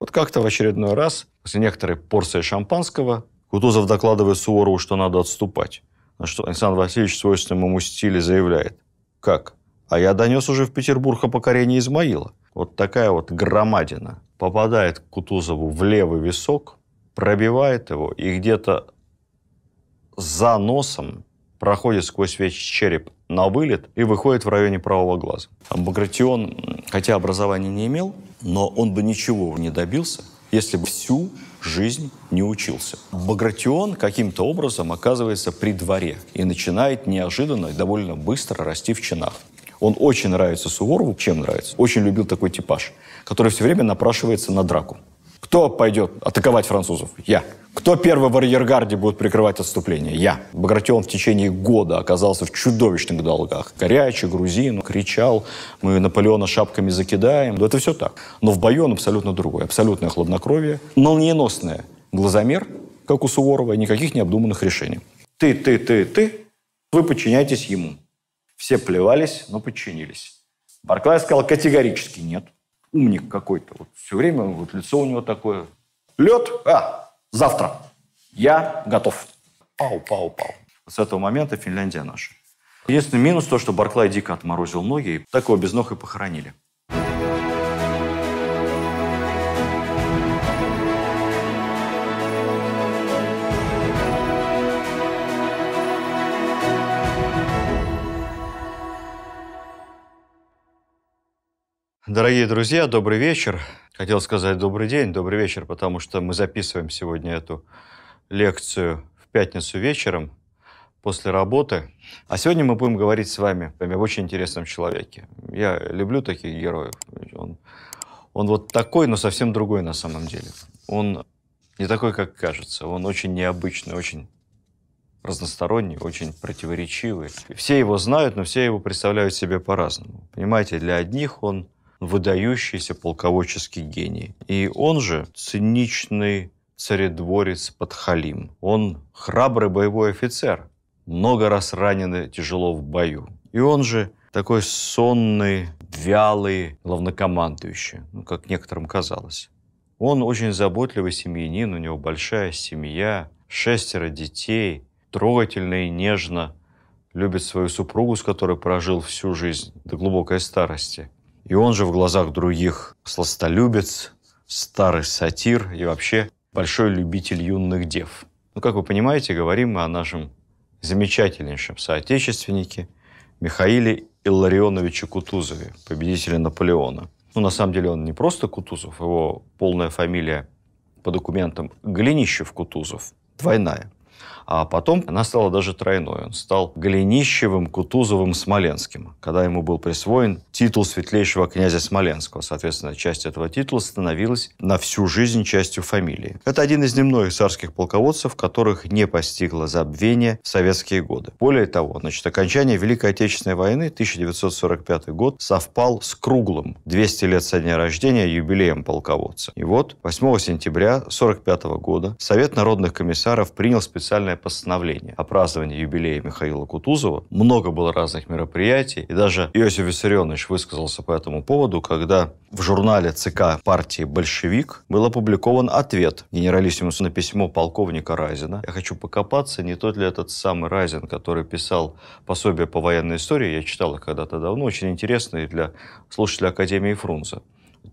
Вот как-то в очередной раз, после некоторой порции шампанского, Кутузов докладывает Суворову, что надо отступать. На что Александр Васильевич в свойственном ему стиле заявляет. Как? А я донес уже в Петербург о покорении Измаила. Вот такая вот громадина попадает к Кутузову в левый висок, пробивает его и где-то за носом проходит сквозь весь череп на вылет и выходит в районе правого глаза. Багратион, хотя образования не имел, но он бы ничего не добился, если бы всю жизнь не учился. Багратион каким-то образом оказывается при дворе и начинает неожиданно и довольно быстро расти в чинах. Он очень нравится Суворову. Чем нравится? Очень любил такой типаж, который все время напрашивается на драку. Кто пойдет атаковать французов? Я. Кто первый в арьергарде будет прикрывать отступление? Я. Багратион в течение года оказался в чудовищных долгах. Горячий, грузин, кричал, мы Наполеона шапками закидаем. Да это все так. Но в бою он абсолютно другой. Абсолютное хладнокровие, молниеносное глазомер, как у Суворова, и никаких необдуманных решений. Ты, ты, ты, ты, вы подчиняйтесь ему. Все плевались, но подчинились. Барклай сказал категорически нет. Умник какой-то. Вот все время вот лицо у него такое. Лед? А, завтра. Я готов. Пау, пау, пау. с этого момента Финляндия наша. Единственный минус то, что Барклай дико отморозил ноги, и так его без ног и похоронили. Дорогие друзья, добрый вечер. Хотел сказать добрый день, добрый вечер, потому что мы записываем сегодня эту лекцию в пятницу вечером после работы. А сегодня мы будем говорить с вами об очень интересном человеке. Я люблю таких героев. Он, он вот такой, но совсем другой на самом деле. Он не такой, как кажется. Он очень необычный, очень разносторонний, очень противоречивый. Все его знают, но все его представляют себе по-разному. Понимаете, для одних он выдающийся полководческий гений. И он же циничный царедворец Подхалим. Он храбрый боевой офицер, много раз раненый тяжело в бою. И он же такой сонный, вялый главнокомандующий, ну, как некоторым казалось. Он очень заботливый семьянин, у него большая семья, шестеро детей, трогательно и нежно любит свою супругу, с которой прожил всю жизнь до глубокой старости – и он же в глазах других сластолюбец, старый сатир и вообще большой любитель юных дев. Ну, как вы понимаете, говорим мы о нашем замечательнейшем соотечественнике Михаиле Илларионовиче Кутузове, победителе Наполеона. Ну, на самом деле он не просто Кутузов, его полная фамилия по документам Глинищев Кутузов, двойная. А потом она стала даже тройной. Он стал Голенищевым, Кутузовым, Смоленским, когда ему был присвоен титул светлейшего князя Смоленского. Соответственно, часть этого титула становилась на всю жизнь частью фамилии. Это один из немногих царских полководцев, которых не постигло забвение в советские годы. Более того, значит, окончание Великой Отечественной войны 1945 год совпал с круглым 200 лет со дня рождения юбилеем полководца. И вот 8 сентября 1945 года Совет народных комиссаров принял специальное официальное постановление о праздновании юбилея Михаила Кутузова. Много было разных мероприятий, и даже Иосиф Виссарионович высказался по этому поводу, когда в журнале ЦК партии «Большевик» был опубликован ответ генералиссимусу на письмо полковника Разина. Я хочу покопаться, не тот ли этот самый Разин, который писал пособие по военной истории, я читал их когда-то давно, очень интересные для слушателя Академии Фрунзе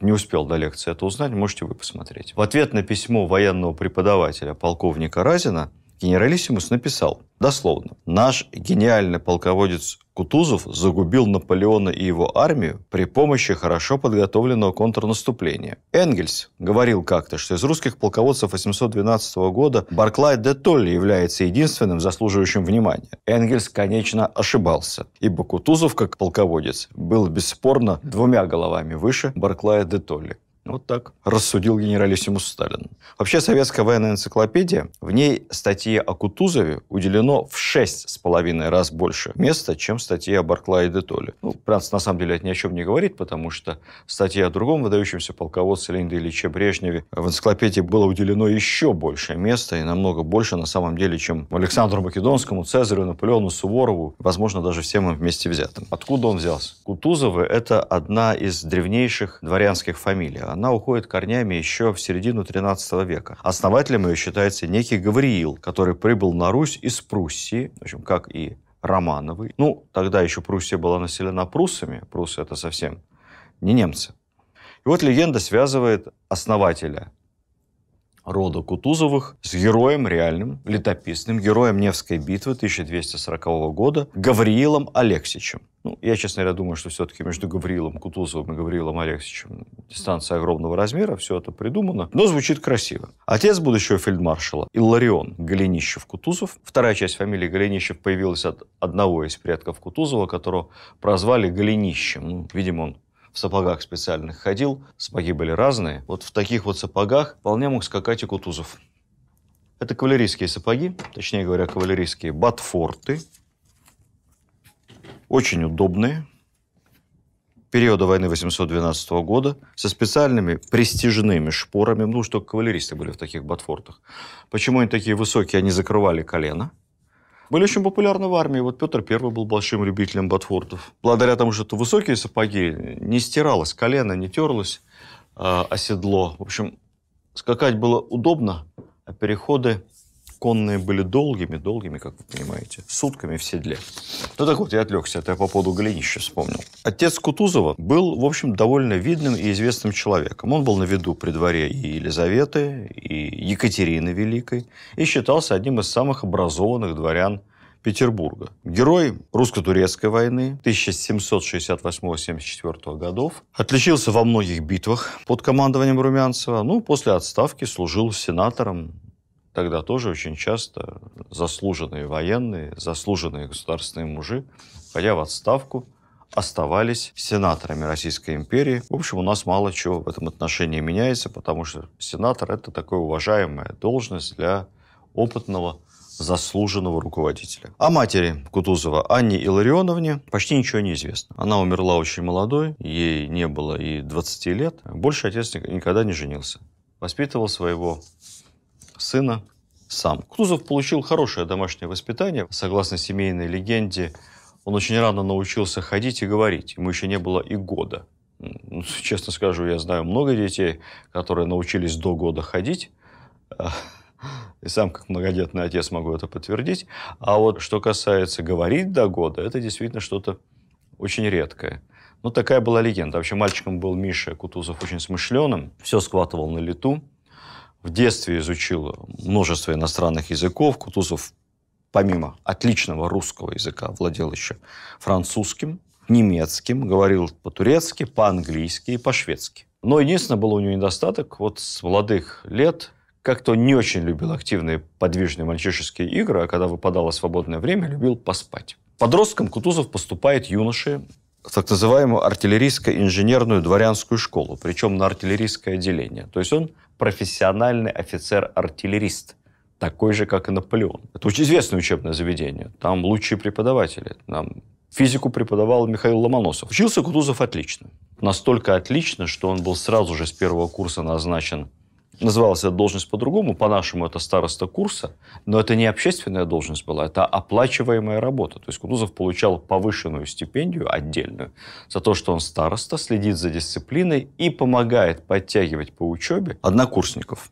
не успел до лекции это узнать, можете вы посмотреть. В ответ на письмо военного преподавателя полковника Разина Генералиссимус написал, дословно, «Наш гениальный полководец Кутузов загубил Наполеона и его армию при помощи хорошо подготовленного контрнаступления. Энгельс говорил как-то, что из русских полководцев 812 года Барклай де Толли является единственным заслуживающим внимания. Энгельс, конечно, ошибался, ибо Кутузов, как полководец, был бесспорно двумя головами выше Барклая де Толли. Ну, вот так рассудил генералиссимус Сталин. Вообще, советская военная энциклопедия, в ней статье о Кутузове уделено в шесть с половиной раз больше места, чем статье о Барклае де Толе. Ну, Бранц на самом деле это ни о чем не говорит, потому что статье о другом выдающемся полководце Леониде Ильиче Брежневе в энциклопедии было уделено еще больше места и намного больше на самом деле, чем Александру Македонскому, Цезарю, Наполеону, Суворову, возможно, даже всем им вместе взятым. Откуда он взялся? Кутузовы – это одна из древнейших дворянских фамилий. Она уходит корнями еще в середину 13 века. Основателем ее считается некий Гавриил, который прибыл на Русь из Пруссии, в общем, как и Романовы. Ну, тогда еще Пруссия была населена пруссами. Пруссы — это совсем не немцы. И вот легенда связывает основателя рода Кутузовых с героем реальным, летописным, героем Невской битвы 1240 года Гавриилом Алексичем. Я, честно говоря, думаю, что все-таки между Гаврилом Кутузовым и Гаврилом Алексеевичем дистанция огромного размера, все это придумано, но звучит красиво. Отец будущего фельдмаршала Илларион Голенищев-Кутузов. Вторая часть фамилии Голенищев появилась от одного из предков Кутузова, которого прозвали Голенищем. Ну, видимо, он в сапогах специальных ходил, сапоги были разные. Вот в таких вот сапогах вполне мог скакать и Кутузов. Это кавалерийские сапоги, точнее говоря, кавалерийские батфорты очень удобные, периода войны 812 года со специальными престижными шпорами, ну, что кавалеристы были в таких ботфортах. Почему они такие высокие? Они закрывали колено. Были очень популярны в армии. Вот Петр Первый был большим любителем ботфортов. Благодаря тому, что это высокие сапоги, не стиралось колено, не терлось э, оседло. В общем, скакать было удобно, а переходы конные были долгими, долгими, как вы понимаете, сутками в седле. Ну так вот, я отвлекся, это я по поводу Голенища вспомнил. Отец Кутузова был, в общем, довольно видным и известным человеком. Он был на виду при дворе и Елизаветы, и Екатерины Великой, и считался одним из самых образованных дворян Петербурга. Герой русско-турецкой войны 1768-74 годов. Отличился во многих битвах под командованием Румянцева. Ну, после отставки служил сенатором тогда тоже очень часто заслуженные военные, заслуженные государственные мужи, ходя в отставку, оставались сенаторами Российской империи. В общем, у нас мало чего в этом отношении меняется, потому что сенатор – это такая уважаемая должность для опытного заслуженного руководителя. О матери Кутузова Анне Илларионовне почти ничего не известно. Она умерла очень молодой, ей не было и 20 лет. Больше отец никогда не женился. Воспитывал своего сына сам. Кутузов получил хорошее домашнее воспитание. Согласно семейной легенде, он очень рано научился ходить и говорить. Ему еще не было и года. Ну, честно скажу, я знаю много детей, которые научились до года ходить. И сам, как многодетный отец, могу это подтвердить. А вот что касается говорить до года, это действительно что-то очень редкое. Ну, такая была легенда. Вообще, мальчиком был Миша Кутузов очень смышленым, все схватывал на лету в детстве изучил множество иностранных языков. Кутузов, помимо отличного русского языка, владел еще французским, немецким, говорил по-турецки, по-английски и по-шведски. Но единственное, был у него недостаток. Вот с молодых лет как-то не очень любил активные подвижные мальчишеские игры, а когда выпадало свободное время, любил поспать. Подростком Кутузов поступает юноши в так называемую артиллерийско-инженерную дворянскую школу, причем на артиллерийское отделение. То есть он профессиональный офицер-артиллерист, такой же, как и Наполеон. Это очень известное учебное заведение. Там лучшие преподаватели. Там физику преподавал Михаил Ломоносов. Учился Кутузов отлично. Настолько отлично, что он был сразу же с первого курса назначен называлась эта должность по-другому, по-нашему это староста курса, но это не общественная должность была, это оплачиваемая работа. То есть Кутузов получал повышенную стипендию отдельную за то, что он староста, следит за дисциплиной и помогает подтягивать по учебе однокурсников.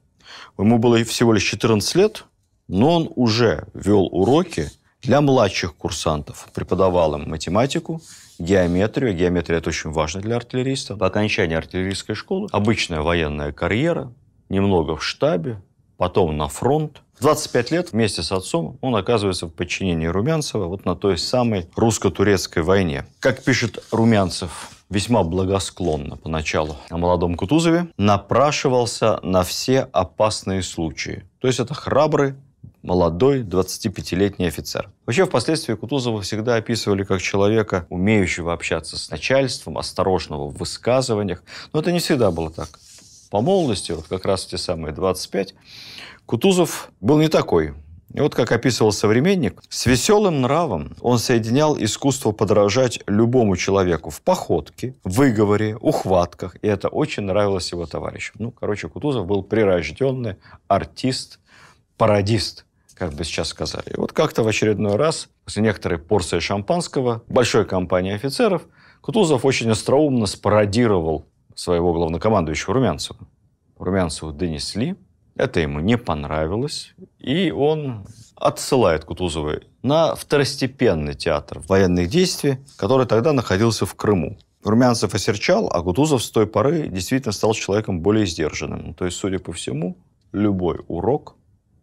Ему было всего лишь 14 лет, но он уже вел уроки для младших курсантов. Преподавал им математику, геометрию. Геометрия – это очень важно для артиллериста. По окончании артиллерийской школы обычная военная карьера – немного в штабе, потом на фронт. В 25 лет вместе с отцом он оказывается в подчинении Румянцева вот на той самой русско-турецкой войне. Как пишет Румянцев, весьма благосклонно поначалу о молодом Кутузове, напрашивался на все опасные случаи. То есть это храбрый, молодой 25-летний офицер. Вообще, впоследствии Кутузова всегда описывали как человека, умеющего общаться с начальством, осторожного в высказываниях. Но это не всегда было так по молодости, вот как раз те самые 25, Кутузов был не такой. И вот как описывал современник, с веселым нравом он соединял искусство подражать любому человеку в походке, выговоре, ухватках, и это очень нравилось его товарищам. Ну, короче, Кутузов был прирожденный артист, пародист, как бы сейчас сказали. И вот как-то в очередной раз, после некоторой порции шампанского, большой компании офицеров, Кутузов очень остроумно спародировал своего главнокомандующего Румянцева. Румянцеву донесли, это ему не понравилось, и он отсылает Кутузова на второстепенный театр военных действий, который тогда находился в Крыму. Румянцев осерчал, а Кутузов с той поры действительно стал человеком более сдержанным. То есть, судя по всему, любой урок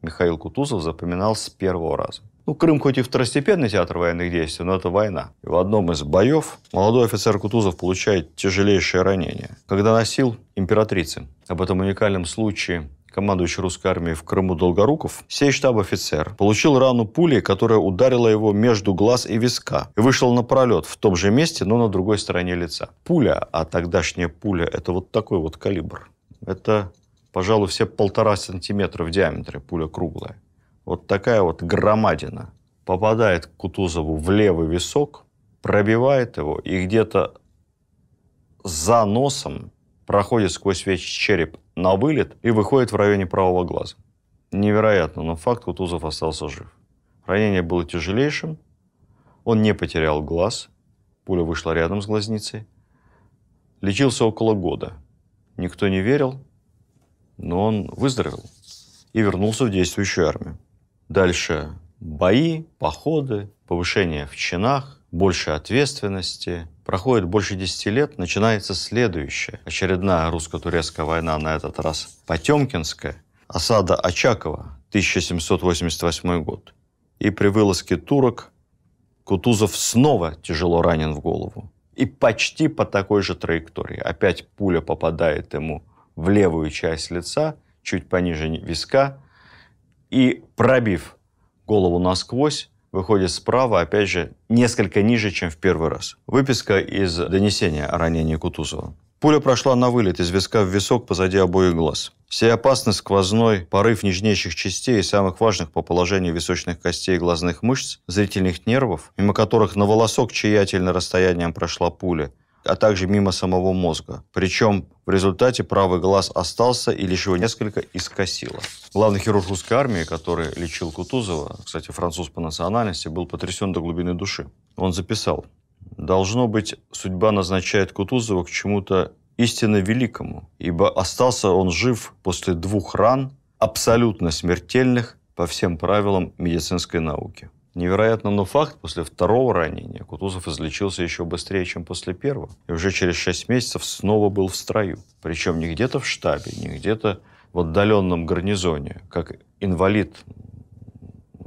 Михаил Кутузов запоминал с первого раза. Ну, Крым хоть и второстепенный театр военных действий, но это война. И в одном из боев молодой офицер Кутузов получает тяжелейшее ранение, когда носил императрицы. Об этом уникальном случае командующий русской армией в Крыму Долгоруков, сей штаб-офицер получил рану пули, которая ударила его между глаз и виска, и вышел на пролет в том же месте, но на другой стороне лица. Пуля, а тогдашняя пуля, это вот такой вот калибр. Это, пожалуй, все полтора сантиметра в диаметре, пуля круглая вот такая вот громадина попадает Кутузову в левый висок, пробивает его и где-то за носом проходит сквозь весь череп на вылет и выходит в районе правого глаза. Невероятно, но факт Кутузов остался жив. Ранение было тяжелейшим, он не потерял глаз, пуля вышла рядом с глазницей. Лечился около года. Никто не верил, но он выздоровел и вернулся в действующую армию. Дальше бои, походы, повышение в чинах, больше ответственности. Проходит больше 10 лет, начинается следующее. Очередная русско-турецкая война, на этот раз Потемкинская. Осада Очакова, 1788 год. И при вылазке турок Кутузов снова тяжело ранен в голову. И почти по такой же траектории. Опять пуля попадает ему в левую часть лица, чуть пониже виска, и, пробив голову насквозь, выходит справа, опять же, несколько ниже, чем в первый раз. Выписка из донесения о ранении Кутузова. Пуля прошла на вылет из виска в висок позади обоих глаз. Все опасный сквозной порыв нежнейших частей и самых важных по положению височных костей и глазных мышц, зрительных нервов, мимо которых на волосок чаятельно расстоянием прошла пуля – а также мимо самого мозга. Причем в результате правый глаз остался и лишь его несколько искосило. Главный хирург русской армии, который лечил Кутузова, кстати, француз по национальности, был потрясен до глубины души. Он записал, «Должно быть, судьба назначает Кутузова к чему-то истинно великому, ибо остался он жив после двух ран, абсолютно смертельных по всем правилам медицинской науки. Невероятно, но факт, после второго ранения Кутузов излечился еще быстрее, чем после первого. И уже через шесть месяцев снова был в строю. Причем не где-то в штабе, не где-то в отдаленном гарнизоне, как инвалид,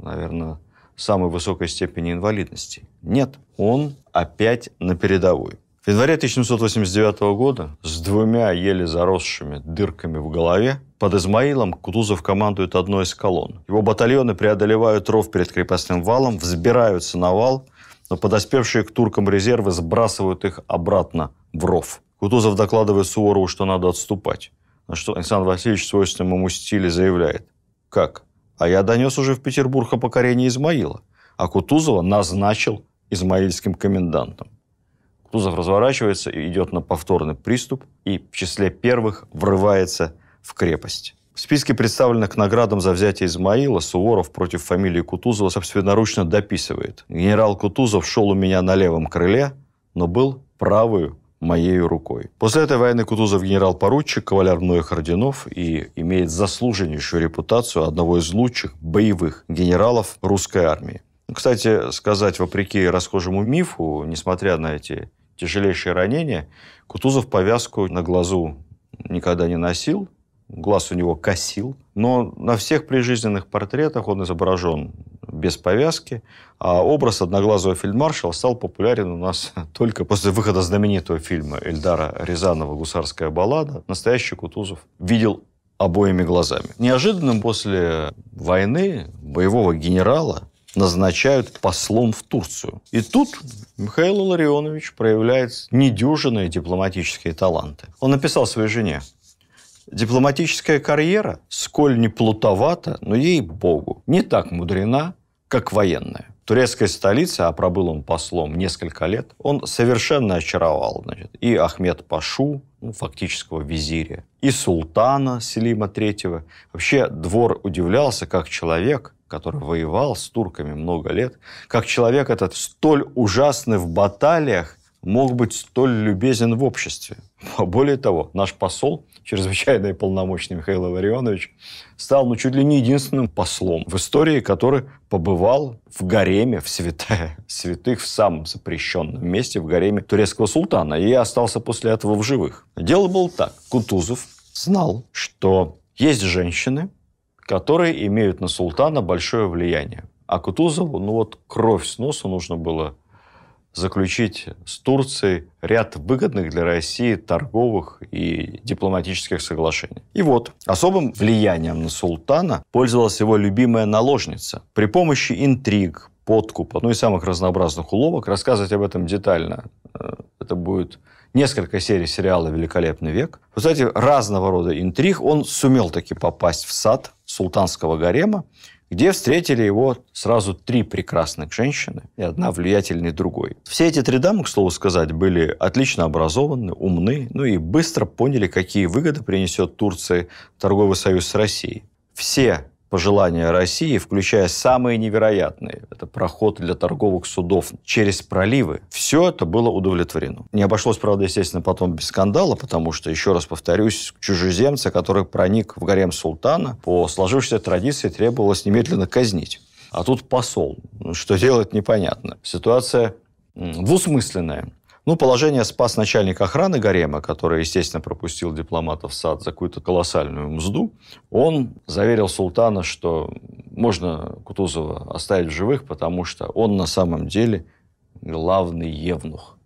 наверное, самой высокой степени инвалидности. Нет, он опять на передовой январе 1789 года с двумя еле заросшими дырками в голове под Измаилом Кутузов командует одной из колонн. Его батальоны преодолевают ров перед крепостным валом, взбираются на вал, но подоспевшие к туркам резервы сбрасывают их обратно в ров. Кутузов докладывает Суворову, что надо отступать. На что Александр Васильевич в свойственном ему стиле заявляет. Как? А я донес уже в Петербург о покорении Измаила. А Кутузова назначил измаильским комендантом. Кутузов разворачивается и идет на повторный приступ и в числе первых врывается в крепость. В списке представленных к наградам за взятие Измаила Суворов против фамилии Кутузова собственноручно дописывает. «Генерал Кутузов шел у меня на левом крыле, но был правую моей рукой. После этой войны Кутузов генерал-поручик, кавалер многих орденов и имеет заслуженнейшую репутацию одного из лучших боевых генералов русской армии. Кстати, сказать, вопреки расхожему мифу, несмотря на эти тяжелейшее ранение. Кутузов повязку на глазу никогда не носил, глаз у него косил. Но на всех прижизненных портретах он изображен без повязки, а образ одноглазого фельдмаршала стал популярен у нас только после выхода знаменитого фильма Эльдара Рязанова «Гусарская баллада». Настоящий Кутузов видел обоими глазами. Неожиданным после войны боевого генерала назначают послом в Турцию. И тут Михаил Ларионович проявляет недюжинные дипломатические таланты. Он написал своей жене, дипломатическая карьера, сколь не плутовата, но ей-богу, не так мудрена, как военная. Турецкой столице, а пробыл он послом несколько лет, он совершенно очаровал значит, и Ахмед Пашу, ну, фактического визиря, и султана Селима III. Вообще двор удивлялся, как человек, который воевал с турками много лет, как человек этот столь ужасный в баталиях, мог быть столь любезен в обществе. А более того, наш посол, чрезвычайно полномочный Михаил Илларионович, стал ну, чуть ли не единственным послом в истории, который побывал в гареме, в святая, святых, в самом запрещенном месте, в гареме турецкого султана, и остался после этого в живых. Дело было так. Кутузов знал, что есть женщины, которые имеют на султана большое влияние. А Кутузову, ну вот кровь с носу нужно было заключить с Турцией ряд выгодных для России торговых и дипломатических соглашений. И вот, особым влиянием на султана пользовалась его любимая наложница. При помощи интриг, подкупа, ну и самых разнообразных уловок, рассказывать об этом детально. Э, это будет несколько серий сериала «Великолепный век». В результате разного рода интриг он сумел таки попасть в сад султанского гарема где встретили его сразу три прекрасных женщины и одна влиятельнее другой. Все эти три дамы, к слову сказать, были отлично образованы, умны, ну и быстро поняли, какие выгоды принесет Турции торговый союз с Россией. Все пожелания России, включая самые невероятные. Это проход для торговых судов через проливы. Все это было удовлетворено. Не обошлось, правда, естественно, потом без скандала, потому что, еще раз повторюсь, чужеземца, который проник в гарем султана, по сложившейся традиции требовалось немедленно казнить. А тут посол. Что делать, непонятно. Ситуация двусмысленная. Ну, положение спас начальник охраны гарема, который, естественно, пропустил дипломатов в сад за какую-то колоссальную мзду. Он заверил султана, что можно Кутузова оставить в живых, потому что он на самом деле главный евнух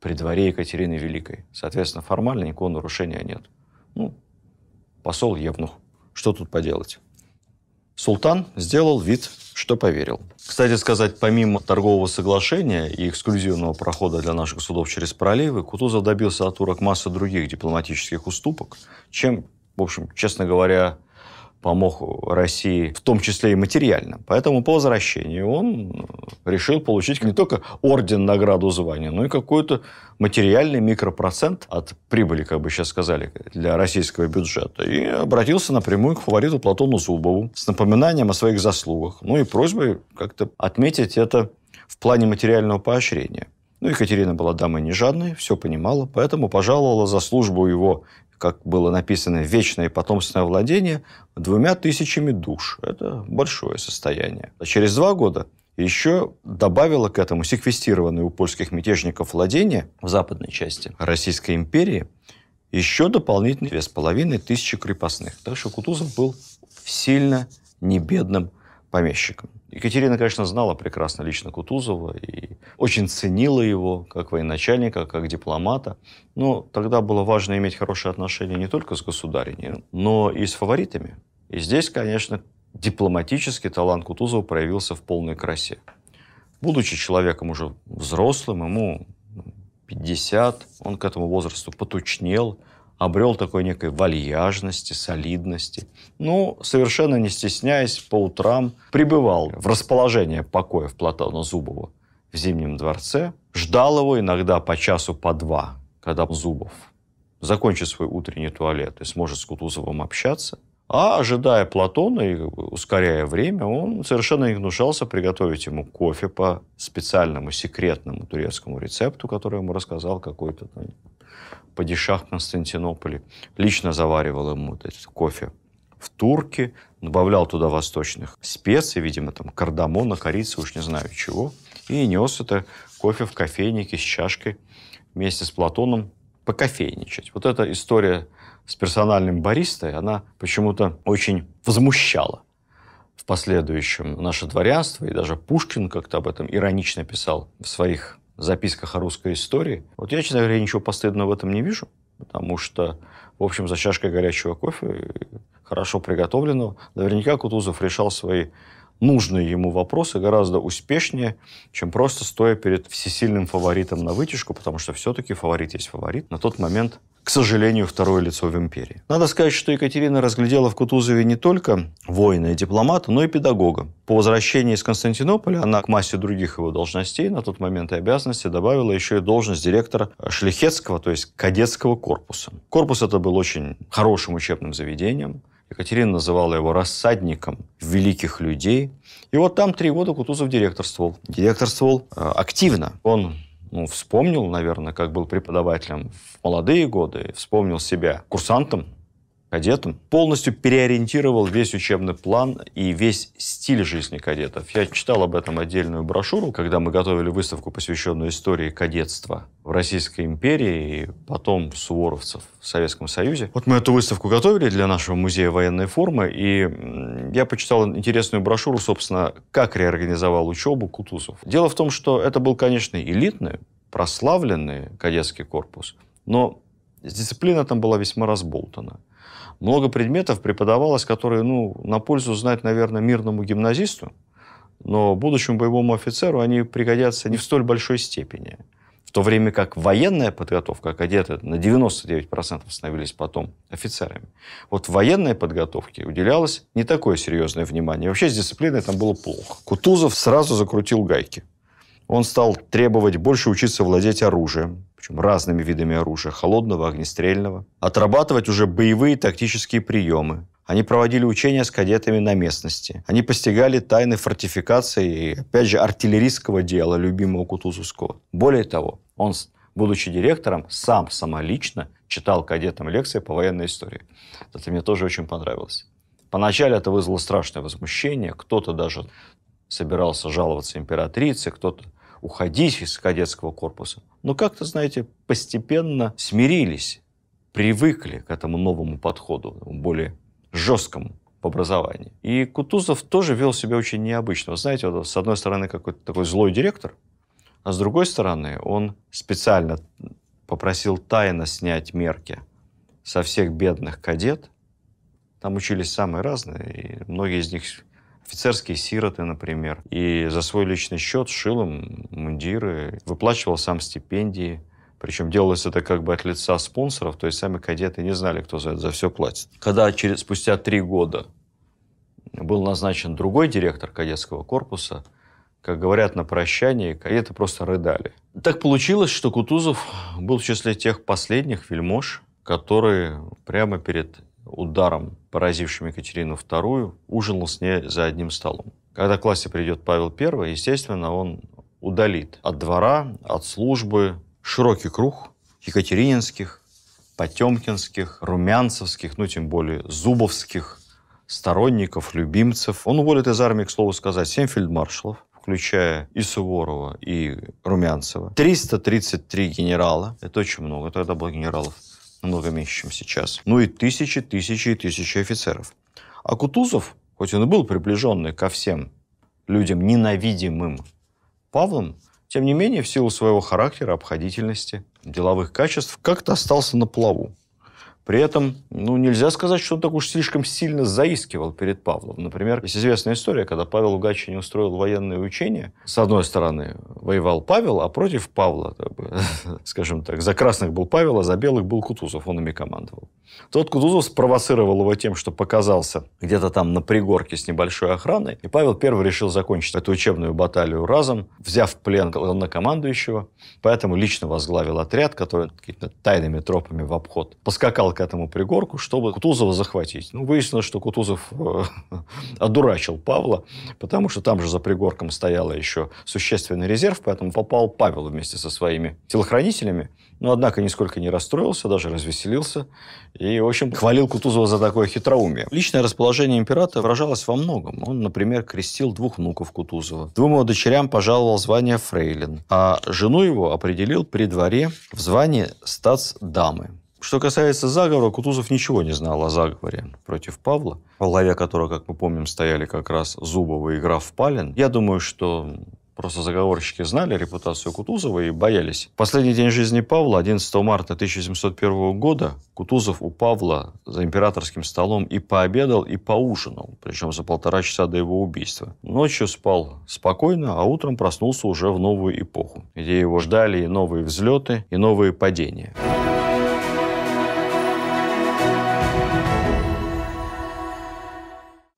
при дворе Екатерины Великой. Соответственно, формально никакого нарушения нет. Ну, посол Евнух. Что тут поделать? Султан сделал вид, что поверил. Кстати сказать, помимо торгового соглашения и эксклюзивного прохода для наших судов через проливы, Кутузов добился от турок массы других дипломатических уступок, чем, в общем, честно говоря, помог России, в том числе и материально. Поэтому по возвращении он э, решил получить не только орден, награду, звание, но и какой-то материальный микропроцент от прибыли, как бы сейчас сказали, для российского бюджета. И обратился напрямую к фавориту Платону Зубову с напоминанием о своих заслугах. Ну и просьбой как-то отметить это в плане материального поощрения. Ну, Екатерина была дамой не жадной, все понимала, поэтому пожаловала за службу его как было написано, вечное потомственное владение двумя тысячами душ. Это большое состояние. А через два года еще добавила к этому секвестированные у польских мятежников владения в западной части Российской империи еще дополнительные две с половиной тысячи крепостных. Так что Кутузов был сильно небедным помещиком. Екатерина, конечно, знала прекрасно лично Кутузова и очень ценила его как военачальника, как дипломата. Но тогда было важно иметь хорошие отношения не только с государиней, но и с фаворитами. И здесь, конечно, дипломатический талант Кутузова проявился в полной красе. Будучи человеком уже взрослым, ему 50, он к этому возрасту потучнел – обрел такой некой вальяжности, солидности. Ну, совершенно не стесняясь, по утрам пребывал в расположение покоев Платона Зубова в Зимнем дворце, ждал его иногда по часу, по два, когда Зубов закончит свой утренний туалет и сможет с Кутузовым общаться. А ожидая Платона и ускоряя время, он совершенно не гнушался приготовить ему кофе по специальному секретному турецкому рецепту, который ему рассказал какой-то падишах Константинополе, лично заваривал ему то кофе в турке, добавлял туда восточных специй, видимо, там кардамона, корицы, уж не знаю чего, и нес это кофе в кофейнике с чашкой вместе с Платоном покофейничать. Вот эта история с персональным баристой, она почему-то очень возмущала в последующем наше дворянство, и даже Пушкин как-то об этом иронично писал в своих записках о русской истории. Вот я, честно говоря, ничего постыдного в этом не вижу, потому что, в общем, за чашкой горячего кофе, э, хорошо приготовленного, наверняка Кутузов решал свои нужные ему вопросы гораздо успешнее, чем просто стоя перед всесильным фаворитом на вытяжку, потому что все-таки фаворит есть фаворит. На тот момент к сожалению, второе лицо в империи. Надо сказать, что Екатерина разглядела в Кутузове не только воина и дипломата, но и педагога. По возвращении из Константинополя она к массе других его должностей на тот момент и обязанностей добавила еще и должность директора Шлихетского, то есть кадетского корпуса. Корпус это был очень хорошим учебным заведением, Екатерина называла его рассадником великих людей. И вот там три года Кутузов директорствовал. Директорствовал э, активно. Он ну, вспомнил, наверное, как был преподавателем в молодые годы, вспомнил себя курсантом, кадетом, полностью переориентировал весь учебный план и весь стиль жизни кадетов. Я читал об этом отдельную брошюру, когда мы готовили выставку, посвященную истории кадетства в Российской империи и потом суворовцев в Советском Союзе. Вот мы эту выставку готовили для нашего музея военной формы, и я почитал интересную брошюру, собственно, как реорганизовал учебу Кутузов. Дело в том, что это был, конечно, элитный, прославленный кадетский корпус, но дисциплина там была весьма разболтана много предметов преподавалось, которые ну, на пользу знать, наверное, мирному гимназисту, но будущему боевому офицеру они пригодятся не в столь большой степени. В то время как военная подготовка, а кадеты на 99% становились потом офицерами, вот военной подготовке уделялось не такое серьезное внимание. Вообще с дисциплиной там было плохо. Кутузов сразу закрутил гайки. Он стал требовать больше учиться владеть оружием, причем разными видами оружия, холодного, огнестрельного, отрабатывать уже боевые тактические приемы. Они проводили учения с кадетами на местности. Они постигали тайны фортификации и, опять же, артиллерийского дела, любимого Кутузовского. Более того, он, будучи директором, сам самолично читал кадетам лекции по военной истории. Это мне тоже очень понравилось. Поначалу это вызвало страшное возмущение. Кто-то даже собирался жаловаться императрице, кто-то уходить из кадетского корпуса. Но как-то, знаете, постепенно смирились, привыкли к этому новому подходу, более жесткому в образовании. И Кутузов тоже вел себя очень необычно. Вы знаете, вот, с одной стороны, какой-то такой злой директор, а с другой стороны, он специально попросил тайно снять мерки со всех бедных кадет. Там учились самые разные, и многие из них офицерские сироты, например. И за свой личный счет шил им мундиры, выплачивал сам стипендии. Причем делалось это как бы от лица спонсоров, то есть сами кадеты не знали, кто за это за все платит. Когда через, спустя три года был назначен другой директор кадетского корпуса, как говорят на прощании, кадеты просто рыдали. Так получилось, что Кутузов был в числе тех последних вельмож, которые прямо перед ударом, поразившим Екатерину II, ужинал с ней за одним столом. Когда к власти придет Павел I, естественно, он удалит от двора, от службы широкий круг екатерининских, потемкинских, румянцевских, ну, тем более зубовских сторонников, любимцев. Он уволит из армии, к слову сказать, семь фельдмаршалов, включая и Суворова, и Румянцева. 333 генерала. Это очень много. Тогда было генералов намного меньше, чем сейчас. Ну и тысячи, тысячи и тысячи офицеров. А Кутузов, хоть он и был приближенный ко всем людям ненавидимым Павлом, тем не менее, в силу своего характера, обходительности, деловых качеств, как-то остался на плаву. При этом, ну, нельзя сказать, что он так уж слишком сильно заискивал перед Павлом. Например, есть известная история, когда Павел Угачин устроил военное учение. С одной стороны, воевал Павел, а против Павла, так бы, скажем так, за красных был Павел, а за белых был Кутузов, он ими командовал. Тот Кутузов спровоцировал его тем, что показался где-то там на пригорке с небольшой охраной, и Павел первый решил закончить эту учебную баталию разом, взяв в плен главнокомандующего, поэтому лично возглавил отряд, который ну, какими-то тайными тропами в обход поскакал этому пригорку, чтобы Кутузова захватить. Ну, выяснилось, что Кутузов э, одурачил Павла, потому что там же за пригорком стояла еще существенный резерв, поэтому попал Павел вместе со своими телохранителями. Но, однако, нисколько не расстроился, даже развеселился. И, в общем, хвалил Кутузова за такое хитроумие. Личное расположение императора выражалось во многом. Он, например, крестил двух внуков Кутузова. Двум его дочерям пожаловал звание фрейлин, а жену его определил при дворе в звании стацдамы. Что касается заговора, Кутузов ничего не знал о заговоре против Павла, во главе которого, как мы помним, стояли как раз Зубова и граф Палин. Я думаю, что Просто заговорщики знали репутацию Кутузова и боялись. Последний день жизни Павла, 11 марта 1701 года, Кутузов у Павла за императорским столом и пообедал, и поужинал, причем за полтора часа до его убийства. Ночью спал спокойно, а утром проснулся уже в новую эпоху, где его ждали и новые взлеты, и новые падения.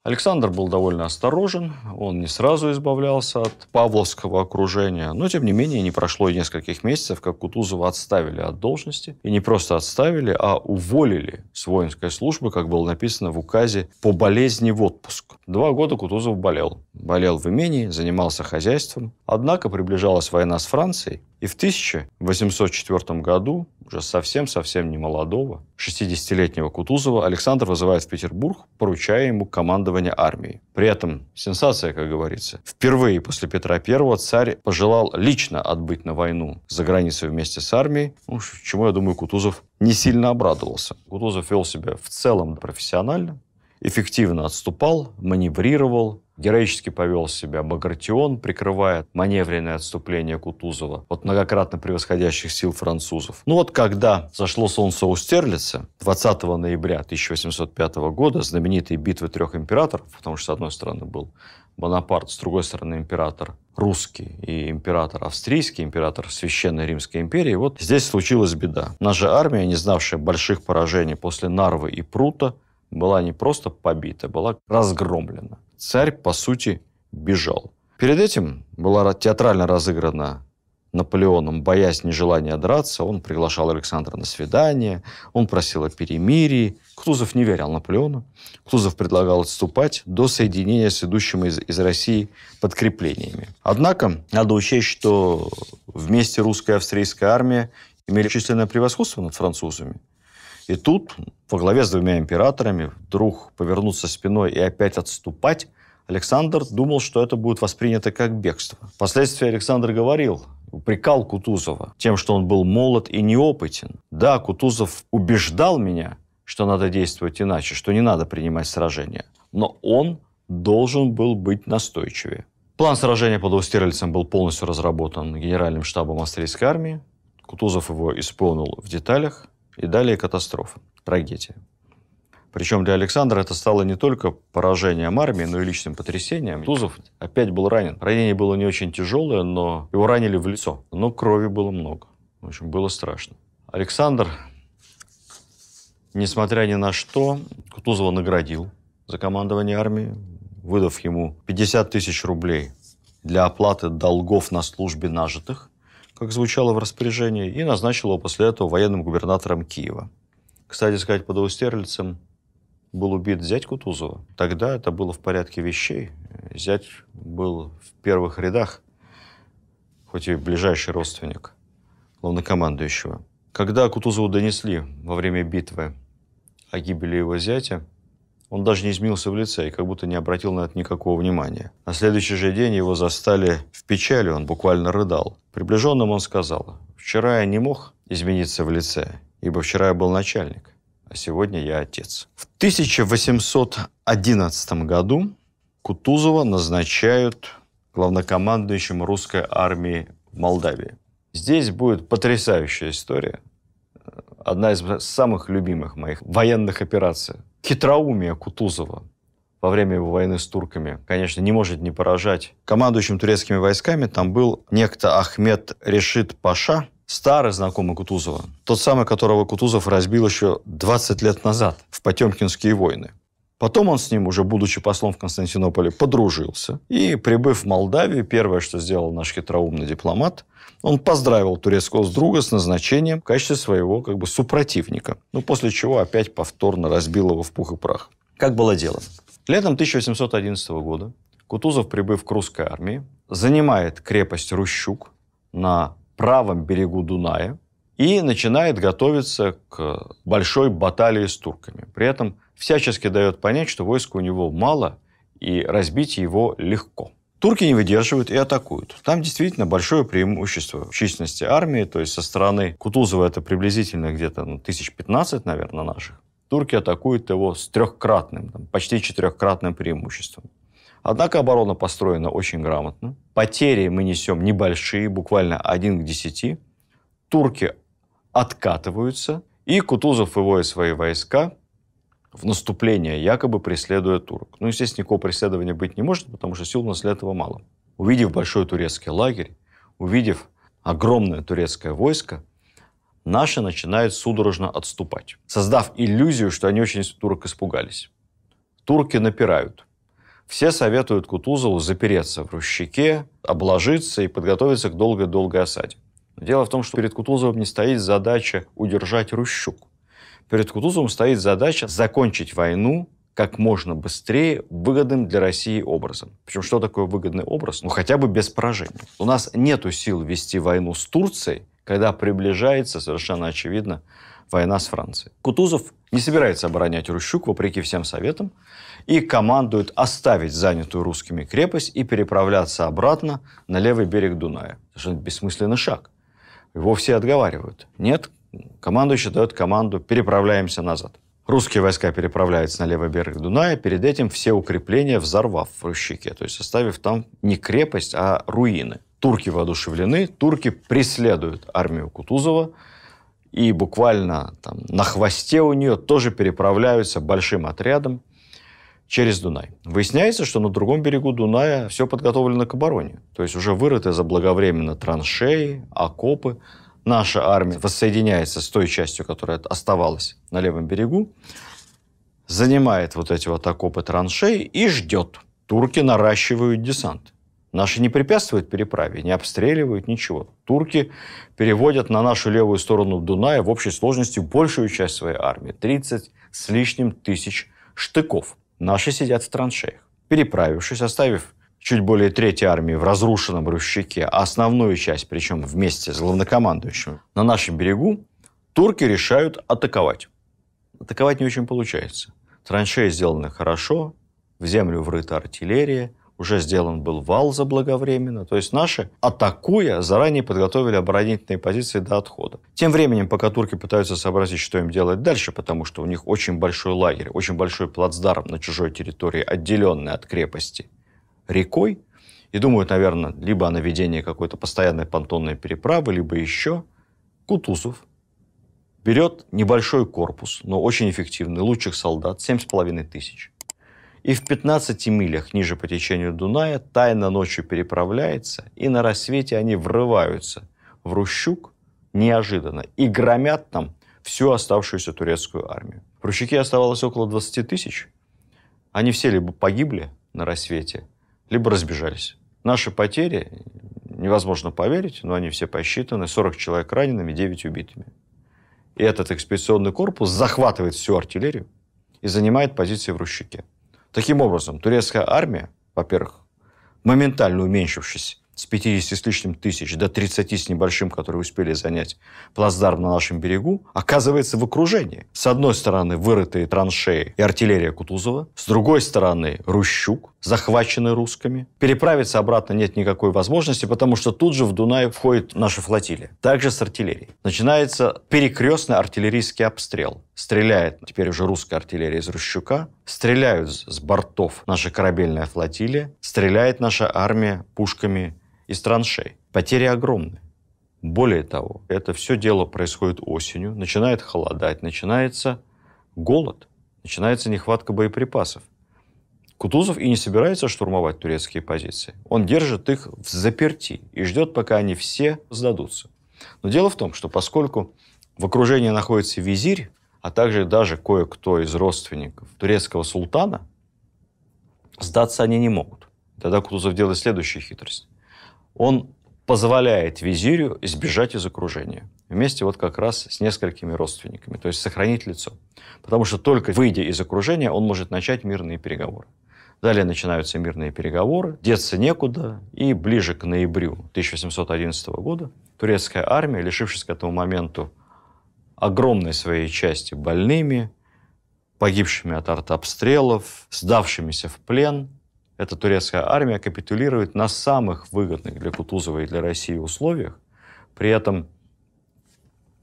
Александр был довольно осторожен, он не сразу избавлялся от павловского окружения, но тем не менее не прошло и нескольких месяцев, как Кутузова отставили от должности, и не просто отставили, а уволили с воинской службы, как было написано в указе по болезни в отпуск. Два года Кутузов болел. Болел в имении, занимался хозяйством. Однако приближалась война с Францией, и в 1804 году, уже совсем-совсем не молодого, 60-летнего Кутузова Александр вызывает в Петербург, поручая ему командование армией. При этом сенсация, как говорится. Впервые после Петра I царь пожелал лично отбыть на войну за границей вместе с армией, ну, чему, я думаю, Кутузов не сильно обрадовался. Кутузов вел себя в целом профессионально, эффективно отступал, маневрировал, Героически повел себя Багратион, прикрывая маневренное отступление Кутузова от многократно превосходящих сил французов. Ну вот когда зашло солнце у Стерлица, 20 ноября 1805 года, знаменитые битвы трех императоров, потому что, с одной стороны, был Бонапарт, с другой стороны, император русский и император австрийский, император Священной Римской империи, вот здесь случилась беда. Наша армия, не знавшая больших поражений после Нарвы и Прута, была не просто побита, была разгромлена царь, по сути, бежал. Перед этим была театрально разыграна Наполеоном, боясь нежелания драться, он приглашал Александра на свидание, он просил о перемирии. Клузов не верил Наполеону. Клузов предлагал отступать до соединения с идущим из, из России подкреплениями. Однако, надо учесть, что вместе русская и австрийская армия имели численное превосходство над французами. И тут во главе с двумя императорами вдруг повернуться спиной и опять отступать Александр думал, что это будет воспринято как бегство. Впоследствии Александр говорил, упрекал Кутузова тем, что он был молод и неопытен. Да, Кутузов убеждал меня, что надо действовать иначе, что не надо принимать сражения, Но он должен был быть настойчивее. План сражения под Аустерлицем был полностью разработан генеральным штабом австрийской армии. Кутузов его исполнил в деталях. И далее катастрофа, трагедия. Причем для Александра это стало не только поражением армии, но и личным потрясением. Тузов опять был ранен. Ранение было не очень тяжелое, но его ранили в лицо. Но крови было много. В общем, было страшно. Александр, несмотря ни на что, Кутузова наградил за командование армией, выдав ему 50 тысяч рублей для оплаты долгов на службе нажитых как звучало в распоряжении, и назначил его после этого военным губернатором Киева. Кстати сказать, под Аустерлицем был убит зять Кутузова. Тогда это было в порядке вещей. Зять был в первых рядах, хоть и ближайший родственник главнокомандующего. Когда Кутузову донесли во время битвы о гибели его зятя, он даже не изменился в лице и как будто не обратил на это никакого внимания. На следующий же день его застали в печали, он буквально рыдал. Приближенным он сказал, «Вчера я не мог измениться в лице, ибо вчера я был начальник, а сегодня я отец». В 1811 году Кутузова назначают главнокомандующим русской армии в Молдавии. Здесь будет потрясающая история. Э, одна из самых любимых моих военных операций – хитроумие Кутузова во время его войны с турками, конечно, не может не поражать. Командующим турецкими войсками там был некто Ахмед Решит Паша, старый знакомый Кутузова, тот самый, которого Кутузов разбил еще 20 лет назад в Потемкинские войны. Потом он с ним, уже будучи послом в Константинополе, подружился. И, прибыв в Молдавию, первое, что сделал наш хитроумный дипломат, он поздравил турецкого друга с назначением в качестве своего как бы супротивника. Ну, после чего опять повторно разбил его в пух и прах. Как было дело? Летом 1811 года Кутузов, прибыв к русской армии, занимает крепость Рущук на правом берегу Дуная и начинает готовиться к большой баталии с турками. При этом всячески дает понять, что войск у него мало и разбить его легко. Турки не выдерживают и атакуют. Там действительно большое преимущество в численности армии, то есть со стороны Кутузова это приблизительно где-то ну, 1015, наверное, наших. Турки атакуют его с трехкратным, там, почти четырехкратным преимуществом. Однако оборона построена очень грамотно. Потери мы несем небольшие, буквально 1 к 10. Турки откатываются, и Кутузов выводит свои войска в наступление, якобы преследуя турок. Ну, естественно, никакого преследования быть не может, потому что сил у нас для этого мало. Увидев большой турецкий лагерь, увидев огромное турецкое войско, наши начинают судорожно отступать, создав иллюзию, что они очень турок испугались. Турки напирают. Все советуют Кутузову запереться в Рущике, обложиться и подготовиться к долгой-долгой осаде. дело в том, что перед Кутузовым не стоит задача удержать Рущук. Перед Кутузовым стоит задача закончить войну как можно быстрее выгодным для России образом. Причем что такое выгодный образ? Ну хотя бы без поражения. У нас нету сил вести войну с Турцией, когда приближается, совершенно очевидно, война с Францией. Кутузов не собирается оборонять Рущук, вопреки всем советам, и командует оставить занятую русскими крепость и переправляться обратно на левый берег Дуная. Это же бессмысленный шаг. Его все отговаривают. Нет, Командующий дает команду «переправляемся назад». Русские войска переправляются на левый берег Дуная, перед этим все укрепления взорвав в Рущике, то есть оставив там не крепость, а руины. Турки воодушевлены, турки преследуют армию Кутузова, и буквально там, на хвосте у нее тоже переправляются большим отрядом через Дунай. Выясняется, что на другом берегу Дуная все подготовлено к обороне. То есть уже вырыты заблаговременно траншеи, окопы, наша армия воссоединяется с той частью, которая оставалась на левом берегу, занимает вот эти вот окопы траншеи и ждет. Турки наращивают десант. Наши не препятствуют переправе, не обстреливают, ничего. Турки переводят на нашу левую сторону Дуная в общей сложности большую часть своей армии. 30 с лишним тысяч штыков. Наши сидят в траншеях. Переправившись, оставив чуть более третьей армии в разрушенном Рущике, а основную часть, причем вместе с главнокомандующим, на нашем берегу, турки решают атаковать. Атаковать не очень получается. Траншеи сделаны хорошо, в землю врыта артиллерия, уже сделан был вал заблаговременно. То есть наши, атакуя, заранее подготовили оборонительные позиции до отхода. Тем временем, пока турки пытаются сообразить, что им делать дальше, потому что у них очень большой лагерь, очень большой плацдарм на чужой территории, отделенный от крепости – рекой и думают, наверное, либо о наведении какой-то постоянной понтонной переправы, либо еще. Кутузов берет небольшой корпус, но очень эффективный, лучших солдат, 7,5 тысяч. И в 15 милях ниже по течению Дуная тайно ночью переправляется, и на рассвете они врываются в Рущук неожиданно и громят там всю оставшуюся турецкую армию. В Рущике оставалось около 20 тысяч. Они все либо погибли на рассвете, либо разбежались. Наши потери, невозможно поверить, но они все посчитаны, 40 человек ранеными, 9 убитыми. И этот экспедиционный корпус захватывает всю артиллерию и занимает позиции в Рущике. Таким образом, турецкая армия, во-первых, моментально уменьшившись с 50 с лишним тысяч до 30 с небольшим, которые успели занять плацдарм на нашем берегу, оказывается в окружении. С одной стороны вырытые траншеи и артиллерия Кутузова, с другой стороны Рущук, захвачены русскими. Переправиться обратно нет никакой возможности, потому что тут же в Дунай входит наша флотилия. Также с артиллерией. Начинается перекрестный артиллерийский обстрел. Стреляет теперь уже русская артиллерия из Рущука. Стреляют с бортов наша корабельная флотилия. Стреляет наша армия пушками из траншей. Потери огромны. Более того, это все дело происходит осенью, начинает холодать, начинается голод, начинается нехватка боеприпасов. Кутузов и не собирается штурмовать турецкие позиции. Он держит их в заперти и ждет, пока они все сдадутся. Но дело в том, что поскольку в окружении находится визирь, а также даже кое-кто из родственников турецкого султана, сдаться они не могут. Тогда Кутузов делает следующую хитрость. Он позволяет визирю избежать из окружения. Вместе вот как раз с несколькими родственниками. То есть сохранить лицо. Потому что только выйдя из окружения, он может начать мирные переговоры. Далее начинаются мирные переговоры, деться некуда, и ближе к ноябрю 1811 года турецкая армия, лишившись к этому моменту огромной своей части больными, погибшими от артобстрелов, сдавшимися в плен, эта турецкая армия капитулирует на самых выгодных для Кутузова и для России условиях, при этом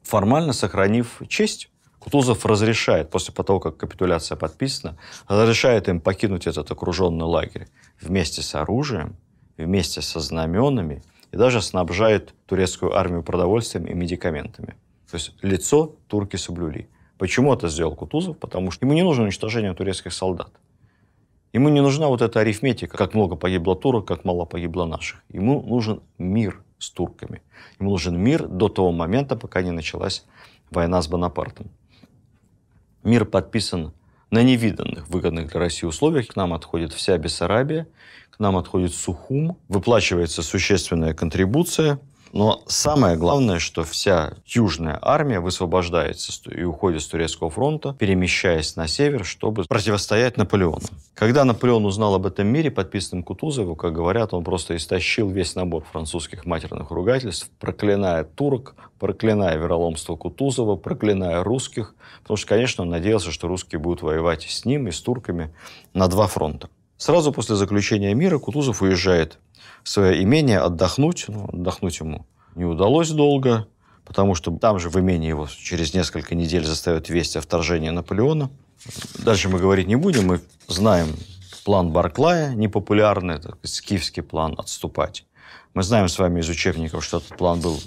формально сохранив честь Кутузов разрешает, после того, как капитуляция подписана, разрешает им покинуть этот окруженный лагерь вместе с оружием, вместе со знаменами и даже снабжает турецкую армию продовольствием и медикаментами. То есть лицо турки соблюли. Почему это сделал Кутузов? Потому что ему не нужно уничтожение турецких солдат. Ему не нужна вот эта арифметика, как много погибло турок, как мало погибло наших. Ему нужен мир с турками. Ему нужен мир до того момента, пока не началась война с Бонапартом. Мир подписан на невиданных выгодных для России условиях. К нам отходит вся Бессарабия, к нам отходит Сухум, выплачивается существенная контрибуция. Но самое главное, что вся южная армия высвобождается и уходит с турецкого фронта, перемещаясь на север, чтобы противостоять Наполеону. Когда Наполеон узнал об этом мире, подписанном Кутузову, как говорят, он просто истощил весь набор французских матерных ругательств, проклиная турок, проклиная вероломство Кутузова, проклиная русских, потому что, конечно, он надеялся, что русские будут воевать с ним, и с турками на два фронта. Сразу после заключения мира Кутузов уезжает свое имение отдохнуть. Ну, отдохнуть ему не удалось долго, потому что там же в имении его через несколько недель заставят весть о вторжении Наполеона. Дальше мы говорить не будем, мы знаем план Барклая, непопулярный, это скифский план отступать. Мы знаем с вами из учебников, что этот план был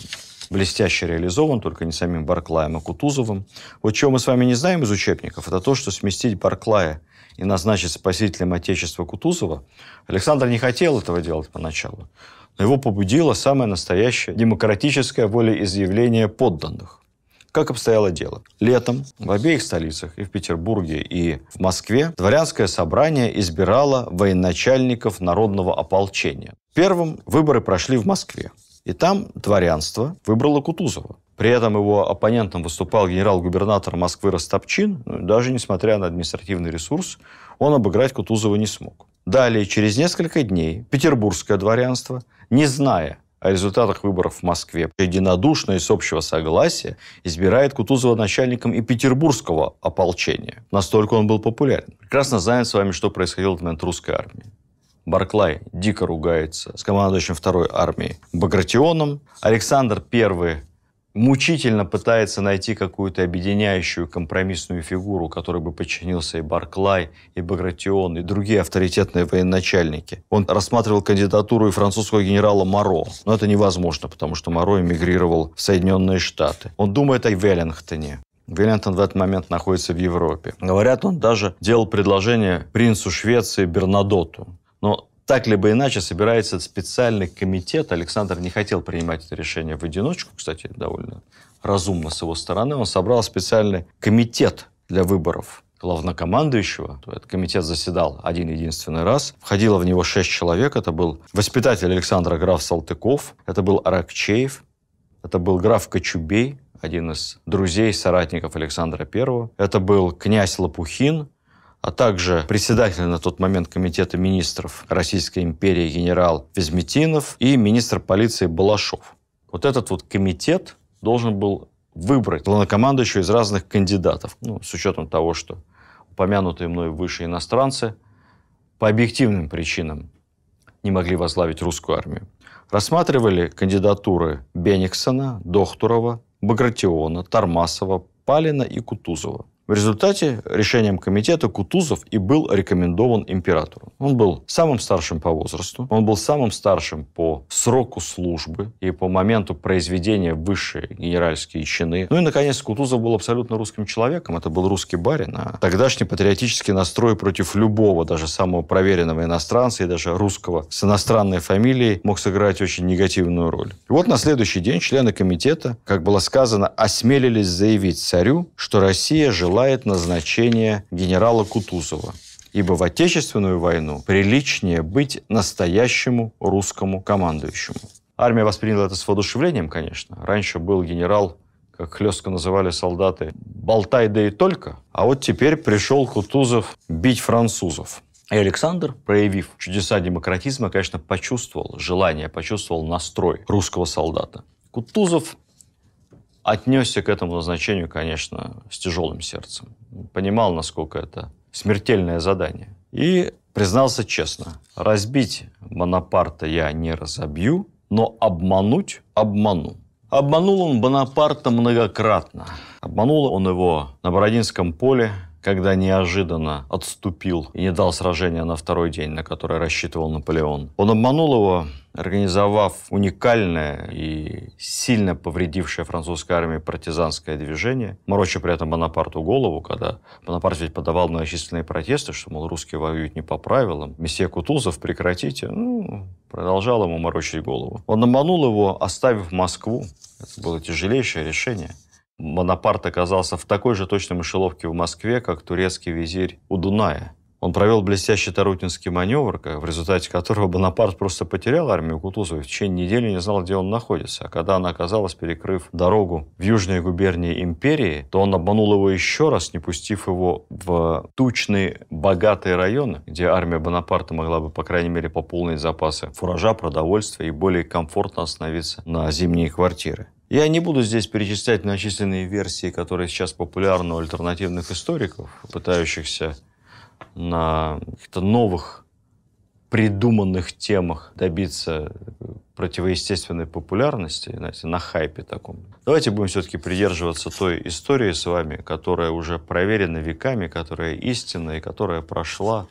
блестяще реализован, только не самим Барклаем, а Кутузовым. Вот чего мы с вами не знаем из учебников, это то, что сместить Барклая – и назначить спасителем Отечества Кутузова, Александр не хотел этого делать поначалу. Но его побудило самое настоящее демократическое волеизъявление подданных. Как обстояло дело? Летом в обеих столицах, и в Петербурге, и в Москве, дворянское собрание избирало военачальников народного ополчения. Первым выборы прошли в Москве. И там дворянство выбрало Кутузова. При этом его оппонентом выступал генерал-губернатор Москвы Ростопчин. Ну даже несмотря на административный ресурс, он обыграть Кутузова не смог. Далее, через несколько дней, петербургское дворянство, не зная о результатах выборов в Москве, единодушно и с общего согласия избирает Кутузова начальником и петербургского ополчения. Настолько он был популярен. Прекрасно знаем с вами, что происходило в момент русской армии. Барклай дико ругается с командующим второй армии Багратионом. Александр Первый мучительно пытается найти какую-то объединяющую компромиссную фигуру, которой бы подчинился и Барклай, и Багратион, и другие авторитетные военачальники. Он рассматривал кандидатуру и французского генерала Моро, но это невозможно, потому что Моро эмигрировал в Соединенные Штаты. Он думает о Веллингтоне. Веллингтон в этот момент находится в Европе. Говорят, он даже делал предложение принцу Швеции Бернадоту. Но так либо иначе собирается специальный комитет. Александр не хотел принимать это решение в одиночку, кстати, довольно разумно с его стороны. Он собрал специальный комитет для выборов главнокомандующего. Этот комитет заседал один единственный раз. Входило в него шесть человек. Это был воспитатель Александра граф Салтыков, это был Аракчеев, это был граф Кочубей, один из друзей, соратников Александра I. Это был князь Лопухин, а также председатель на тот момент Комитета министров Российской империи генерал Везметинов и министр полиции Балашов. Вот этот вот комитет должен был выбрать главнокомандующего из разных кандидатов, ну, с учетом того, что упомянутые мной выше иностранцы по объективным причинам не могли возглавить русскую армию. Рассматривали кандидатуры Бениксона, Дохтурова, Багратиона, Тармасова, Палина и Кутузова. В результате решением комитета Кутузов и был рекомендован императору. Он был самым старшим по возрасту, он был самым старшим по сроку службы и по моменту произведения высшие генеральские чины. Ну и, наконец, Кутузов был абсолютно русским человеком. Это был русский барин. А тогдашний патриотический настрой против любого, даже самого проверенного иностранца и даже русского с иностранной фамилией мог сыграть очень негативную роль. И вот на следующий день члены комитета, как было сказано, осмелились заявить царю, что Россия желает желает назначения генерала Кутузова ибо в Отечественную войну приличнее быть настоящему русскому командующему. Армия восприняла это с воодушевлением, конечно. Раньше был генерал, как хлестко называли солдаты, «болтай да и только», а вот теперь пришел Кутузов бить французов. И Александр, проявив чудеса демократизма, конечно, почувствовал желание, почувствовал настрой русского солдата. Кутузов отнесся к этому назначению, конечно, с тяжелым сердцем. Понимал, насколько это смертельное задание. И признался честно, разбить Бонапарта я не разобью, но обмануть обману. Обманул он Бонапарта многократно. Обманул он его на Бородинском поле, когда неожиданно отступил и не дал сражения на второй день, на который рассчитывал Наполеон. Он обманул его, организовав уникальное и сильно повредившее французской армии партизанское движение, мороча при этом Бонапарту голову, когда Бонапарт ведь подавал многочисленные протесты, что, мол, русские воюют не по правилам, месье Кутузов, прекратите, ну, продолжал ему морочить голову. Он обманул его, оставив Москву. Это было тяжелейшее решение – Монопарт оказался в такой же точной мышеловке в Москве, как турецкий визирь у Дуная. Он провел блестящий Тарутинский маневр, в результате которого Бонапарт просто потерял армию Кутузова и в течение недели не знал, где он находится. А когда она оказалась, перекрыв дорогу в южные губернии империи, то он обманул его еще раз, не пустив его в тучные, богатые районы, где армия Бонапарта могла бы, по крайней мере, пополнить запасы фуража, продовольствия и более комфортно остановиться на зимние квартиры. Я не буду здесь перечислять начисленные версии, которые сейчас популярны у альтернативных историков, пытающихся на каких-то новых придуманных темах добиться противоестественной популярности, знаете, на хайпе таком. Давайте будем все-таки придерживаться той истории с вами, которая уже проверена веками, которая истинная, и которая прошла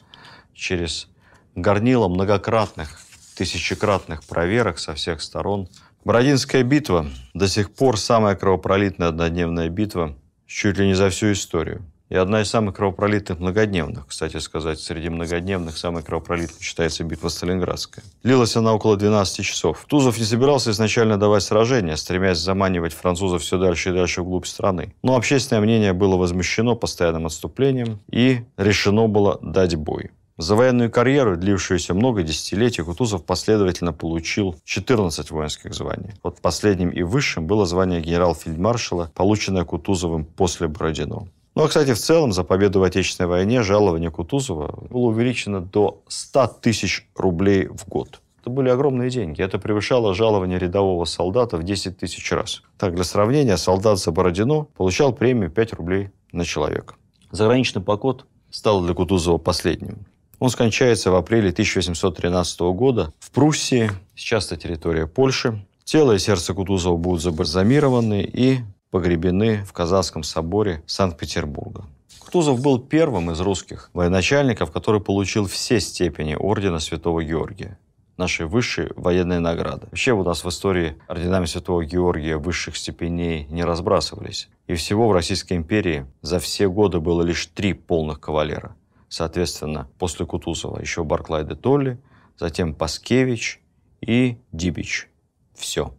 через горнило многократных, тысячекратных проверок со всех сторон – Бородинская битва до сих пор самая кровопролитная однодневная битва чуть ли не за всю историю. И одна из самых кровопролитных многодневных, кстати сказать, среди многодневных самой кровопролитной считается битва Сталинградская. Лилась она около 12 часов. Тузов не собирался изначально давать сражение, стремясь заманивать французов все дальше и дальше вглубь страны. Но общественное мнение было возмущено постоянным отступлением и решено было дать бой. За военную карьеру, длившуюся много десятилетий, Кутузов последовательно получил 14 воинских званий. Вот последним и высшим было звание генерал-фельдмаршала, полученное Кутузовым после Бородино. Ну, а, кстати, в целом за победу в Отечественной войне жалование Кутузова было увеличено до 100 тысяч рублей в год. Это были огромные деньги. Это превышало жалование рядового солдата в 10 тысяч раз. Так, для сравнения, солдат за Бородино получал премию 5 рублей на человека. Заграничный поход стал для Кутузова последним. Он скончается в апреле 1813 года в Пруссии, сейчас это территория Польши. Тело и сердце Кутузова будут забальзамированы и погребены в Казанском соборе Санкт-Петербурга. Кутузов был первым из русских военачальников, который получил все степени ордена Святого Георгия нашей высшей военной награды. Вообще у нас в истории орденами Святого Георгия высших степеней не разбрасывались. И всего в Российской империи за все годы было лишь три полных кавалера. Соответственно, после Кутузова еще Барклай де Толли, затем Паскевич и Дибич. Все.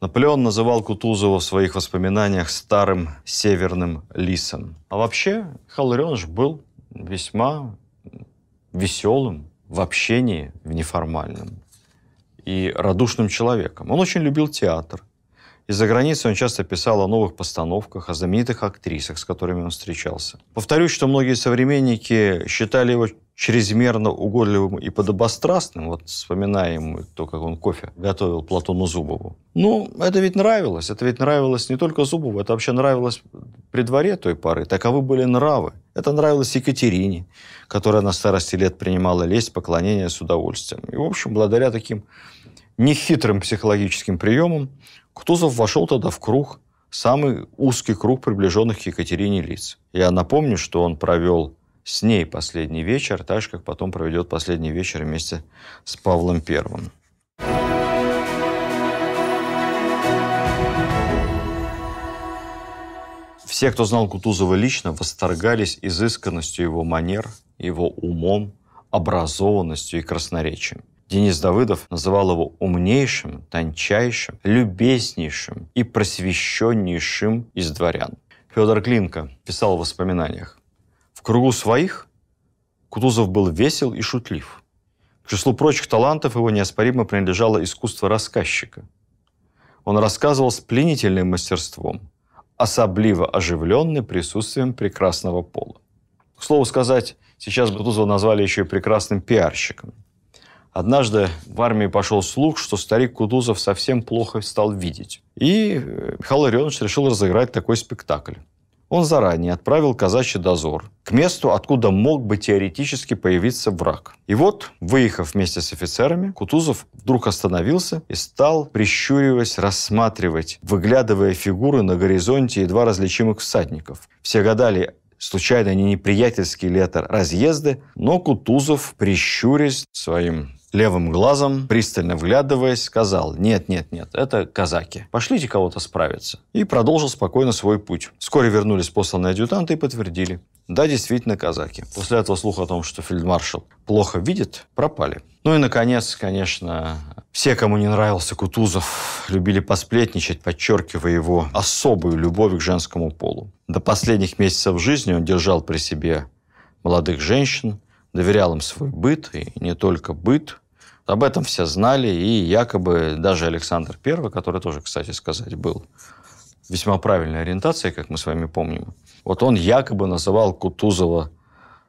Наполеон называл Кутузова в своих воспоминаниях старым северным лисом. А вообще Михаил был весьма веселым в общении, в неформальном, и радушным человеком. Он очень любил театр – из-за границы он часто писал о новых постановках, о знаменитых актрисах, с которыми он встречался. Повторюсь, что многие современники считали его чрезмерно угодливым и подобострастным, вот вспоминаем то, как он кофе готовил Платону Зубову. Ну, это ведь нравилось. Это ведь нравилось не только Зубову, это вообще нравилось при дворе той поры. Таковы были нравы. Это нравилось Екатерине, которая на старости лет принимала лесть, поклонение с удовольствием. И, в общем, благодаря таким нехитрым психологическим приемам Кутузов вошел тогда в круг, самый узкий круг приближенных к Екатерине лиц. Я напомню, что он провел с ней последний вечер, так же, как потом проведет последний вечер вместе с Павлом Первым. Все, кто знал Кутузова лично, восторгались изысканностью его манер, его умом, образованностью и красноречием. Денис Давыдов называл его умнейшим, тончайшим, любезнейшим и просвещеннейшим из дворян. Федор Клинка писал в воспоминаниях. В кругу своих Кутузов был весел и шутлив. К числу прочих талантов его неоспоримо принадлежало искусство рассказчика. Он рассказывал с пленительным мастерством, особливо оживленный присутствием прекрасного пола. К слову сказать, сейчас Бутузова назвали еще и прекрасным пиарщиком. Однажды в армии пошел слух, что старик Кутузов совсем плохо стал видеть. И э, Михаил Ларионович решил разыграть такой спектакль. Он заранее отправил казачий дозор к месту, откуда мог бы теоретически появиться враг. И вот, выехав вместе с офицерами, Кутузов вдруг остановился и стал, прищуриваясь, рассматривать, выглядывая фигуры на горизонте едва различимых всадников. Все гадали, случайно не неприятельский ли это разъезды, но Кутузов, прищурясь своим левым глазом, пристально вглядываясь, сказал «Нет, нет, нет, это казаки. Пошлите кого-то справиться». И продолжил спокойно свой путь. Вскоре вернулись посланные адъютанты и подтвердили. Да, действительно, казаки. После этого слух о том, что фельдмаршал плохо видит, пропали. Ну и, наконец, конечно, все, кому не нравился Кутузов, любили посплетничать, подчеркивая его особую любовь к женскому полу. До последних месяцев жизни он держал при себе молодых женщин, доверял им свой быт, и не только быт, об этом все знали, и якобы даже Александр I, который тоже, кстати сказать, был весьма правильной ориентацией, как мы с вами помним, вот он якобы называл Кутузова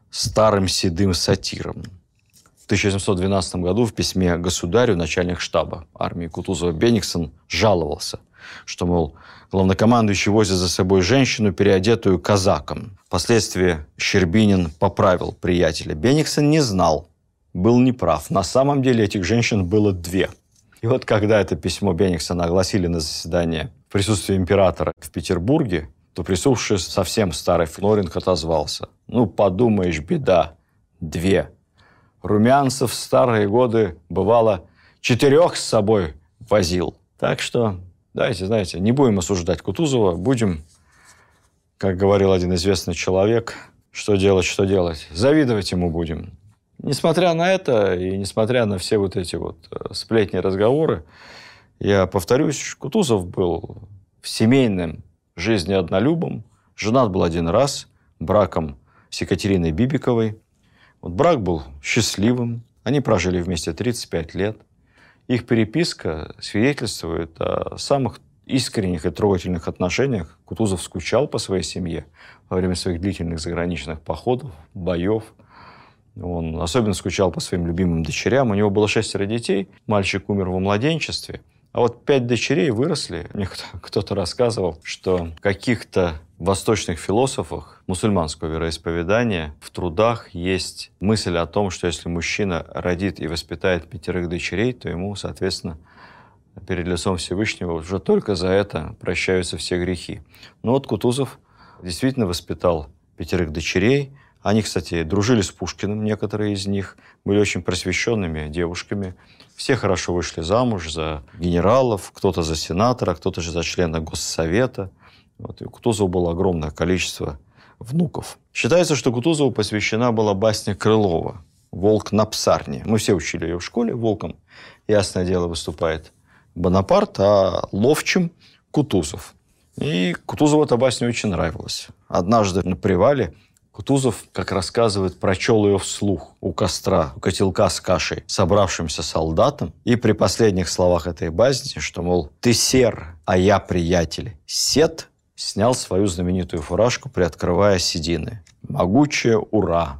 старым седым сатиром. В 1812 году в письме государю начальник штаба армии Кутузова Бениксон жаловался, что, мол, главнокомандующий возит за собой женщину, переодетую казаком. Впоследствии Щербинин поправил приятеля. Бениксон не знал, был неправ. На самом деле этих женщин было две. И вот когда это письмо Бениксона огласили на заседание в присутствии императора в Петербурге, то присутствующий совсем старый Флоринг отозвался. «Ну, подумаешь, беда. Две. Румянцев в старые годы, бывало, четырех с собой возил. Так что давайте, знаете, не будем осуждать Кутузова, будем, как говорил один известный человек, что делать, что делать. Завидовать ему будем. Несмотря на это и несмотря на все вот эти вот э, сплетни, разговоры, я повторюсь, Кутузов был в семейном жизни однолюбом, женат был один раз браком с Екатериной Бибиковой. Вот брак был счастливым, они прожили вместе 35 лет. Их переписка свидетельствует о самых искренних и трогательных отношениях. Кутузов скучал по своей семье во время своих длительных заграничных походов, боев. Он особенно скучал по своим любимым дочерям. У него было шестеро детей. Мальчик умер во младенчестве. А вот пять дочерей выросли. Мне кто-то рассказывал, что в каких-то восточных философах мусульманского вероисповедания в трудах есть мысль о том, что если мужчина родит и воспитает пятерых дочерей, то ему, соответственно, перед лицом Всевышнего уже только за это прощаются все грехи. Но вот Кутузов действительно воспитал пятерых дочерей – они, кстати, дружили с Пушкиным, некоторые из них, были очень просвещенными девушками. Все хорошо вышли замуж за генералов, кто-то за сенатора, кто-то же за члена Госсовета. Вот. И у Кутузова было огромное количество внуков. Считается, что Кутузову посвящена была басня Крылова «Волк на псарне». Мы все учили ее в школе волком. Ясное дело, выступает Бонапарт, а ловчим Кутузов. И Кутузову эта басня очень нравилась. Однажды на привале Кутузов, как рассказывает, прочел ее вслух у костра, у котелка с кашей, собравшимся солдатам, и при последних словах этой басни, что, мол, «ты сер, а я приятель, сет», снял свою знаменитую фуражку, приоткрывая седины. «Могучее ура»,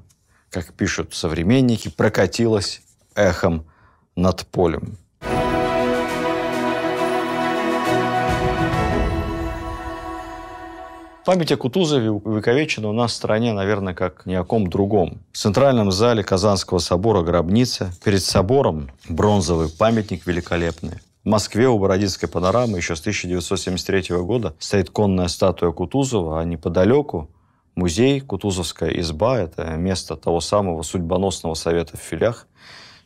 как пишут современники, прокатилось эхом над полем. Память о Кутузове увековечена у нас в стране, наверное, как ни о ком другом. В центральном зале Казанского собора гробница. Перед собором бронзовый памятник великолепный. В Москве у Бородинской панорамы еще с 1973 года стоит конная статуя Кутузова, а неподалеку музей Кутузовская изба. Это место того самого судьбоносного совета в филях.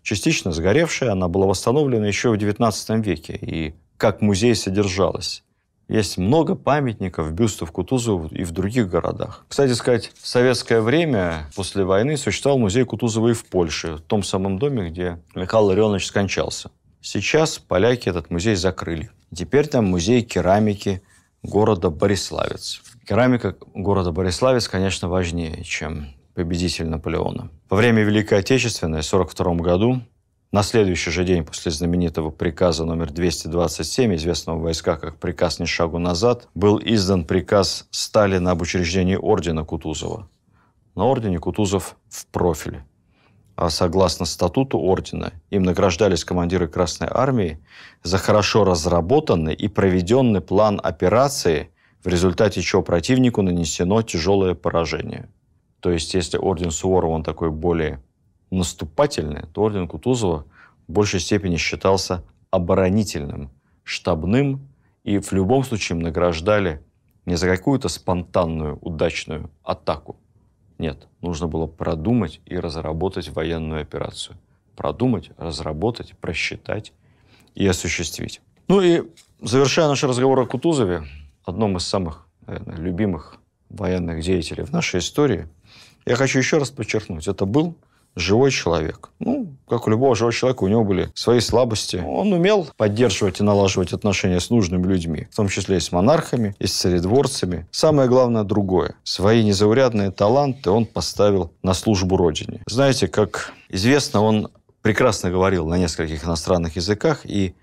Частично сгоревшая, она была восстановлена еще в XIX веке и как музей содержалась. Есть много памятников, бюстов Кутузова и в других городах. Кстати сказать, в советское время, после войны, существовал музей Кутузова и в Польше, в том самом доме, где Михаил Ларионович скончался. Сейчас поляки этот музей закрыли. Теперь там музей керамики города Бориславец. Керамика города Бориславец, конечно, важнее, чем победитель Наполеона. Во время Великой Отечественной, в 1942 году, на следующий же день после знаменитого приказа номер 227, известного в войсках как приказ «Ни шагу назад», был издан приказ Сталина об учреждении ордена Кутузова. На ордене Кутузов в профиле. А согласно статуту ордена, им награждались командиры Красной Армии за хорошо разработанный и проведенный план операции, в результате чего противнику нанесено тяжелое поражение. То есть, если орден Суворова, он такой более наступательное. то орден Кутузова в большей степени считался оборонительным, штабным и в любом случае награждали не за какую-то спонтанную удачную атаку. Нет, нужно было продумать и разработать военную операцию. Продумать, разработать, просчитать и осуществить. Ну и завершая наш разговор о Кутузове, одном из самых, наверное, любимых военных деятелей в нашей истории, я хочу еще раз подчеркнуть, это был живой человек. Ну, как у любого живого человека, у него были свои слабости. Он умел поддерживать и налаживать отношения с нужными людьми, в том числе и с монархами, и с царедворцами. Самое главное другое. Свои незаурядные таланты он поставил на службу Родине. Знаете, как известно, он прекрасно говорил на нескольких иностранных языках и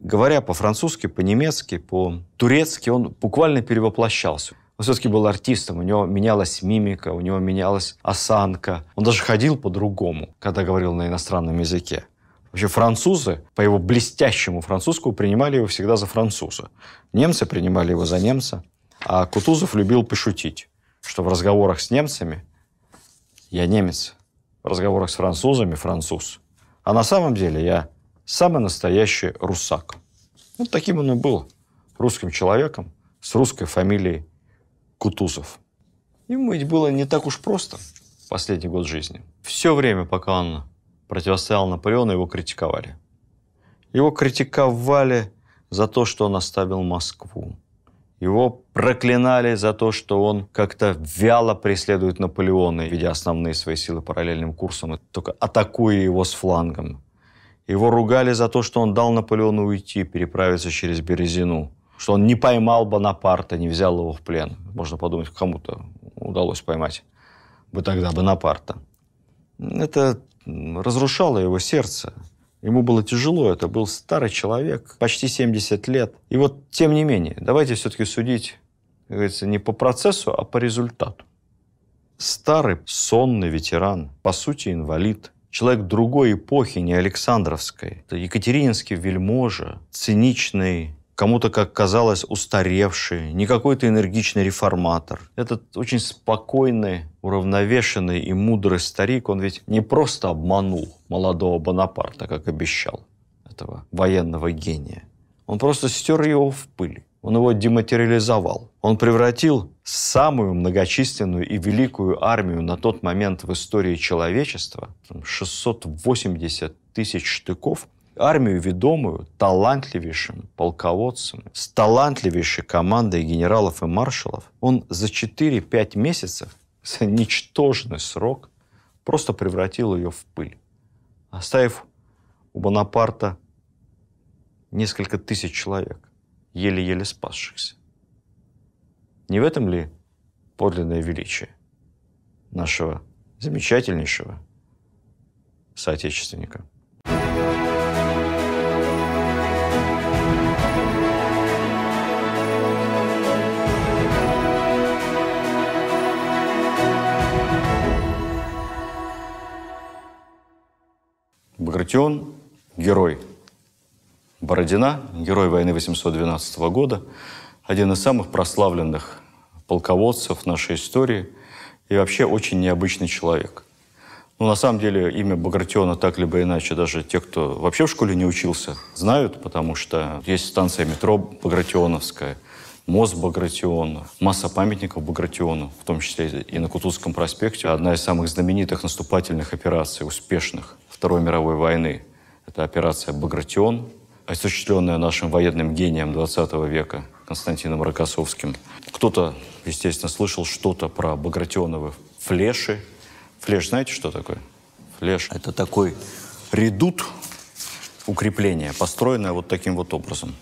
говоря по-французски, по-немецки, по-турецки, он буквально перевоплощался. Высоцкий был артистом, у него менялась мимика, у него менялась осанка. Он даже ходил по-другому, когда говорил на иностранном языке. Вообще французы, по его блестящему французскому, принимали его всегда за француза. Немцы принимали его за немца. А Кутузов любил пошутить, что в разговорах с немцами я немец, в разговорах с французами француз. А на самом деле я самый настоящий русак. Вот таким он и был. Русским человеком с русской фамилией Кутузов. Ему ведь было не так уж просто последний год жизни. Все время, пока он противостоял Наполеону, его критиковали. Его критиковали за то, что он оставил Москву. Его проклинали за то, что он как-то вяло преследует Наполеона, ведя основные свои силы параллельным курсом, и только атакуя его с флангом. Его ругали за то, что он дал Наполеону уйти, переправиться через Березину что он не поймал Бонапарта, не взял его в плен. Можно подумать, кому-то удалось поймать бы тогда Бонапарта. Это разрушало его сердце. Ему было тяжело, это был старый человек, почти 70 лет. И вот, тем не менее, давайте все-таки судить, как говорится, не по процессу, а по результату. Старый, сонный ветеран, по сути, инвалид, человек другой эпохи, не Александровской, это екатерининский вельможа, циничный кому-то, как казалось, устаревший, не какой-то энергичный реформатор. Этот очень спокойный, уравновешенный и мудрый старик, он ведь не просто обманул молодого Бонапарта, как обещал, этого военного гения. Он просто стер его в пыль. Он его дематериализовал. Он превратил самую многочисленную и великую армию на тот момент в истории человечества, 680 тысяч штыков, армию ведомую талантливейшим полководцем, с талантливейшей командой генералов и маршалов, он за 4-5 месяцев, за ничтожный срок, просто превратил ее в пыль, оставив у Бонапарта несколько тысяч человек, еле-еле спасшихся. Не в этом ли подлинное величие нашего замечательнейшего соотечественника? Багратион – герой. Бородина – герой войны 812 года, один из самых прославленных полководцев нашей истории и вообще очень необычный человек. Ну, на самом деле, имя Багратиона так либо иначе даже те, кто вообще в школе не учился, знают, потому что есть станция метро Багратионовская, мост Багратиона, масса памятников Багратиону, в том числе и на Кутузском проспекте. Одна из самых знаменитых наступательных операций, успешных Второй мировой войны. Это операция «Багратион», осуществленная нашим военным гением 20 века Константином Рокоссовским. Кто-то, естественно, слышал что-то про Багратионовы флеши. Флеш знаете, что такое? Флеш — это такой редут укрепления, построенное вот таким вот образом.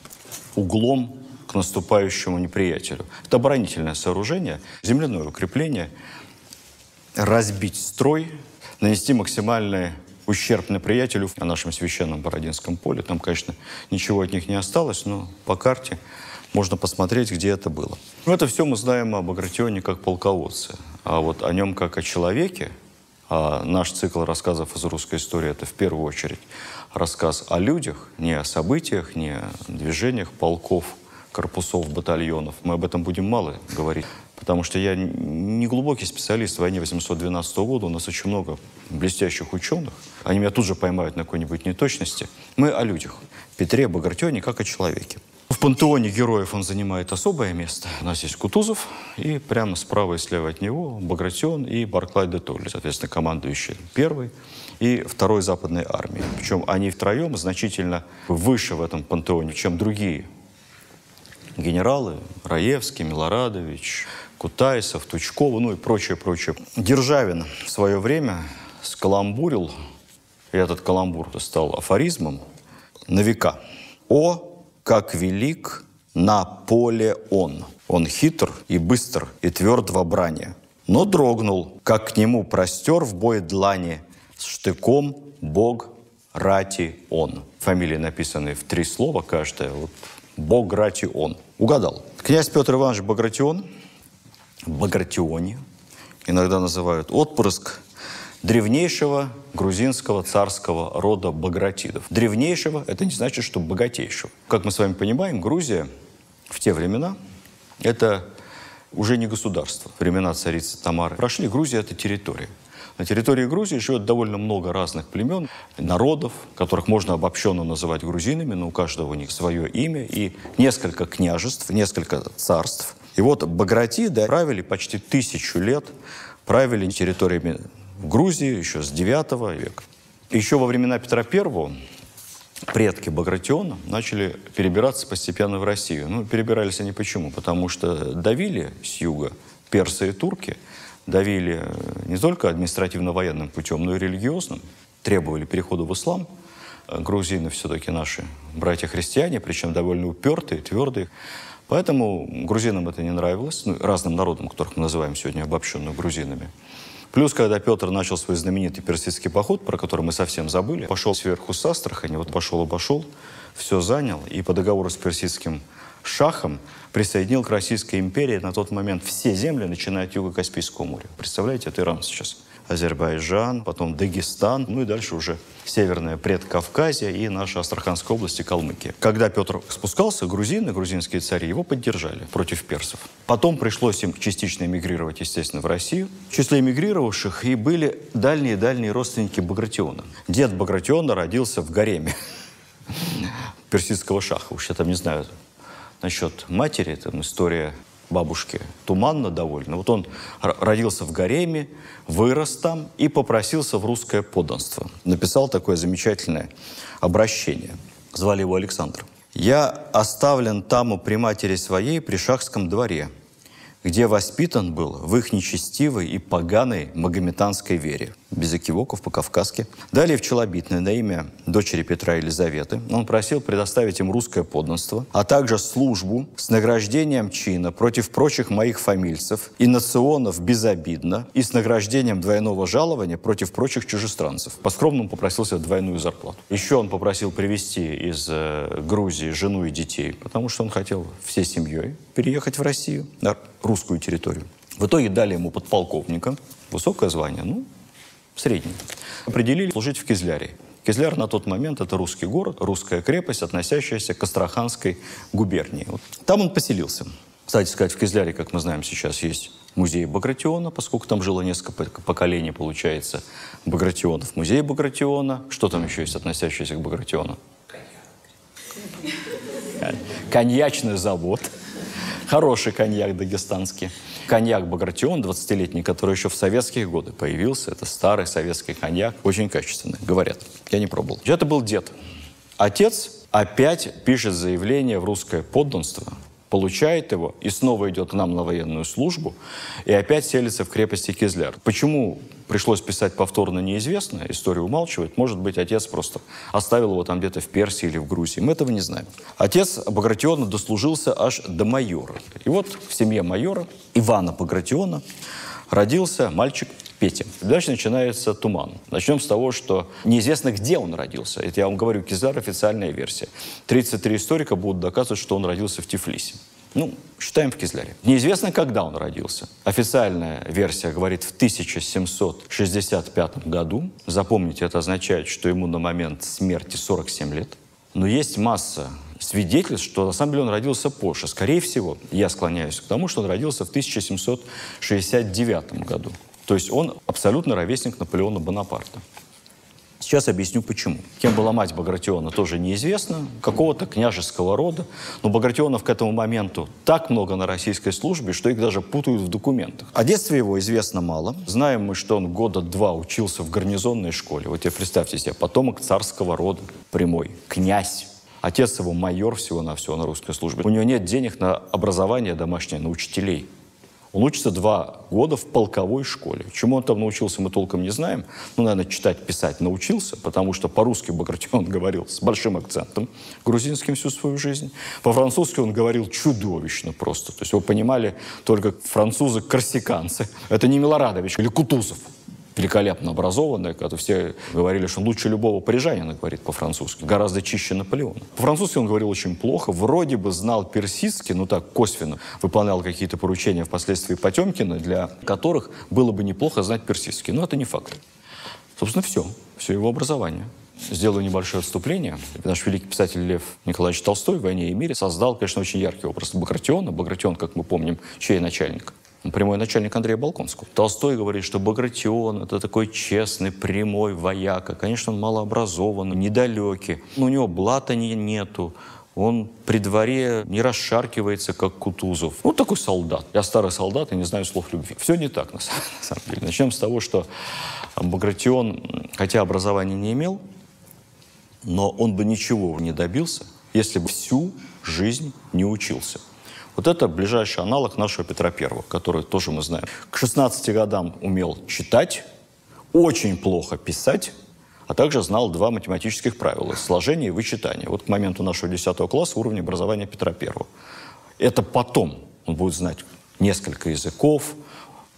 Углом к наступающему неприятелю. Это оборонительное сооружение, земляное укрепление. Разбить строй, нанести максимальный ущерб неприятелю на нашем священном Бородинском поле. Там, конечно, ничего от них не осталось, но по карте можно посмотреть, где это было. Ну, это все мы знаем об Агратионе как полководце. А вот о нем как о человеке, а наш цикл рассказов из русской истории – это в первую очередь рассказ о людях, не о событиях, не о движениях полков, корпусов, батальонов. Мы об этом будем мало говорить потому что я не глубокий специалист в войне 812 года, у нас очень много блестящих ученых, они меня тут же поймают на какой-нибудь неточности. Мы о людях, Петре Багратионе, как о человеке. В пантеоне героев он занимает особое место. У нас есть Кутузов, и прямо справа и слева от него Багратион и Барклай де Толли, соответственно, командующие первой и второй западной армии. Причем они втроем значительно выше в этом пантеоне, чем другие генералы Раевский, Милорадович, Кутайсов, Тучкова, ну и прочее, прочее. Державин в свое время скаламбурил, и этот каламбур стал афоризмом, на века. «О, как велик Наполеон! Он хитр и быстр, и тверд во бране, но дрогнул, как к нему простер в бой длани с штыком Бог Рати Он». Фамилии написаны в три слова каждая. Вот Бог Рати Он. Угадал. Князь Петр Иванович Багратион – Багратионе, иногда называют отпрыск древнейшего грузинского царского рода багратидов. Древнейшего – это не значит, что богатейшего. Как мы с вами понимаем, Грузия в те времена – это уже не государство. Времена царицы Тамары прошли, Грузия – это территория. На территории Грузии живет довольно много разных племен, народов, которых можно обобщенно называть грузинами, но у каждого у них свое имя, и несколько княжеств, несколько царств – и вот багратиды правили почти тысячу лет, правили территориями Грузии еще с IX века. Еще во времена Петра I предки Багратиона начали перебираться постепенно в Россию. Ну, перебирались они почему? Потому что давили с юга персы и турки, давили не только административно-военным путем, но и религиозным, требовали перехода в ислам. Грузины все-таки наши братья-христиане, причем довольно упертые, твердые. Поэтому грузинам это не нравилось, ну, разным народам, которых мы называем сегодня обобщенно грузинами. Плюс, когда Петр начал свой знаменитый персидский поход, про который мы совсем забыли, пошел сверху с Астрахани, вот пошел и пошел, все занял, и по договору с персидским шахом присоединил к Российской империи на тот момент все земли, начиная от юга Каспийского моря. Представляете, это Иран сейчас. Азербайджан, потом Дагестан, ну и дальше уже Северная Предкавказья и наша Астраханская область и Калмыкия. Когда Петр спускался, грузины, грузинские цари его поддержали против персов. Потом пришлось им частично эмигрировать, естественно, в Россию. В числе эмигрировавших и были дальние-дальние родственники Багратиона. Дед Багратиона родился в гареме персидского шаха. Уж я там не знаю насчет матери, там история бабушки Туманно довольно. Вот он родился в гареме, вырос там и попросился в русское подданство. Написал такое замечательное обращение. Звали его Александр. «Я оставлен там при матери своей при шахском дворе, где воспитан был в их нечестивой и поганой магометанской вере без экивоков по-кавказски. Далее в Челобитное на имя дочери Петра Елизаветы он просил предоставить им русское подданство, а также службу с награждением чина против прочих моих фамильцев и национов безобидно и с награждением двойного жалования против прочих чужестранцев. По скромному попросился двойную зарплату. Еще он попросил привезти из э, Грузии жену и детей, потому что он хотел всей семьей переехать в Россию, на русскую территорию. В итоге дали ему подполковника, высокое звание, ну, средний, определили служить в Кизляре. Кизляр на тот момент – это русский город, русская крепость, относящаяся к Астраханской губернии. Вот. Там он поселился. Кстати сказать, в Кизляре, как мы знаем, сейчас есть музей Багратиона, поскольку там жило несколько поколений, получается, Багратионов. Музей Багратиона. Что там еще есть, относящееся к Багратиону? Коньячный завод. Хороший коньяк дагестанский коньяк Багратион 20-летний, который еще в советские годы появился. Это старый советский коньяк, очень качественный, говорят. Я не пробовал. Это был дед. Отец опять пишет заявление в русское подданство получает его и снова идет нам на военную службу и опять селится в крепости Кизляр. Почему пришлось писать повторно неизвестно, историю умалчивать, может быть, отец просто оставил его там где-то в Персии или в Грузии, мы этого не знаем. Отец Багратиона дослужился аж до майора. И вот в семье майора Ивана Багратиона родился мальчик Пете. Дальше начинается туман. Начнем с того, что неизвестно, где он родился. Это я вам говорю, Кизар официальная версия. 33 историка будут доказывать, что он родился в Тифлисе. Ну, считаем в Кизляре. Неизвестно, когда он родился. Официальная версия говорит в 1765 году. Запомните, это означает, что ему на момент смерти 47 лет. Но есть масса свидетельств, что на самом деле он родился позже. Скорее всего, я склоняюсь к тому, что он родился в 1769 году. То есть он абсолютно ровесник Наполеона Бонапарта. Сейчас объясню почему. Кем была мать Багратиона, тоже неизвестно. Какого-то княжеского рода. Но Багратионов к этому моменту так много на российской службе, что их даже путают в документах. О детстве его известно мало. Знаем мы, что он года два учился в гарнизонной школе. Вот тебе представьте себе, потомок царского рода прямой, князь. Отец его майор всего на все на русской службе. У него нет денег на образование домашнее, на учителей. Он учится два года в полковой школе. Чему он там научился, мы толком не знаем. Ну, наверное, читать, писать научился, потому что по-русски Багратион говорил с большим акцентом грузинским всю свою жизнь. По-французски он говорил чудовищно просто. То есть его понимали только французы-корсиканцы. Это не Милорадович или Кутузов великолепно образованная, когда все говорили, что лучше любого парижанина говорит по-французски, гораздо чище Наполеона. По-французски он говорил очень плохо, вроде бы знал персидский, но так, косвенно, выполнял какие-то поручения впоследствии Потемкина, для которых было бы неплохо знать персидский, но это не факт. Собственно, все, все его образование. Сделаю небольшое отступление. Наш великий писатель Лев Николаевич Толстой в «Войне и мире» создал, конечно, очень яркий образ Багратиона. Багратион, как мы помним, чей начальник? прямой начальник Андрея Балконского. Толстой говорит, что Багратион — это такой честный, прямой вояка. Конечно, он малообразованный, недалекий. Но у него блата не, нету, он при дворе не расшаркивается, как Кутузов. Ну, такой солдат. Я старый солдат и не знаю слов любви. Все не так, на самом деле. Начнем с того, что Багратион, хотя образования не имел, но он бы ничего не добился, если бы всю жизнь не учился. Вот это ближайший аналог нашего Петра Первого, который тоже мы знаем. К 16 годам умел читать, очень плохо писать, а также знал два математических правила – сложение и вычитание. Вот к моменту нашего 10 класса уровня образования Петра Первого. Это потом он будет знать несколько языков,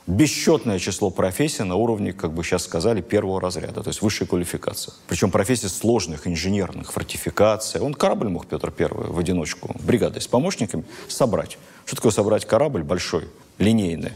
бесчетное число профессий на уровне, как бы сейчас сказали, первого разряда, то есть высшей квалификации. Причем профессии сложных, инженерных, фортификация. Он корабль мог Петр Первый в одиночку, бригадой с помощниками, собрать. Что такое собрать корабль большой, линейный?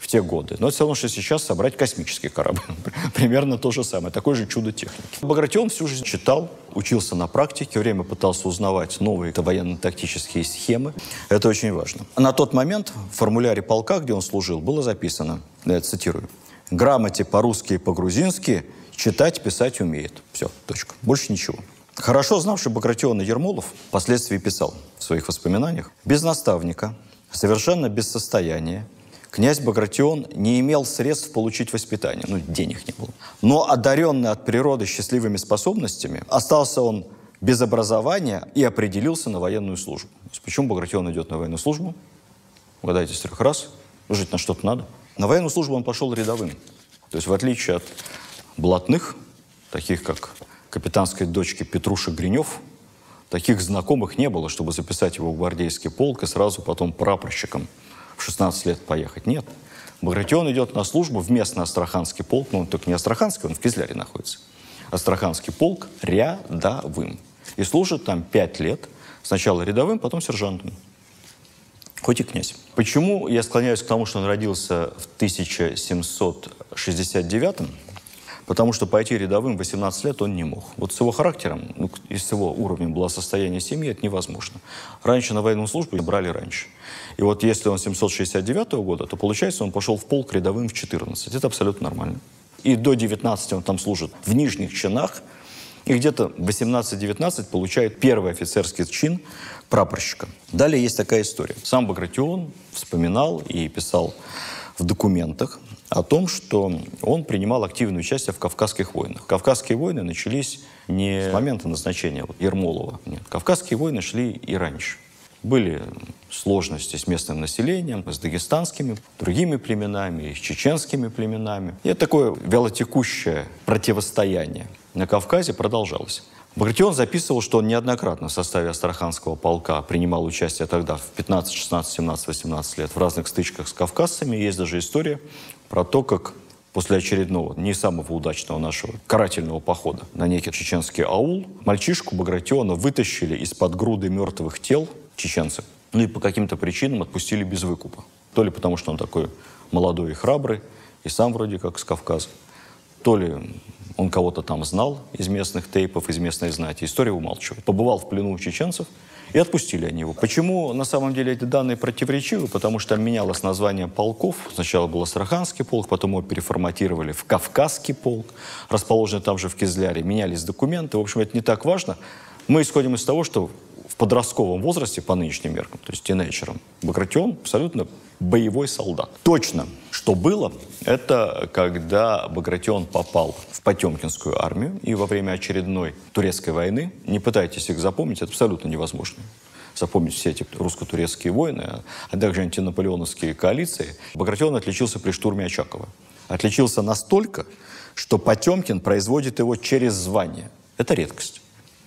в те годы. Но это все равно, что сейчас собрать космический корабль. Примерно то же самое. Такое же чудо техники. Багратион всю жизнь читал, учился на практике, время пытался узнавать новые военно-тактические схемы. Это очень важно. На тот момент в формуляре полка, где он служил, было записано, я цитирую, «Грамоте по-русски и по-грузински читать, писать умеет». Все, точка. Больше ничего. Хорошо знавший Багратиона Ермолов впоследствии писал в своих воспоминаниях, «Без наставника, совершенно без состояния, Князь Багратион не имел средств получить воспитание, ну, денег не было. Но одаренный от природы счастливыми способностями, остался он без образования и определился на военную службу. Почему Багратион идет на военную службу? Угадайте с трех раз. Жить на что-то надо. На военную службу он пошел рядовым. То есть в отличие от блатных, таких как капитанской дочки Петруша Гринев, таких знакомых не было, чтобы записать его в гвардейский полк и сразу потом прапорщиком – в 16 лет поехать. Нет. Багратион идет на службу в местный Астраханский полк, но ну, он только не Астраханский, он в Кизляре находится. Астраханский полк рядовым. И служит там 5 лет. Сначала рядовым, потом сержантом. Хоть и князь. Почему я склоняюсь к тому, что он родился в 1769 Потому что пойти рядовым 18 лет он не мог. Вот с его характером, ну, и с его уровнем благосостояния семьи это невозможно. Раньше на военную службу брали раньше. И вот если он 769 года, то получается он пошел в полк рядовым в 14. Это абсолютно нормально. И до 19 он там служит в нижних чинах, и где-то 18-19 получает первый офицерский чин прапорщика. Далее есть такая история. Сам Багратион вспоминал и писал в документах, о том, что он принимал активное участие в Кавказских войнах. Кавказские войны начались не с момента назначения вот, Ермолова. Нет, Кавказские войны шли и раньше. Были сложности с местным населением, с дагестанскими, другими племенами, с чеченскими племенами. И это такое вялотекущее противостояние на Кавказе продолжалось. Багратион записывал, что он неоднократно в составе Астраханского полка принимал участие тогда в 15, 16, 17, 18 лет в разных стычках с кавказцами. Есть даже история про то, как после очередного, не самого удачного нашего карательного похода на некий чеченский аул, мальчишку Багратиона вытащили из-под груды мертвых тел чеченцев ну и по каким-то причинам отпустили без выкупа. То ли потому, что он такой молодой и храбрый, и сам вроде как с Кавказа, то ли он кого-то там знал из местных тейпов, из местной знати. История умалчивает. Побывал в плену у чеченцев – и отпустили они его. Почему на самом деле эти данные противоречивы? Потому что менялось название полков. Сначала был Астраханский полк, потом его переформатировали в Кавказский полк, расположенный там же в Кизляре. Менялись документы. В общем, это не так важно. Мы исходим из того, что в подростковом возрасте, по нынешним меркам, то есть тинейджерам, Багратион абсолютно боевой солдат. Точно, что было, это когда Багратион попал в Потемкинскую армию и во время очередной турецкой войны, не пытайтесь их запомнить, это абсолютно невозможно запомнить все эти русско-турецкие войны, а также антинаполеоновские коалиции, Багратион отличился при штурме Очакова. Отличился настолько, что Потемкин производит его через звание. Это редкость.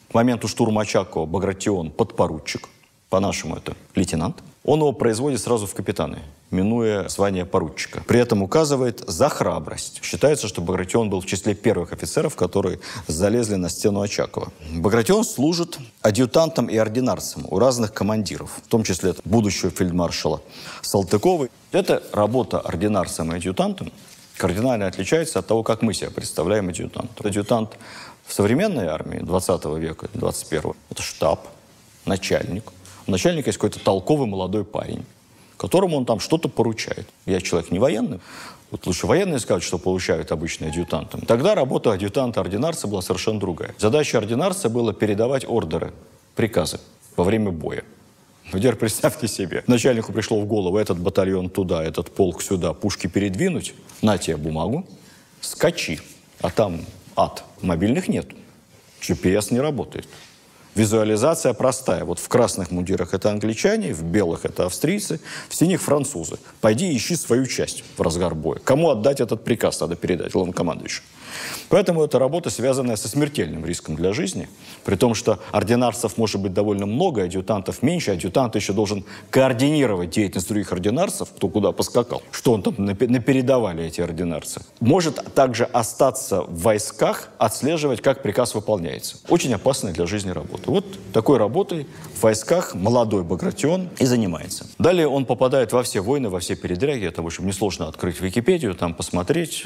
К моменту штурма Очакова Багратион подпоручик, по-нашему это лейтенант – он его производит сразу в капитаны, минуя звание поручика. При этом указывает за храбрость. Считается, что Багратион был в числе первых офицеров, которые залезли на стену Очакова. Багратион служит адъютантом и ординарцем у разных командиров, в том числе будущего фельдмаршала Салтыкова. Эта работа ординарцем и адъютантом кардинально отличается от того, как мы себя представляем адъютанта. Адъютант в современной армии 20 века, 21 это штаб, начальник – у начальника есть какой-то толковый молодой парень, которому он там что-то поручает. Я человек не военный, вот лучше военные скажут, что получают обычные адъютанты. Тогда работа адъютанта-ординарца была совершенно другая. Задача ординарца была передавать ордеры, приказы во время боя. Ну, теперь представьте себе, начальнику пришло в голову этот батальон туда, этот полк сюда, пушки передвинуть, на тебе бумагу, скачи, а там ад. Мобильных нет, GPS не работает. Визуализация простая. Вот в красных мундирах это англичане, в белых это австрийцы, в синих французы. Пойди ищи свою часть в разгар боя. Кому отдать этот приказ надо передать, главнокомандующему? Поэтому это работа, связанная со смертельным риском для жизни, при том, что ординарцев может быть довольно много, адъютантов меньше, адъютант еще должен координировать деятельность других ординарцев, кто куда поскакал, что он там напередавали эти ординарцы. Может также остаться в войсках, отслеживать, как приказ выполняется. Очень опасная для жизни работа. Вот такой работой в войсках молодой Багратион и занимается. Далее он попадает во все войны, во все передряги. Это, в общем, несложно открыть Википедию, там посмотреть,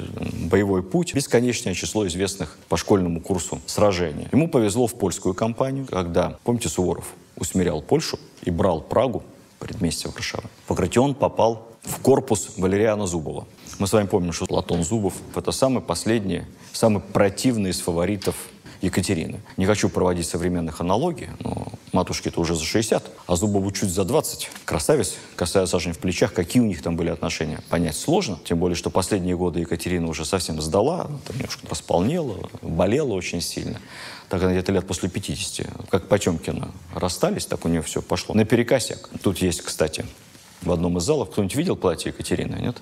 боевой путь, бесконечное число число известных по школьному курсу сражений. Ему повезло в польскую кампанию, когда, помните, Суворов усмирял Польшу и брал Прагу, предместье Варшавы. Багратион попал в корпус Валериана Зубова. Мы с вами помним, что Латон Зубов — это самый последний, самый противный из фаворитов Екатерины. Не хочу проводить современных аналогий, но матушке-то уже за 60, а Зубову чуть за 20. Красавец, касая сажень в плечах, какие у них там были отношения, понять сложно. Тем более, что последние годы Екатерина уже совсем сдала, там немножко располнела, болела очень сильно. Так она где-то лет после 50, как Потемкина, расстались, так у нее все пошло. На перекосяк. Тут есть, кстати, в одном из залов. Кто-нибудь видел платье Екатерины, нет?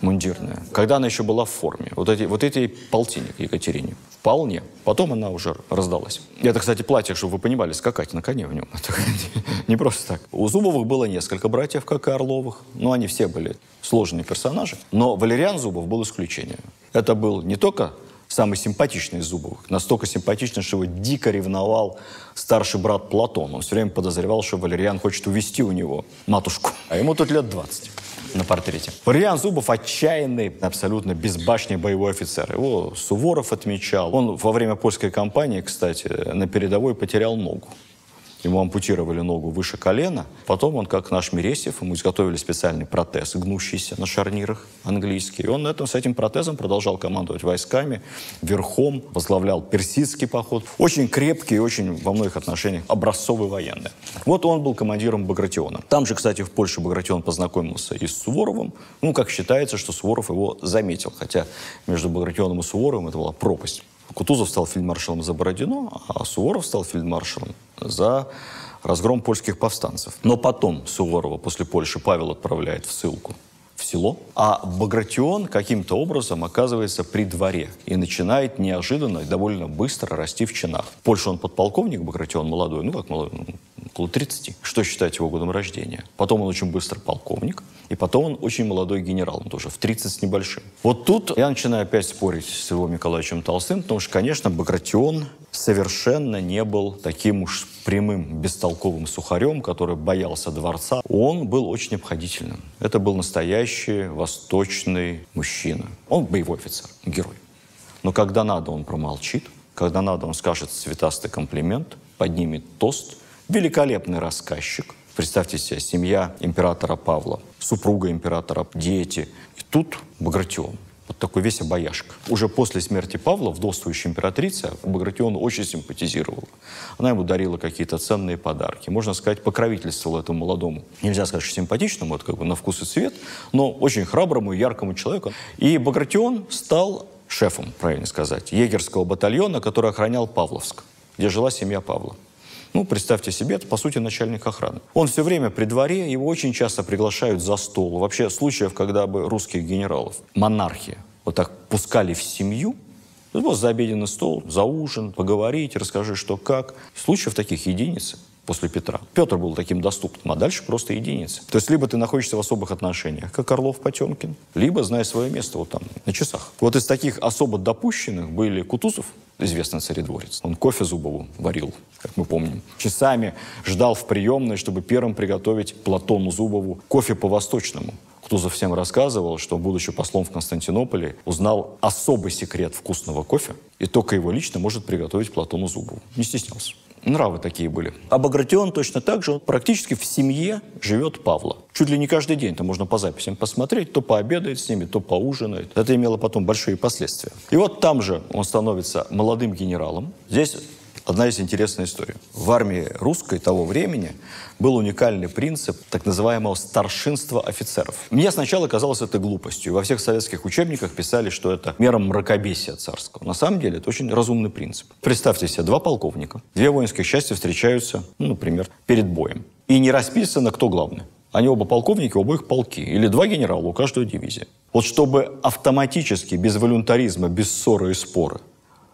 мундирная, когда она еще была в форме. Вот эти, вот эти полтинник Екатерине. Вполне. Потом она уже раздалась. Это, кстати, платье, чтобы вы понимали, скакать на коне в нем. Это не просто так. У Зубовых было несколько братьев, как и Орловых. Но они все были сложные персонажи. Но Валериан Зубов был исключением. Это был не только самый симпатичный из Зубовых. Настолько симпатичный, что его дико ревновал старший брат Платон. Он все время подозревал, что Валериан хочет увести у него матушку. А ему тут лет 20 на портрете. Валериан Зубов отчаянный, абсолютно безбашный боевой офицер. Его Суворов отмечал. Он во время польской кампании, кстати, на передовой потерял ногу. Ему ампутировали ногу выше колена. Потом он, как наш Мересев, ему изготовили специальный протез, гнущийся на шарнирах английский. И он этом, с этим протезом продолжал командовать войсками, верхом, возглавлял персидский поход. Очень крепкий, очень во многих отношениях образцовый военный. Вот он был командиром Багратиона. Там же, кстати, в Польше Багратион познакомился и с Суворовым. Ну, как считается, что Суворов его заметил. Хотя между Багратионом и Суворовым это была пропасть. Кутузов стал фельдмаршалом за Бородино, а Суворов стал фельдмаршалом за разгром польских повстанцев. Но потом Суворова после Польши Павел отправляет в ссылку – в село, а Багратион каким-то образом оказывается при дворе и начинает неожиданно и довольно быстро расти в чинах. В Польше он подполковник, Багратион молодой, ну как молодой, ну, около 30, что считать его годом рождения. Потом он очень быстро полковник, и потом он очень молодой генерал, он тоже в 30 с небольшим. Вот тут я начинаю опять спорить с его Николаевичем Толстым, потому что, конечно, Багратион совершенно не был таким уж прямым, бестолковым сухарем, который боялся дворца. Он был очень обходительным. Это был настоящий настоящий восточный мужчина. Он боевой офицер, герой. Но когда надо, он промолчит. Когда надо, он скажет цветастый комплимент, поднимет тост. Великолепный рассказчик. Представьте себе, семья императора Павла, супруга императора, дети. И тут Багратион вот такой весь обаяшка. Уже после смерти Павла, вдовствующая императрица, Багратион очень симпатизировала. Она ему дарила какие-то ценные подарки. Можно сказать, покровительствовала этому молодому. Нельзя сказать, что симпатичному, вот как бы на вкус и цвет, но очень храброму и яркому человеку. И Багратион стал шефом, правильно сказать, егерского батальона, который охранял Павловск, где жила семья Павла. Ну, представьте себе, это, по сути, начальник охраны. Он все время при дворе, его очень часто приглашают за стол. Вообще, случаев, когда бы русских генералов, монархия вот так пускали в семью, вот за обеденный стол, за ужин, поговорить, расскажи, что как. Случаев таких единицы после Петра. Петр был таким доступным, а дальше просто единицы. То есть либо ты находишься в особых отношениях, как Орлов Потемкин, либо знай свое место вот там, на часах. Вот из таких особо допущенных были Кутузов, известный царедворец. Он кофе Зубову варил, как мы помним. Часами ждал в приемной, чтобы первым приготовить Платону Зубову кофе по-восточному. Кутузов всем рассказывал, что, будучи послом в Константинополе, узнал особый секрет вкусного кофе, и только его лично может приготовить Платону Зубову. Не стеснялся. Нравы такие были. А Багратион точно так же, он практически в семье живет Павла. Чуть ли не каждый день, там можно по записям посмотреть, то пообедает с ними, то поужинает. Это имело потом большие последствия. И вот там же он становится молодым генералом. Здесь Одна из интересных историй. В армии русской того времени был уникальный принцип так называемого старшинства офицеров. Мне сначала казалось это глупостью. Во всех советских учебниках писали, что это мера мракобесия царского. На самом деле это очень разумный принцип. Представьте себе, два полковника, две воинские части встречаются, ну, например, перед боем. И не расписано, кто главный. Они оба полковники, оба их полки. Или два генерала у каждой дивизии. Вот чтобы автоматически, без волюнтаризма, без ссоры и споры,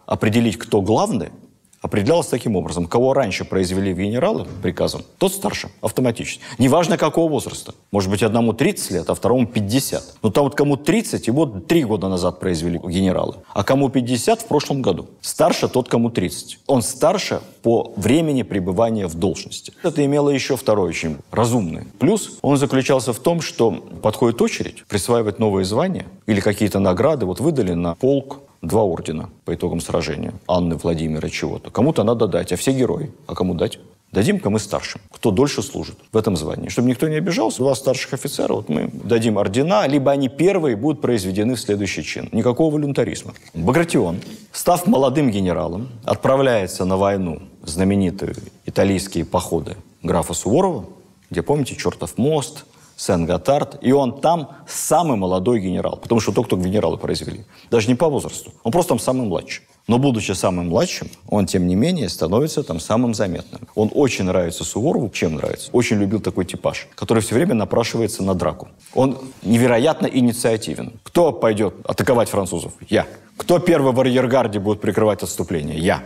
определить, кто главный – определялось таким образом. Кого раньше произвели в генералы приказом, тот старше, автоматически. Неважно, какого возраста. Может быть, одному 30 лет, а второму 50. Но там вот кому 30, его три года назад произвели генералы. А кому 50 в прошлом году. Старше тот, кому 30. Он старше по времени пребывания в должности. Это имело еще второй очень разумный плюс. Он заключался в том, что подходит очередь присваивать новые звания или какие-то награды. Вот выдали на полк два ордена по итогам сражения. Анны, Владимира, чего-то. Кому-то надо дать, а все герои. А кому дать? Дадим-ка мы старшим, кто дольше служит в этом звании. Чтобы никто не обижался, У вас старших офицеров, вот мы дадим ордена, либо они первые будут произведены в следующий чин. Никакого волюнтаризма. Багратион, став молодым генералом, отправляется на войну знаменитые итальянские походы графа Суворова, где, помните, чертов мост, Сен-Готард, и он там самый молодой генерал, потому что только только генералы произвели. Даже не по возрасту, он просто там самый младший. Но будучи самым младшим, он, тем не менее, становится там самым заметным. Он очень нравится Суворову. Чем нравится? Очень любил такой типаж, который все время напрашивается на драку. Он невероятно инициативен. Кто пойдет атаковать французов? Я. Кто первый в арьергарде будет прикрывать отступление? Я.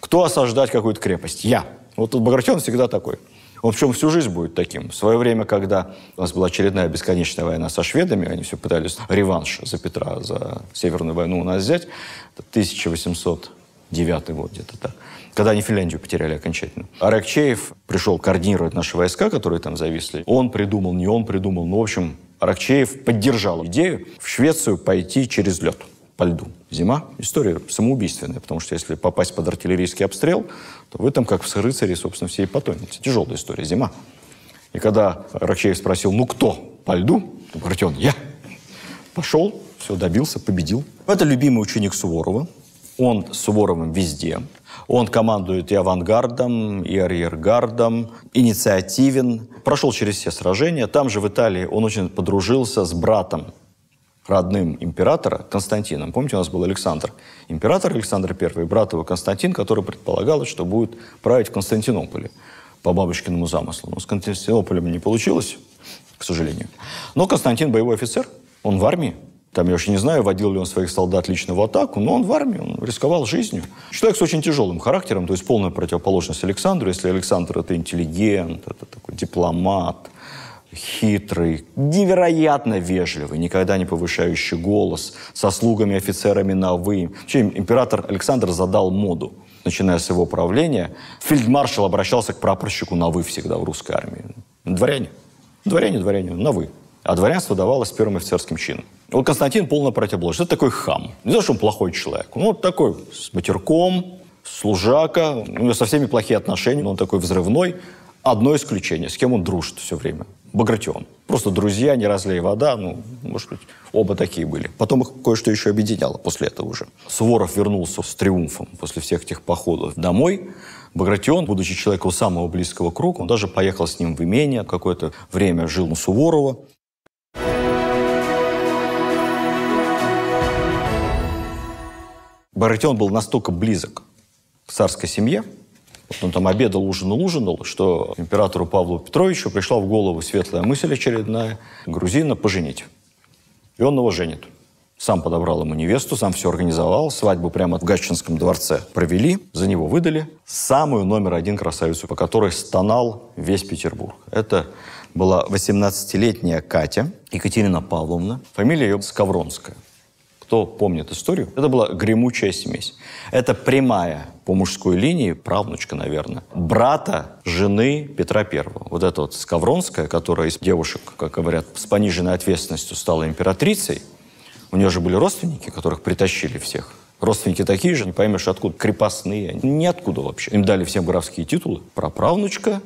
Кто осаждать какую-то крепость? Я. Вот Багратион всегда такой. Он в всю жизнь будет таким. В свое время, когда у нас была очередная бесконечная война со шведами, они все пытались реванш за Петра, за Северную войну у нас взять. Это 1809 год где-то так когда они Финляндию потеряли окончательно. Аракчеев пришел координировать наши войска, которые там зависли. Он придумал, не он придумал, но, ну, в общем, Аракчеев поддержал идею в Швецию пойти через лед по льду. Зима. История самоубийственная, потому что если попасть под артиллерийский обстрел, то вы там, как в рыцаре, собственно, все и потонете. Тяжелая история, зима. И когда Рокчеев спросил, ну кто по льду, то Бартен, я. Пошел, все, добился, победил. Это любимый ученик Суворова. Он с Суворовым везде. Он командует и авангардом, и арьергардом, инициативен. Прошел через все сражения. Там же в Италии он очень подружился с братом родным императора Константином. Помните, у нас был Александр. Император Александр I, брат его Константин, который предполагалось, что будет править в Константинополе по бабушкиному замыслу. Но с Константинополем не получилось, к сожалению. Но Константин боевой офицер, он в армии. Там, я уж не знаю, водил ли он своих солдат лично в атаку, но он в армии, он рисковал жизнью. Человек с очень тяжелым характером, то есть полная противоположность Александру. Если Александр – это интеллигент, это такой дипломат – хитрый, невероятно вежливый, никогда не повышающий голос, со слугами офицерами на «вы». Вообще, император Александр задал моду. Начиная с его правления, фельдмаршал обращался к прапорщику на «вы» всегда в русской армии. Дворяне. Дворяне, дворяне, на «вы». А дворянство давалось первым офицерским чином. Вот Константин полно противоположность. Это такой хам. Не знаю, что он плохой человек. Ну вот такой, с матерком, служака. У него со всеми плохие отношения, но он такой взрывной. Одно исключение, с кем он дружит все время. Багратион. Просто друзья, не разлей вода, ну, может быть, оба такие были. Потом их кое-что еще объединяло после этого уже. Суворов вернулся с триумфом после всех этих походов домой. Багратион, будучи человеком самого близкого круга, он даже поехал с ним в имение, какое-то время жил у Суворова. Багратион был настолько близок к царской семье, он там обедал, ужинал, ужинал, что императору Павлу Петровичу пришла в голову светлая мысль очередная – грузина поженить. И он его женит. Сам подобрал ему невесту, сам все организовал. Свадьбу прямо в Гатчинском дворце провели, за него выдали. Самую номер один красавицу, по которой стонал весь Петербург. Это была 18-летняя Катя, Екатерина Павловна. Фамилия ее Скавронская кто помнит историю, это была гремучая смесь. Это прямая по мужской линии, правнучка, наверное, брата жены Петра Первого. Вот эта вот Скавронская, которая из девушек, как говорят, с пониженной ответственностью стала императрицей, у нее же были родственники, которых притащили всех. Родственники такие же, не поймешь откуда, крепостные, ниоткуда вообще. Им дали всем графские титулы. Праправнучка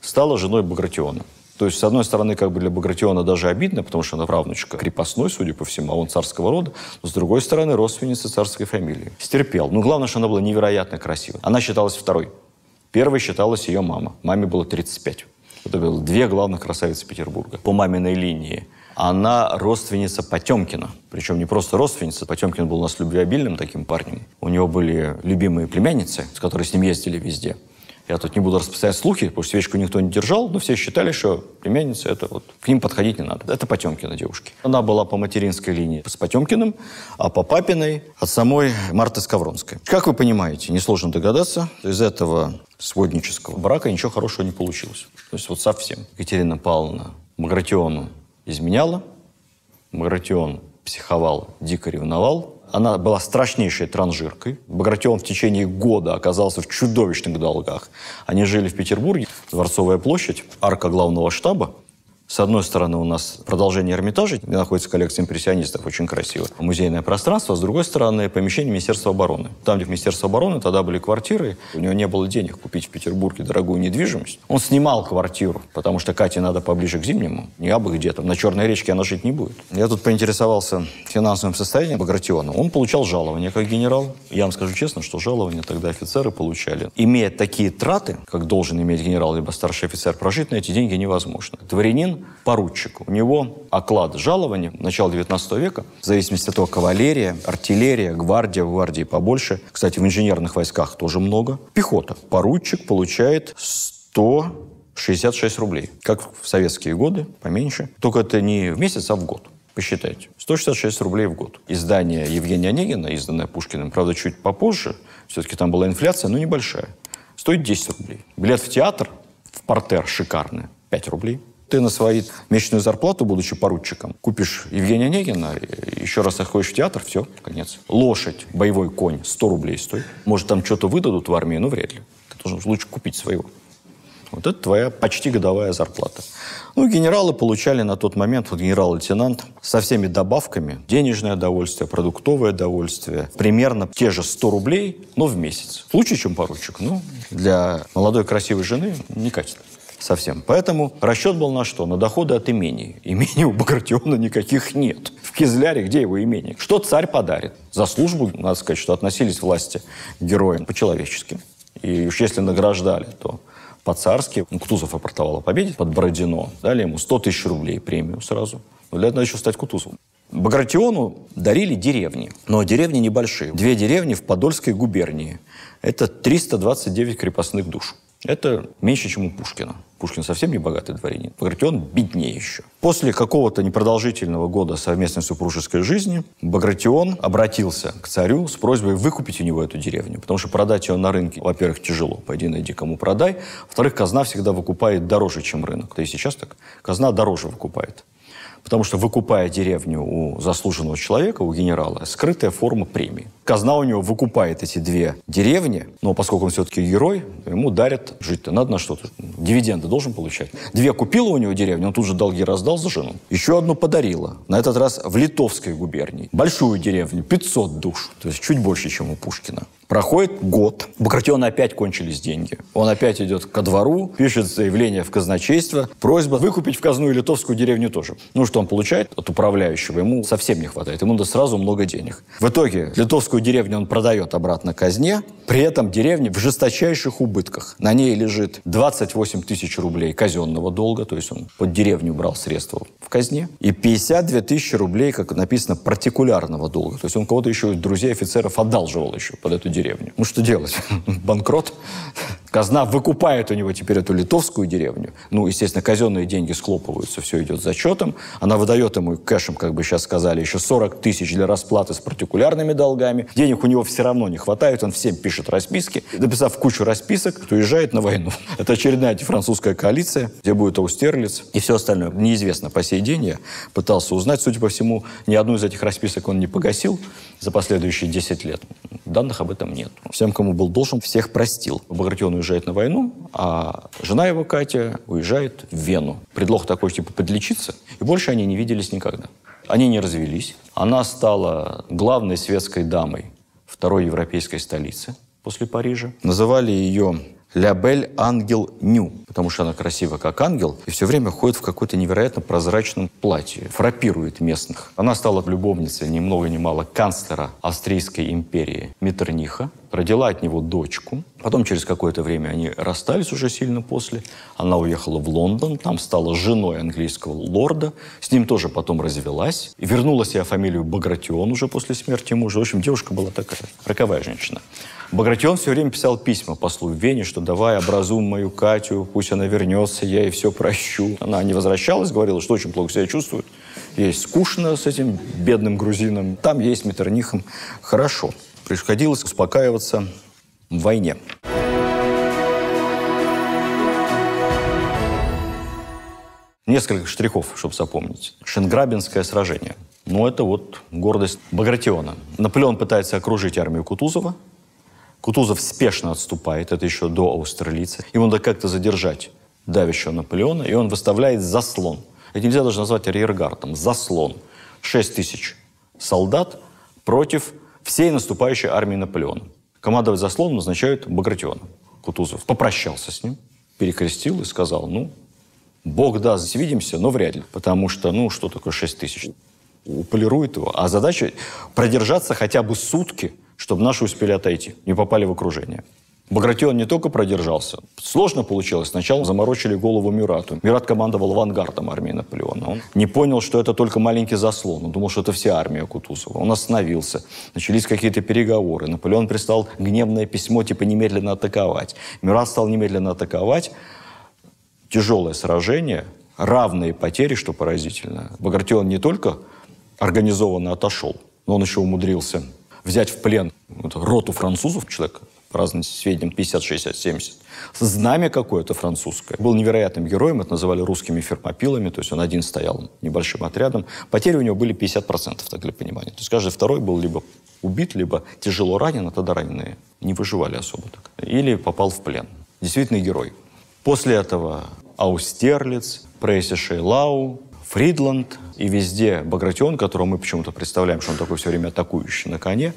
стала женой Багратиона. То есть, с одной стороны, как бы для Багратиона даже обидно, потому что она правнучка крепостной, судя по всему, а он царского рода. Но, с другой стороны, родственница царской фамилии. Стерпел. Но ну, главное, что она была невероятно красивой. Она считалась второй. Первой считалась ее мама. Маме было 35. Это было две главных красавицы Петербурга по маминой линии. Она родственница Потемкина. Причем не просто родственница. Потемкин был у нас любвеобильным таким парнем. У него были любимые племянницы, с которыми с ним ездили везде. Я тут не буду распространять слухи, потому что свечку никто не держал, но все считали, что племянница это вот... К ним подходить не надо. Это Потемкина девушки. Она была по материнской линии с Потемкиным, а по папиной от самой Марты Скавронской. Как вы понимаете, несложно догадаться, из этого своднического брака ничего хорошего не получилось. То есть вот совсем. Екатерина Павловна Магратиону, изменяла, Магратион психовал, дико ревновал, она была страшнейшей транжиркой. Багратион в течение года оказался в чудовищных долгах. Они жили в Петербурге, Дворцовая площадь, арка главного штаба. С одной стороны, у нас продолжение Эрмитажа, где находится коллекция импрессионистов, очень красиво. Музейное пространство, а с другой стороны, помещение Министерства обороны. Там, где в Министерство обороны тогда были квартиры, у него не было денег купить в Петербурге дорогую недвижимость. Он снимал квартиру, потому что Кате надо поближе к зимнему. Не абы где там На Черной речке она жить не будет. Я тут поинтересовался финансовым состоянием Багратиона. Он получал жалование как генерал. Я вам скажу честно, что жалование тогда офицеры получали. Имея такие траты, как должен иметь генерал либо старший офицер, прожить на эти деньги невозможно. Дворянин Дворянин, поручик. У него оклад жалования начала 19 века, в зависимости от того, кавалерия, артиллерия, гвардия, в гвардии побольше. Кстати, в инженерных войсках тоже много. Пехота. Поручик получает 166 рублей, как в советские годы, поменьше. Только это не в месяц, а в год. Посчитайте. 166 рублей в год. Издание Евгения Онегина, изданное Пушкиным, правда, чуть попозже, все-таки там была инфляция, но небольшая, стоит 10 рублей. Билет в театр, в портер шикарный, 5 рублей. Ты на свою месячную зарплату, будучи поручиком, купишь Евгения Негина, еще раз заходишь в театр, все, конец. Лошадь, боевой конь, 100 рублей стоит. Может, там что-то выдадут в армии, но вряд ли. Ты должен лучше купить своего. Вот это твоя почти годовая зарплата. Ну, генералы получали на тот момент, вот генерал-лейтенант, со всеми добавками, денежное довольствие, продуктовое довольствие, примерно те же 100 рублей, но в месяц. Лучше, чем поручик, но ну, для молодой красивой жены некачественно совсем. Поэтому расчет был на что? На доходы от имений. Имений у Багратиона никаких нет. В Кизляре где его имение? Что царь подарит? За службу, надо сказать, что относились власти героям по-человечески. И уж если награждали, то по-царски. Ну, Кутузов апортовал о победе под Бородино. Дали ему 100 тысяч рублей премию сразу. Но ну, для этого еще стать Кутузовым. Багратиону дарили деревни, но деревни небольшие. Две деревни в Подольской губернии. Это 329 крепостных душ. Это меньше, чем у Пушкина. Пушкин совсем не богатый дворянин. Багратион беднее еще. После какого-то непродолжительного года совместной супружеской жизни Багратион обратился к царю с просьбой выкупить у него эту деревню, потому что продать ее на рынке, во-первых, тяжело, пойди найди кому продай, во-вторых, казна всегда выкупает дороже, чем рынок. То есть сейчас так. Казна дороже выкупает. Потому что, выкупая деревню у заслуженного человека, у генерала, скрытая форма премии. Казна у него выкупает эти две деревни, но поскольку он все-таки герой, ему дарят жить-то надо на что-то. Дивиденды должен получать. Две купила у него деревни, он тут же долги раздал за жену. Еще одну подарила. На этот раз в Литовской губернии. Большую деревню, 500 душ. То есть чуть больше, чем у Пушкина. Проходит год. Багратиона опять кончились деньги. Он опять идет ко двору, пишет заявление в казначейство, просьба выкупить в казну и литовскую деревню тоже. Ну, что он получает от управляющего? Ему совсем не хватает. Ему надо сразу много денег. В итоге литовскую деревню он продает обратно казне. При этом деревня в жесточайших убытках. На ней лежит 28 тысяч рублей казенного долга, то есть он под деревню брал средства в казне, и 52 тысячи рублей, как написано, партикулярного долга. То есть он кого-то еще, друзей офицеров, одалживал еще под эту деревню. Ну что делать? Банкрот. Казна выкупает у него теперь эту литовскую деревню. Ну, естественно, казенные деньги схлопываются, все идет зачетом. Она выдает ему кэшем, как бы сейчас сказали, еще 40 тысяч для расплаты с партикулярными долгами. Денег у него все равно не хватает, он всем пишет расписки. Написав кучу расписок, уезжает на войну. Это очередная французская коалиция, где будет Аустерлиц и все остальное. Неизвестно по сей день. Я пытался узнать. Судя по всему, ни одну из этих расписок он не погасил за последующие 10 лет. Данных об этом рядом нет. Всем, кому был должен, всех простил. Багратион уезжает на войну, а жена его, Катя, уезжает в Вену. Предлог такой, типа, подлечиться. И больше они не виделись никогда. Они не развелись. Она стала главной светской дамой второй европейской столицы после Парижа. Называли ее Лябель Ангел Ню, потому что она красива как ангел и все время ходит в какой-то невероятно прозрачном платье, фрапирует местных. Она стала любовницей ни много ни мало канцлера Австрийской империи Меттерниха, родила от него дочку. Потом через какое-то время они расстались уже сильно после. Она уехала в Лондон, там стала женой английского лорда. С ним тоже потом развелась. И вернула себе фамилию Багратион уже после смерти мужа. В общем, девушка была такая роковая женщина. Багратион все время писал письма послу в Вене, что давай образуем мою Катю, пусть она вернется, я ей все прощу. Она не возвращалась, говорила, что очень плохо себя чувствует. Ей скучно с этим бедным грузином. Там есть Метернихом. Хорошо. Приходилось успокаиваться в войне. Несколько штрихов, чтобы запомнить. Шенграбинское сражение. Ну, это вот гордость Багратиона. Наполеон пытается окружить армию Кутузова, Кутузов спешно отступает, это еще до австралийца. Ему надо как-то задержать давящего Наполеона, и он выставляет заслон. Это нельзя даже назвать арьергардом. Заслон. 6 тысяч солдат против всей наступающей армии Наполеона. Командовать заслоном назначают Багратиона. Кутузов попрощался с ним, перекрестил и сказал, ну, Бог даст, видимся, но вряд ли. Потому что, ну, что такое 6 тысяч? Уполирует его. А задача продержаться хотя бы сутки – чтобы наши успели отойти, не попали в окружение. Багратион не только продержался. Сложно получилось. Сначала заморочили голову Мюрату. Мюрат командовал авангардом армии Наполеона. Он не понял, что это только маленький заслон. Он думал, что это вся армия Кутузова. Он остановился. Начались какие-то переговоры. Наполеон прислал гневное письмо, типа немедленно атаковать. Мюрат стал немедленно атаковать. Тяжелое сражение, равные потери, что поразительно. Багратион не только организованно отошел, но он еще умудрился взять в плен вот, роту французов, человек по разным сведениям 50, 60, 70, знамя какое-то французское. Был невероятным героем, это называли русскими фермопилами, то есть он один стоял небольшим отрядом. Потери у него были 50%, так для понимания. То есть каждый второй был либо убит, либо тяжело ранен, а тогда раненые не выживали особо так. Или попал в плен. Действительный герой. После этого Аустерлиц, Пресси Шейлау, Фридланд, и везде Багратион, которого мы почему-то представляем, что он такой все время атакующий на коне,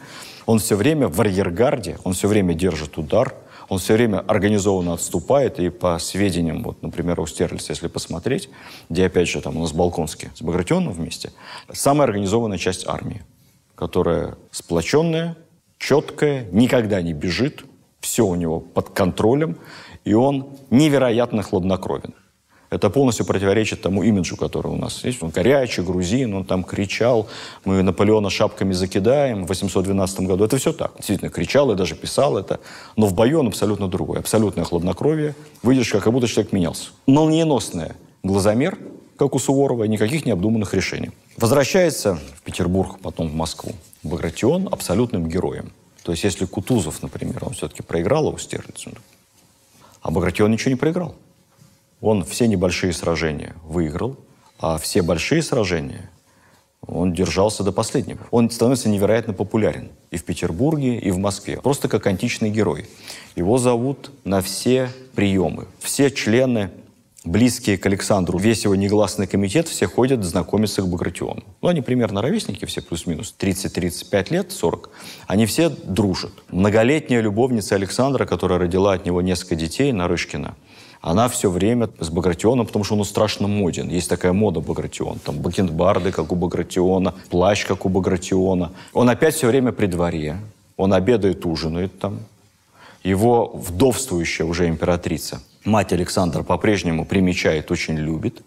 он все время в арьергарде, он все время держит удар, он все время организованно отступает, и по сведениям, вот, например, у Стерлица, если посмотреть, где, опять же, там у нас Балконский с Багратионом вместе, самая организованная часть армии, которая сплоченная, четкая, никогда не бежит, все у него под контролем, и он невероятно хладнокровен. Это полностью противоречит тому имиджу, который у нас есть. Он горячий, грузин, он там кричал, мы Наполеона шапками закидаем в 812 году. Это все так. Действительно, кричал и даже писал это. Но в бою он абсолютно другой. Абсолютное хладнокровие. Выдержка, как будто человек менялся. Молниеносная глазомер, как у Суворова, и никаких необдуманных решений. Возвращается в Петербург, потом в Москву. Багратион абсолютным героем. То есть если Кутузов, например, он все-таки проиграл Аустерлицу, а Багратион ничего не проиграл. Он все небольшие сражения выиграл, а все большие сражения он держался до последнего. Он становится невероятно популярен и в Петербурге, и в Москве. Просто как античный герой. Его зовут на все приемы. Все члены, близкие к Александру, весь его негласный комитет, все ходят знакомиться к Багратиону. Ну, они примерно ровесники все, плюс-минус, 30-35 лет, 40. Они все дружат. Многолетняя любовница Александра, которая родила от него несколько детей, Нарышкина – она все время с Багратионом, потому что он страшно моден. Есть такая мода Багратион. Там бакенбарды, как у Багратиона, плащ, как у Багратиона. Он опять все время при дворе. Он обедает, ужинает там. Его вдовствующая уже императрица, мать Александра по-прежнему примечает, очень любит.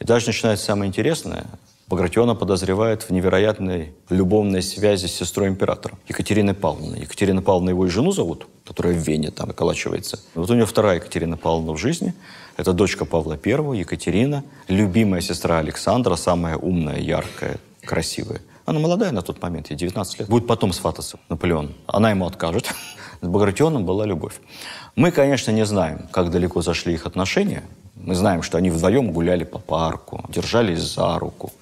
И дальше начинается самое интересное. Багратиона подозревает в невероятной любовной связи с сестрой императора Екатериной Павловной. Екатерина Павловна его и жену зовут, которая в Вене там околачивается. Вот у нее вторая Екатерина Павловна в жизни. Это дочка Павла I, Екатерина, любимая сестра Александра, самая умная, яркая, красивая. Она молодая на тот момент, ей 19 лет. Будет потом свататься Наполеон. Она ему откажет. С Багратионом была любовь. Мы, конечно, не знаем, как далеко зашли их отношения. Мы знаем, что они вдвоем гуляли по парку, держались за руку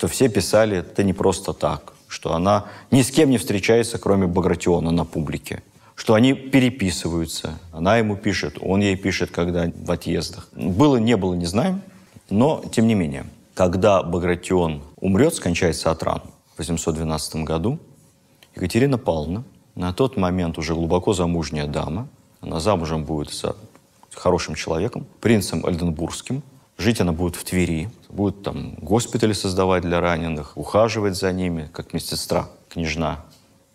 что все писали «это не просто так», что она ни с кем не встречается, кроме Багратиона на публике что они переписываются. Она ему пишет, он ей пишет, когда в отъездах. Было, не было, не знаем. Но, тем не менее, когда Багратион умрет, скончается от ран в 812 году, Екатерина Павловна, на тот момент уже глубоко замужняя дама, она замужем будет за хорошим человеком, принцем Эльденбургским, Жить она будет в Твери, будет там госпитали создавать для раненых, ухаживать за ними, как медсестра, княжна.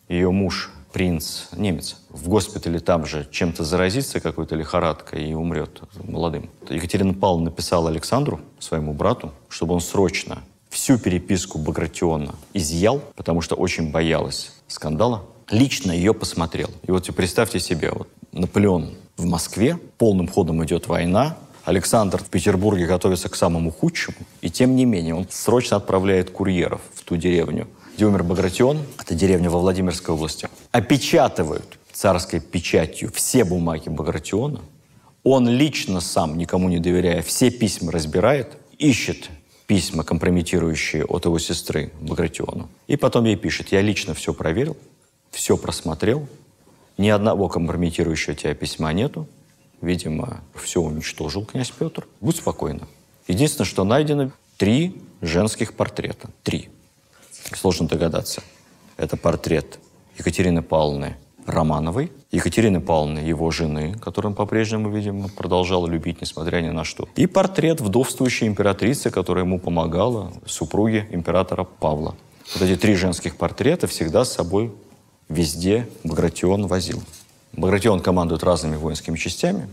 Ее муж, принц, немец, в госпитале там же чем-то заразится какой-то лихорадкой и умрет молодым. Екатерина Павловна написала Александру, своему брату, чтобы он срочно всю переписку Багратиона изъял, потому что очень боялась скандала. Лично ее посмотрел. И вот представьте себе, вот Наполеон в Москве, полным ходом идет война, Александр в Петербурге готовится к самому худшему, и тем не менее он срочно отправляет курьеров в ту деревню. Где умер Багратион, это деревня во Владимирской области, опечатывают царской печатью все бумаги Багратиона. Он лично сам, никому не доверяя, все письма разбирает, ищет письма, компрометирующие от его сестры Багратиону. И потом ей пишет, я лично все проверил, все просмотрел, ни одного компрометирующего тебя письма нету, Видимо, все уничтожил князь Петр. Будь спокойно. Единственное, что найдено, три женских портрета. Три. Сложно догадаться. Это портрет Екатерины Павловны Романовой, Екатерины Павловны, его жены, которую он по-прежнему, видимо, продолжал любить, несмотря ни на что. И портрет вдовствующей императрицы, которая ему помогала, супруги императора Павла. Вот эти три женских портрета всегда с собой везде Багратион возил. Багратион командует разными воинскими частями.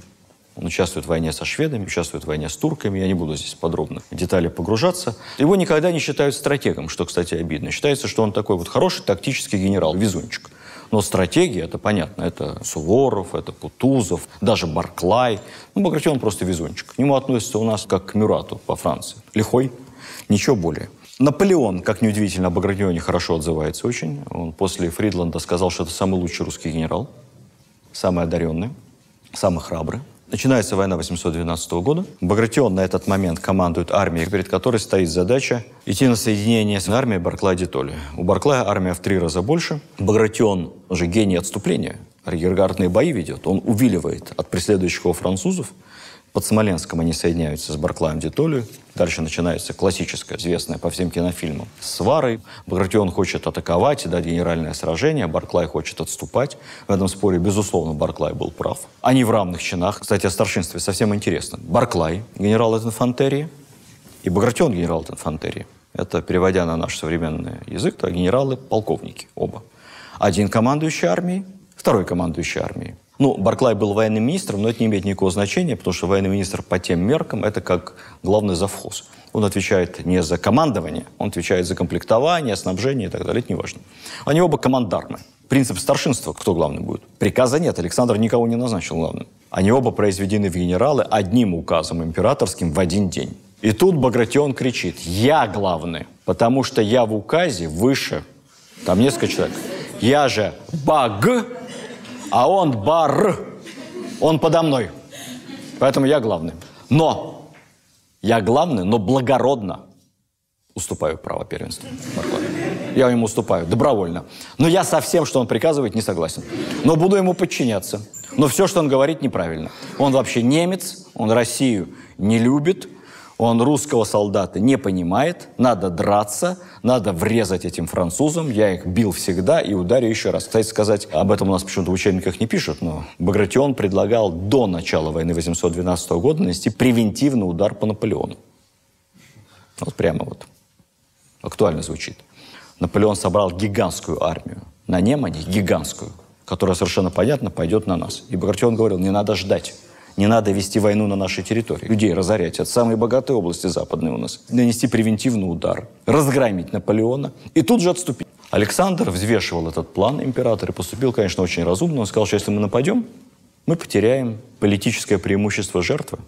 Он участвует в войне со шведами, участвует в войне с турками. Я не буду здесь подробно в детали погружаться. Его никогда не считают стратегом, что, кстати, обидно. Считается, что он такой вот хороший тактический генерал, везунчик. Но стратегия, это понятно, это Суворов, это Кутузов, даже Барклай. Ну, Багратион просто везунчик. К нему относятся у нас как к Мюрату по Франции. Лихой, ничего более. Наполеон, как неудивительно, о Багратионе хорошо отзывается очень. Он после Фридланда сказал, что это самый лучший русский генерал самые одаренные, самые храбрые. Начинается война 812 года. Багратион на этот момент командует армией, перед которой стоит задача идти на соединение с армией барклая дитоли У Барклая армия в три раза больше. Багратион уже гений отступления. Арьергардные бои ведет. Он увиливает от преследующих его французов. Под Смоленском они соединяются с Барклаем Дитолю. Дальше начинается классическая, известная по всем кинофильмам свары. Багратион хочет атаковать, дать генеральное сражение, Барклай хочет отступать. В этом споре, безусловно, Барклай был прав. Они в равных чинах. Кстати, о старшинстве совсем интересно. Барклай, генерал от инфантерии, и Багратион, генерал от инфантерии. Это, переводя на наш современный язык, то генералы-полковники оба. Один командующий армией, второй командующий армией. Ну, Барклай был военным министром, но это не имеет никакого значения, потому что военный министр по тем меркам – это как главный завхоз. Он отвечает не за командование, он отвечает за комплектование, снабжение и так далее, это не важно. Они оба командармы. Принцип старшинства, кто главный будет? Приказа нет, Александр никого не назначил главным. Они оба произведены в генералы одним указом императорским в один день. И тут Багратион кричит, я главный, потому что я в указе выше, там несколько человек. Я же баг а он бар, он подо мной. Поэтому я главный. Но я главный, но благородно уступаю право первенства. Я ему уступаю, добровольно. Но я со всем, что он приказывает, не согласен. Но буду ему подчиняться. Но все, что он говорит, неправильно. Он вообще немец, он Россию не любит, он русского солдата не понимает, надо драться, надо врезать этим французам. Я их бил всегда и ударю еще раз. Кстати сказать, об этом у нас почему-то в учебниках не пишут, но Багратион предлагал до начала войны 812 года нанести превентивный удар по Наполеону. Вот прямо вот. Актуально звучит. Наполеон собрал гигантскую армию. На Немане гигантскую, которая совершенно понятно пойдет на нас. И Багратион говорил, не надо ждать. Не надо вести войну на нашей территории, людей разорять. от самой богатой области Западной у нас. Нанести превентивный удар, разгромить Наполеона и тут же отступить. Александр взвешивал этот план император и поступил, конечно, очень разумно. Он сказал, что если мы нападем, мы потеряем политическое преимущество жертвы.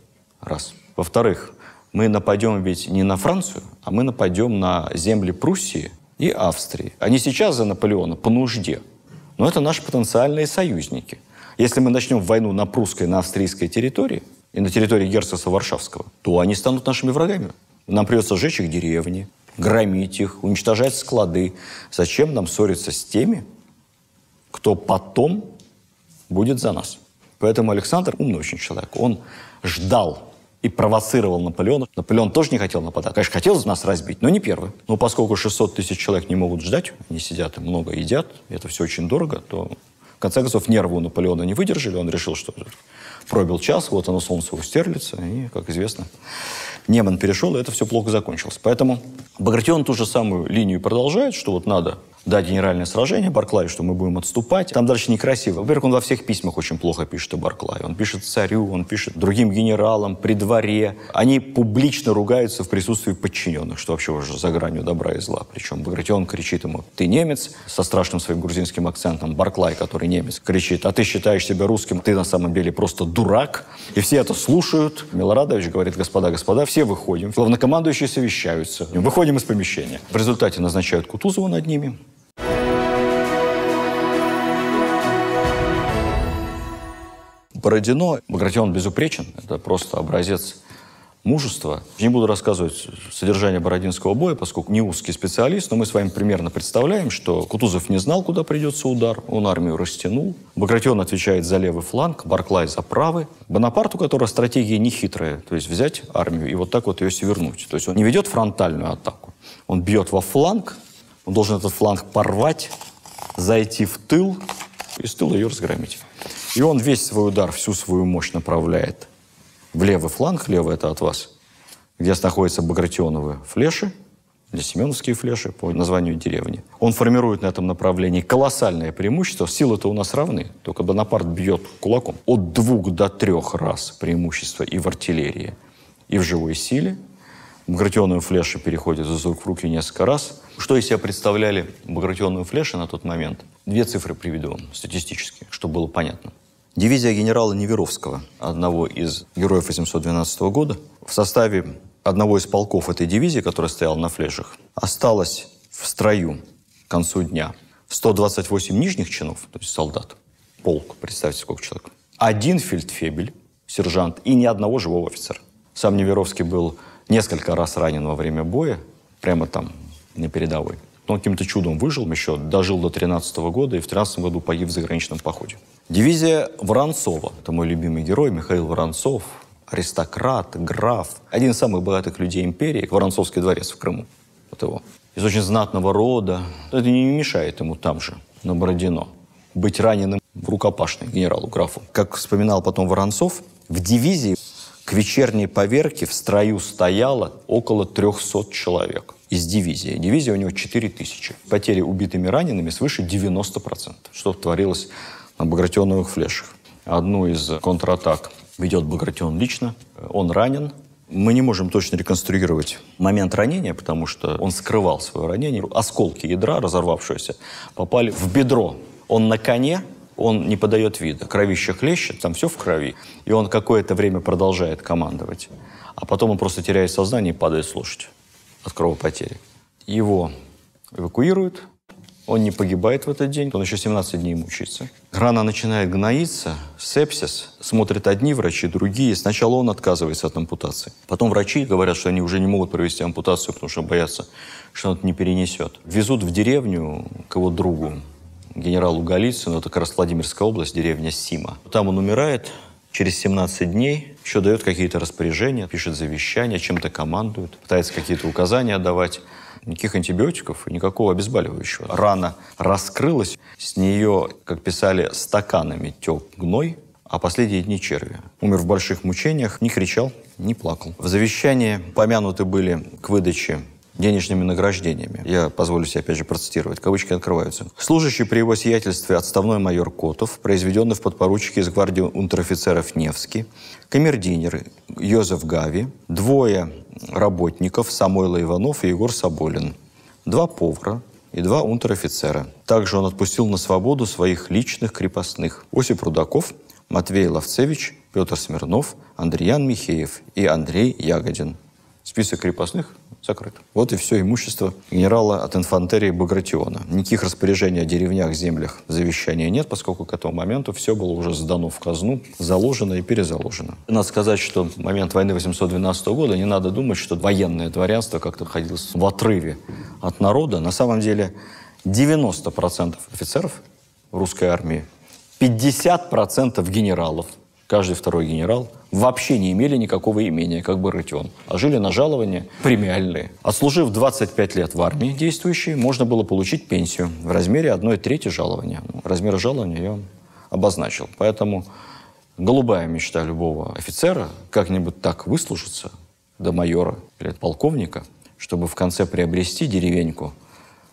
Раз. Во-вторых, мы нападем ведь не на Францию, а мы нападем на земли Пруссии и Австрии. Они сейчас за Наполеона по нужде, но это наши потенциальные союзники – если мы начнем войну на прусской, на австрийской территории и на территории герцогства Варшавского, то они станут нашими врагами. Нам придется сжечь их деревни, громить их, уничтожать склады. Зачем нам ссориться с теми, кто потом будет за нас? Поэтому Александр умный очень человек. Он ждал и провоцировал Наполеона. Наполеон тоже не хотел нападать. Конечно, хотел нас разбить, но не первый. Но поскольку 600 тысяч человек не могут ждать, они сидят и много едят, это все очень дорого, то в конце концов, нервы у Наполеона не выдержали, он решил, что пробил час, вот оно солнце устерлится, и, как известно, Неман перешел, и это все плохо закончилось. Поэтому Багратион ту же самую линию продолжает, что вот надо да, генеральное сражение Барклай, что мы будем отступать. Там дальше некрасиво. Во-первых, он во всех письмах очень плохо пишет о Барклай. Он пишет царю, он пишет другим генералам, при дворе. Они публично ругаются в присутствии подчиненных, что вообще уже за гранью добра и зла. Причем Багратион кричит ему, ты немец, со страшным своим грузинским акцентом. Барклай, который немец, кричит, а ты считаешь себя русским, ты на самом деле просто дурак. И все это слушают. Милорадович говорит, господа, господа, все выходим. Главнокомандующие совещаются. Выходим из помещения. В результате назначают Кутузова над ними. Бородино, Багратион безупречен, это просто образец мужества. Не буду рассказывать содержание бородинского боя, поскольку не узкий специалист, но мы с вами примерно представляем, что Кутузов не знал, куда придется удар, он армию растянул. Багратион отвечает за левый фланг, Барклай за правый. Бонапарт, у которого стратегия нехитрая, то есть взять армию и вот так вот ее свернуть. То есть он не ведет фронтальную атаку, он бьет во фланг, он должен этот фланг порвать, зайти в тыл и с тыла ее разгромить. И он весь свой удар, всю свою мощь направляет в левый фланг, левый это от вас, где находятся багратионовые флеши, или семеновские флеши по названию деревни. Он формирует на этом направлении колоссальное преимущество. Силы-то у нас равны, только Бонапарт бьет кулаком. От двух до трех раз преимущество и в артиллерии, и в живой силе. Багратионовые флеши переходят из рук в руки несколько раз. Что из себя представляли багратионовые флеши на тот момент? Две цифры приведу вам статистически, чтобы было понятно. Дивизия генерала Неверовского, одного из героев 812 года, в составе одного из полков этой дивизии, который стоял на флешах, осталось в строю к концу дня 128 нижних чинов, то есть солдат, полк, представьте, сколько человек, один фельдфебель, сержант и ни одного живого офицера. Сам Неверовский был несколько раз ранен во время боя, прямо там, на передовой. Но каким-то чудом выжил, еще дожил до 13 года и в 13 году погиб в заграничном походе. Дивизия Воронцова. Это мой любимый герой Михаил Воронцов, аристократ, граф. Один из самых богатых людей империи. Воронцовский дворец в Крыму. Вот его. Из очень знатного рода. Это не мешает ему там же, на Бородино, быть раненым в рукопашной генералу графу. Как вспоминал потом Воронцов, в дивизии к вечерней поверке в строю стояло около 300 человек из дивизии. Дивизия у него 4000. Потери убитыми ранеными свыше 90%. Что творилось на Багратионовых флешах. Одну из контратак ведет Багратион лично. Он ранен. Мы не можем точно реконструировать момент ранения, потому что он скрывал свое ранение. Осколки ядра, разорвавшиеся, попали в бедро. Он на коне, он не подает вида. Кровище хлещет, там все в крови. И он какое-то время продолжает командовать. А потом он просто теряет сознание и падает с от кровопотери. Его эвакуируют, он не погибает в этот день, он еще 17 дней мучается. Рана начинает гноиться, сепсис, смотрят одни врачи, другие. Сначала он отказывается от ампутации. Потом врачи говорят, что они уже не могут провести ампутацию, потому что боятся, что он это не перенесет. Везут в деревню к его другу, генералу Голицыну, это как раз Владимирская область, деревня Сима. Там он умирает, через 17 дней еще дает какие-то распоряжения, пишет завещание, чем-то командует, пытается какие-то указания отдавать. Никаких антибиотиков никакого обезболивающего. Рана раскрылась, с нее, как писали, стаканами тек гной, а последние дни черви. Умер в больших мучениях, не кричал, не плакал. В завещании помянуты были к выдаче денежными награждениями. Я позволю себе, опять же, процитировать. Кавычки открываются. Служащий при его сиятельстве отставной майор Котов, произведенный в подпоручике из гвардии унтер-офицеров Невский, камердинер Йозеф Гави, двое работников Самойло Иванов и Егор Соболин, два повара, и два унтер-офицера. Также он отпустил на свободу своих личных крепостных Осип Рудаков, Матвей Ловцевич, Петр Смирнов, Андреян Михеев и Андрей Ягодин. Список крепостных закрыт. Вот и все имущество генерала от инфантерии Багратиона. Никаких распоряжений о деревнях, землях, завещания нет, поскольку к этому моменту все было уже сдано в казну, заложено и перезаложено. Надо сказать, что в момент войны 812 года не надо думать, что военное дворянство как-то находилось в отрыве от народа. На самом деле 90% офицеров русской армии, 50% генералов – каждый второй генерал, вообще не имели никакого имения, как бы рытен, а жили на жалования премиальные. Отслужив 25 лет в армии действующей, можно было получить пенсию в размере одной трети жалования. Ну, Размер жалования я вам обозначил. Поэтому голубая мечта любого офицера как-нибудь так выслужиться до майора или полковника, чтобы в конце приобрести деревеньку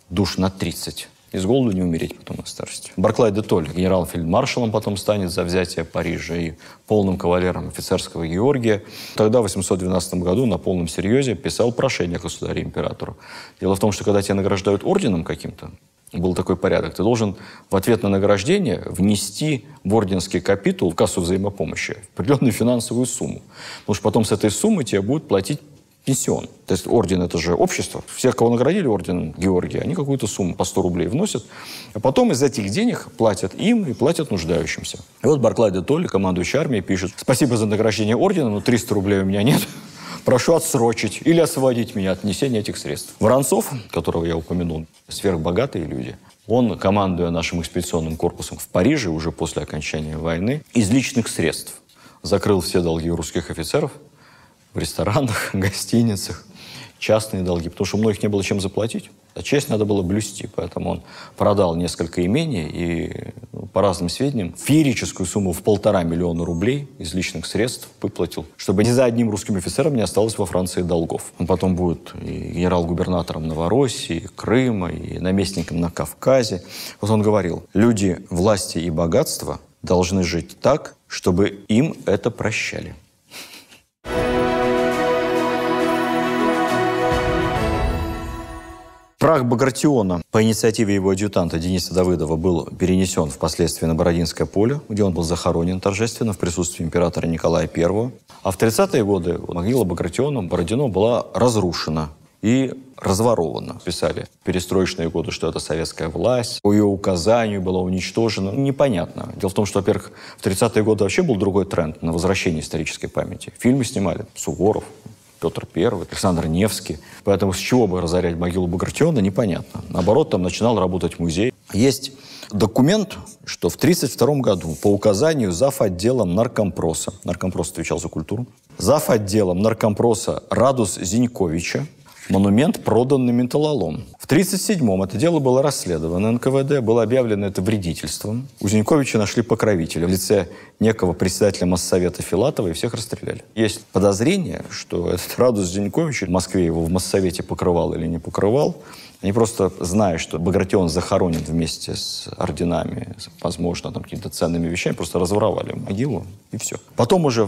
душ на 30 и с голоду не умереть потом на старости. Барклай де Толь генерал-фельдмаршалом потом станет за взятие Парижа и полным кавалером офицерского Георгия. Тогда, в 812 году, на полном серьезе писал прошение государю-императору. Дело в том, что когда тебя награждают орденом каким-то, был такой порядок. Ты должен в ответ на награждение внести в орденский капитул, в кассу взаимопомощи, определенную финансовую сумму. Потому что потом с этой суммы тебе будут платить пенсион. То есть орден – это же общество. Всех, кого наградили орден Георгия, они какую-то сумму по 100 рублей вносят. А потом из этих денег платят им и платят нуждающимся. И вот Барклай де Толли, командующий армией, пишет «Спасибо за награждение ордена, но 300 рублей у меня нет» прошу отсрочить или освободить меня от несения этих средств. Воронцов, которого я упомянул, сверхбогатые люди, он, командуя нашим экспедиционным корпусом в Париже уже после окончания войны, из личных средств закрыл все долги русских офицеров, в ресторанах, гостиницах, частные долги, потому что у многих не было чем заплатить. А честь надо было блюсти, поэтому он продал несколько имений и, ну, по разным сведениям, феерическую сумму в полтора миллиона рублей из личных средств выплатил, чтобы ни за одним русским офицером не осталось во Франции долгов. Он потом будет и генерал-губернатором Новороссии, Крыма, и наместником на Кавказе. Вот он говорил, люди власти и богатства должны жить так, чтобы им это прощали. Прах Багратиона по инициативе его адъютанта Дениса Давыдова был перенесен впоследствии на Бородинское поле, где он был захоронен торжественно в присутствии императора Николая I. А в 30-е годы могила Багратиона Бородино была разрушена и разворована. Писали перестроечные годы, что это советская власть, по ее указанию была уничтожена. Непонятно. Дело в том, что, во-первых, в 30-е годы вообще был другой тренд на возвращение исторической памяти. Фильмы снимали, Суворов, Петр I, Александр Невский. Поэтому с чего бы разорять могилу Багратиона, непонятно. Наоборот, там начинал работать музей. Есть документ, что в 1932 году по указанию зав. отделом наркомпроса, наркомпрос отвечал за культуру, зав. отделом наркомпроса Радус Зиньковича, монумент продан на металлолом. В 1937-м это дело было расследовано НКВД, было объявлено это вредительством. У Зиньковича нашли покровителя в лице некого председателя Моссовета Филатова и всех расстреляли. Есть подозрение, что этот Радус Зинькович в Москве его в Моссовете покрывал или не покрывал, они просто, зная, что Багратион захоронен вместе с орденами, возможно, там какими-то ценными вещами, просто разворовали могилу, и все. Потом уже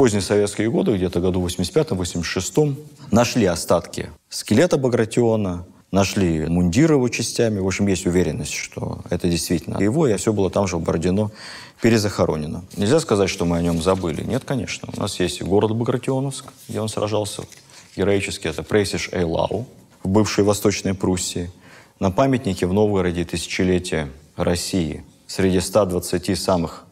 поздние советские годы, где-то году 85-86, нашли остатки скелета Багратиона, нашли мундиры его частями. В общем, есть уверенность, что это действительно его, и все было там же в Бородино перезахоронено. Нельзя сказать, что мы о нем забыли. Нет, конечно. У нас есть город Багратионовск, где он сражался героически. Это Пресиш Эйлау в бывшей Восточной Пруссии. На памятнике в Новгороде тысячелетия России среди 120 самых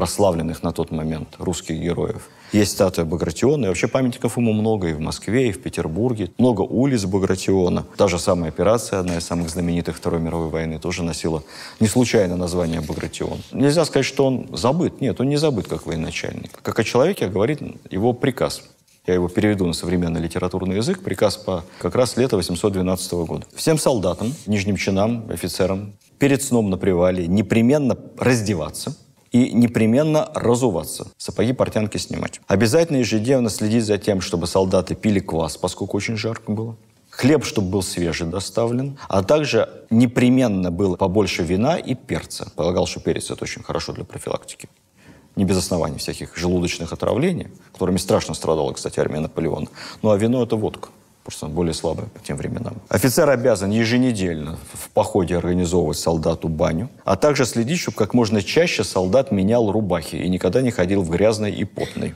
прославленных на тот момент русских героев. Есть статуя Багратиона, и вообще памятников ему много и в Москве, и в Петербурге. Много улиц Багратиона. Та же самая операция, одна из самых знаменитых Второй мировой войны, тоже носила не случайно название Багратион. Нельзя сказать, что он забыт. Нет, он не забыт как военачальник. Как о человеке говорит его приказ я его переведу на современный литературный язык, приказ по как раз лето 812 года. Всем солдатам, нижним чинам, офицерам перед сном на привале непременно раздеваться, и непременно разуваться, сапоги, портянки снимать. Обязательно ежедневно следить за тем, чтобы солдаты пили квас, поскольку очень жарко было. Хлеб, чтобы был свежий доставлен, а также непременно было побольше вина и перца. Полагал, что перец это очень хорошо для профилактики не без оснований всяких желудочных отравлений, которыми страшно страдала, кстати, армия Наполеона. Ну а вино – это водка. Просто он более слабый по тем временам. Офицер обязан еженедельно в походе организовывать солдату баню, а также следить, чтобы как можно чаще солдат менял рубахи и никогда не ходил в грязной и потной.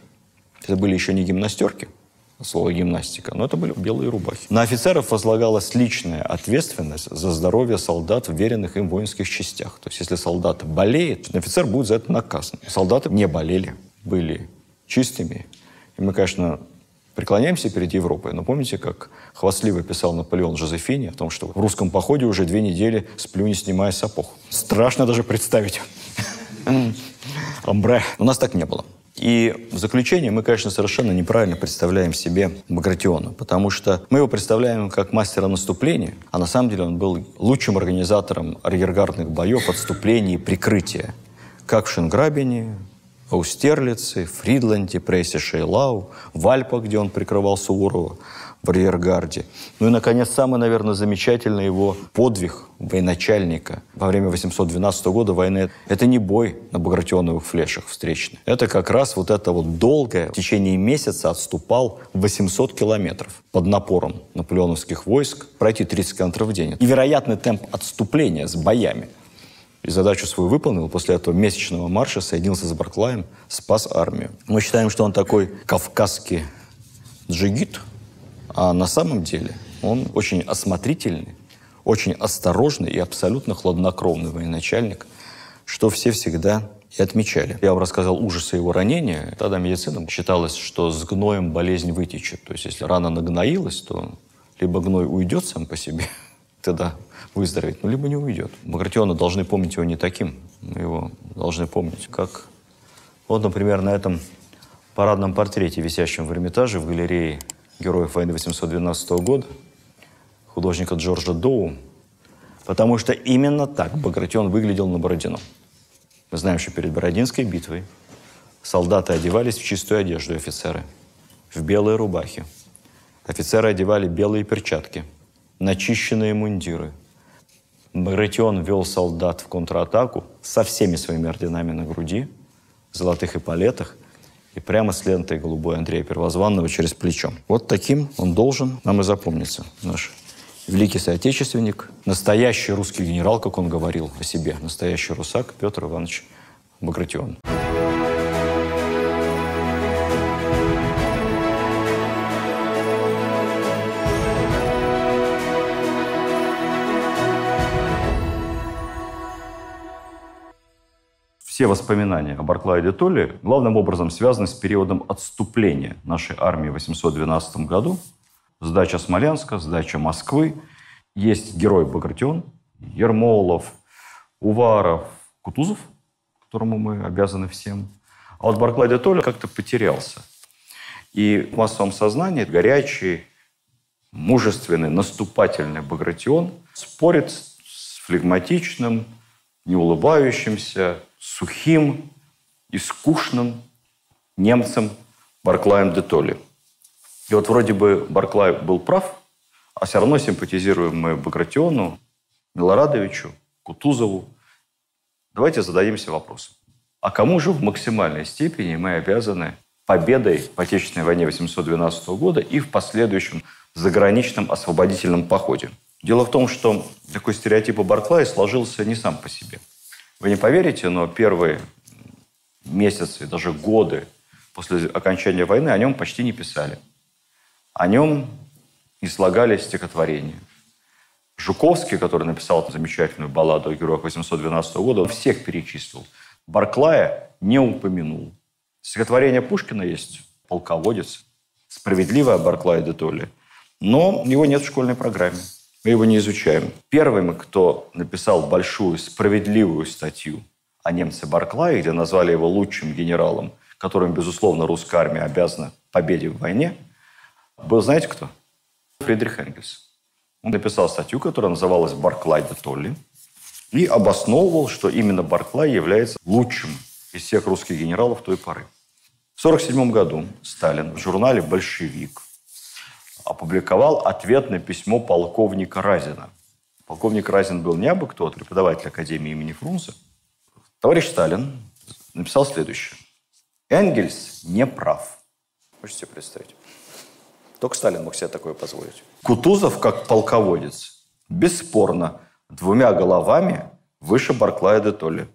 Это были еще не гимнастерки, а слово гимнастика, но это были белые рубахи. На офицеров возлагалась личная ответственность за здоровье солдат в веренных им воинских частях. То есть если солдат болеет, офицер будет за это наказан. Солдаты не болели, были чистыми. И мы, конечно, преклоняемся перед Европой, но помните, как хвастливо писал Наполеон Жозефини о том, что в русском походе уже две недели сплю, не снимая сапог. Страшно даже представить. Амбре. У нас так не было. И в заключение мы, конечно, совершенно неправильно представляем себе Багратиона, потому что мы его представляем как мастера наступления, а на самом деле он был лучшим организатором арьергардных боев, отступлений, прикрытия, как в Шенграбине, Аустерлице, Фридланде, Прессе Шейлау, в Альпах, где он прикрывал Суворова, в Риергарде. Ну и, наконец, самый, наверное, замечательный его подвиг военачальника во время 812 года войны. Это не бой на багратионовых флешах встречный. Это как раз вот это вот долгое, в течение месяца отступал 800 километров под напором наполеоновских войск, пройти 30 километров в день. И вероятный темп отступления с боями – и задачу свою выполнил, после этого месячного марша соединился с Барклаем, спас армию. Мы считаем, что он такой кавказский джигит, а на самом деле он очень осмотрительный, очень осторожный и абсолютно хладнокровный военачальник, что все всегда и отмечали. Я вам рассказал ужасы его ранения. Тогда медицина считалось, что с гноем болезнь вытечет. То есть если рана нагноилась, то либо гной уйдет сам по себе, тогда выздороветь, ну, либо не уйдет. Багратиона должны помнить его не таким, его должны помнить как... Вот, например, на этом парадном портрете, висящем в Эрмитаже в галерее героев войны 812 года, художника Джорджа Доу, потому что именно так Багратион выглядел на Бородино. Мы знаем, что перед Бородинской битвой солдаты одевались в чистую одежду офицеры, в белые рубахи. Офицеры одевали белые перчатки, начищенные мундиры – Багратион вел солдат в контратаку со всеми своими орденами на груди, золотых эполетах, и прямо с лентой голубой Андрея Первозванного через плечо. Вот таким он должен нам и запомниться, наш великий соотечественник, настоящий русский генерал, как он говорил о себе, настоящий русак Петр Иванович Багратион. Багратион. все воспоминания о Барклае де Толли главным образом связаны с периодом отступления нашей армии в 812 году. Сдача Смоленска, сдача Москвы. Есть герой Багратион, Ермолов, Уваров, Кутузов, которому мы обязаны всем. А вот Барклай де Толли как-то потерялся. И в массовом сознании горячий, мужественный, наступательный Багратион спорит с флегматичным, неулыбающимся, сухим и скучным немцем Барклаем де Толли. И вот вроде бы Барклай был прав, а все равно симпатизируем мы Багратиону, Милорадовичу, Кутузову. Давайте зададимся вопросом. А кому же в максимальной степени мы обязаны победой в Отечественной войне 812 года и в последующем заграничном освободительном походе? Дело в том, что такой стереотип о Барклае сложился не сам по себе – вы не поверите, но первые месяцы, даже годы после окончания войны о нем почти не писали. О нем не слагали стихотворения. Жуковский, который написал замечательную балладу о героях 812 года, он всех перечислил. Барклая не упомянул. Стихотворение Пушкина есть «Полководец», «Справедливая Барклая де Толли», но его нет в школьной программе мы его не изучаем. Первым, кто написал большую справедливую статью о немце Барклае, где назвали его лучшим генералом, которым, безусловно, русская армия обязана победе в войне, был, знаете кто? Фридрих Энгельс. Он написал статью, которая называлась «Барклай де Толли», и обосновывал, что именно Барклай является лучшим из всех русских генералов той поры. В 1947 году Сталин в журнале «Большевик» опубликовал ответ на письмо полковника Разина. Полковник Разин был не абы кто, а преподаватель Академии имени Фрунзе. Товарищ Сталин написал следующее. Энгельс не прав. Можете себе представить? Только Сталин мог себе такое позволить. Кутузов, как полководец, бесспорно, двумя головами выше Барклая де Толли.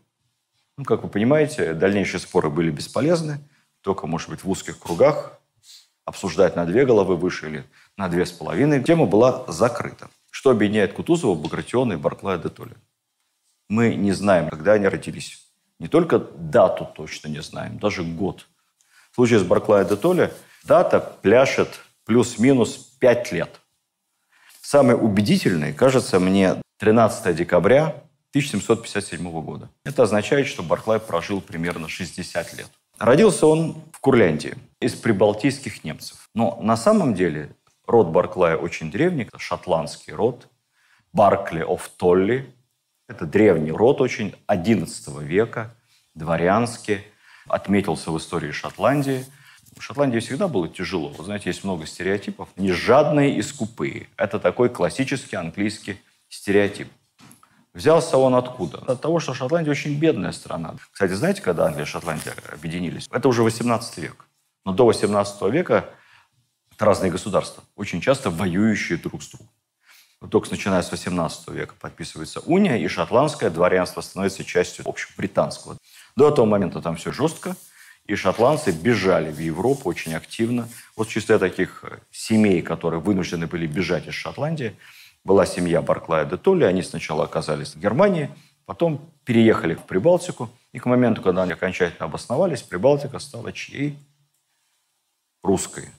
Ну, как вы понимаете, дальнейшие споры были бесполезны. Только, может быть, в узких кругах обсуждать на две головы выше или на две с половиной тема была закрыта. Что объединяет Кутузова, Багратиона и Барклая де Толли? Мы не знаем, когда они родились. Не только дату точно не знаем, даже год. В случае с Барклая де Толли дата пляшет плюс-минус 5 лет. Самый убедительный, кажется мне, 13 декабря 1757 года. Это означает, что Барклай прожил примерно 60 лет. Родился он в Курляндии из прибалтийских немцев. Но на самом деле Род Барклая очень древний, это шотландский род. Баркли оф Толли – это древний род очень, XI века, дворянский, отметился в истории Шотландии. В Шотландии всегда было тяжело. Вы знаете, есть много стереотипов. Не жадные и скупые. Это такой классический английский стереотип. Взялся он откуда? От того, что Шотландия очень бедная страна. Кстати, знаете, когда Англия и Шотландия объединились? Это уже 18 век. Но до 18 века разные государства, очень часто воюющие друг с другом. Вот только начиная с 18 века подписывается уния, и шотландское дворянство становится частью общебританского. До этого момента там все жестко, и шотландцы бежали в Европу очень активно. Вот в числе таких э, семей, которые вынуждены были бежать из Шотландии, была семья Барклая де Толли. Они сначала оказались в Германии, потом переехали в Прибалтику. И к моменту, когда они окончательно обосновались, Прибалтика стала чьей? Русской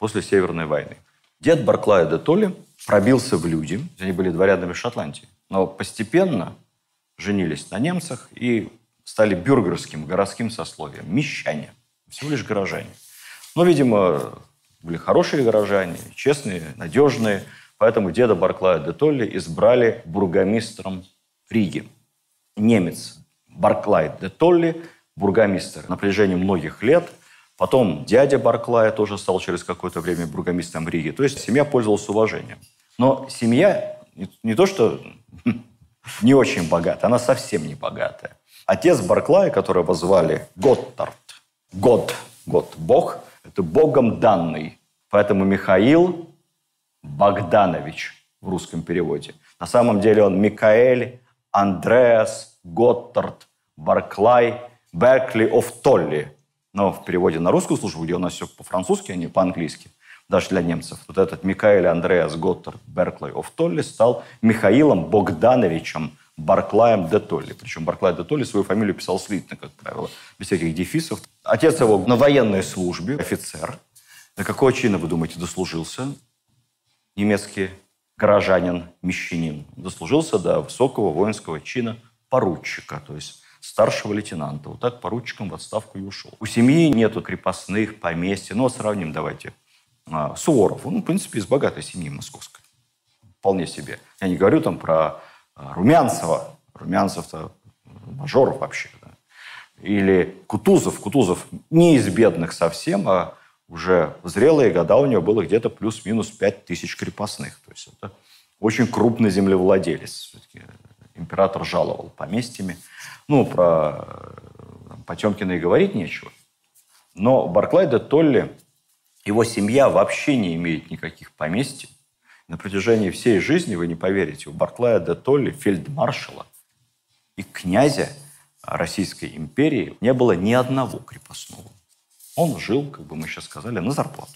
после Северной войны. Дед Барклая де Толли пробился в люди. Они были дворянами Шотландии. Но постепенно женились на немцах и стали бюргерским городским сословием. Мещане. Всего лишь горожане. Но, ну, видимо, были хорошие горожане, честные, надежные. Поэтому деда Барклая де Толли избрали бургомистром Риги. Немец Барклай де Толли, бургомистр на протяжении многих лет – Потом дядя Барклая тоже стал через какое-то время бургомистом Риги. То есть семья пользовалась уважением. Но семья не то что не очень богатая, она совсем не богатая. Отец Барклая, которого звали Готтард, Год, Год, Бог, это Богом данный. Поэтому Михаил Богданович в русском переводе. На самом деле он Микаэль, Андреас, Готтард, Барклай, Беркли оф Толли. Но в переводе на русскую службу, где у нас все по-французски, а не по-английски, даже для немцев, вот этот Микаэль Андреас Готтер Берклай оф Толли стал Михаилом Богдановичем Барклаем де Толли. Причем Барклай де Толли свою фамилию писал слитно, как правило, без всяких дефисов. Отец его на военной службе, офицер. До какого чина, вы думаете, дослужился? Немецкий горожанин, мещанин. Дослужился до высокого воинского чина поручика, то есть старшего лейтенанта. Вот так поручиком в отставку и ушел. У семьи нету крепостных, поместья. Но ну, сравним давайте. А, Суворов, он, в принципе, из богатой семьи московской. Вполне себе. Я не говорю там про а, Румянцева. Румянцев-то мажоров вообще. Да. Или Кутузов. Кутузов не из бедных совсем, а уже в зрелые года у него было где-то плюс-минус пять тысяч крепостных. То есть это очень крупный землевладелец. Все-таки император жаловал поместьями. Ну, про Потемкина и говорить нечего. Но Барклай де Толли, его семья вообще не имеет никаких поместий. На протяжении всей жизни, вы не поверите, у Барклая де Толли, фельдмаршала и князя Российской империи не было ни одного крепостного. Он жил, как бы мы сейчас сказали, на зарплату.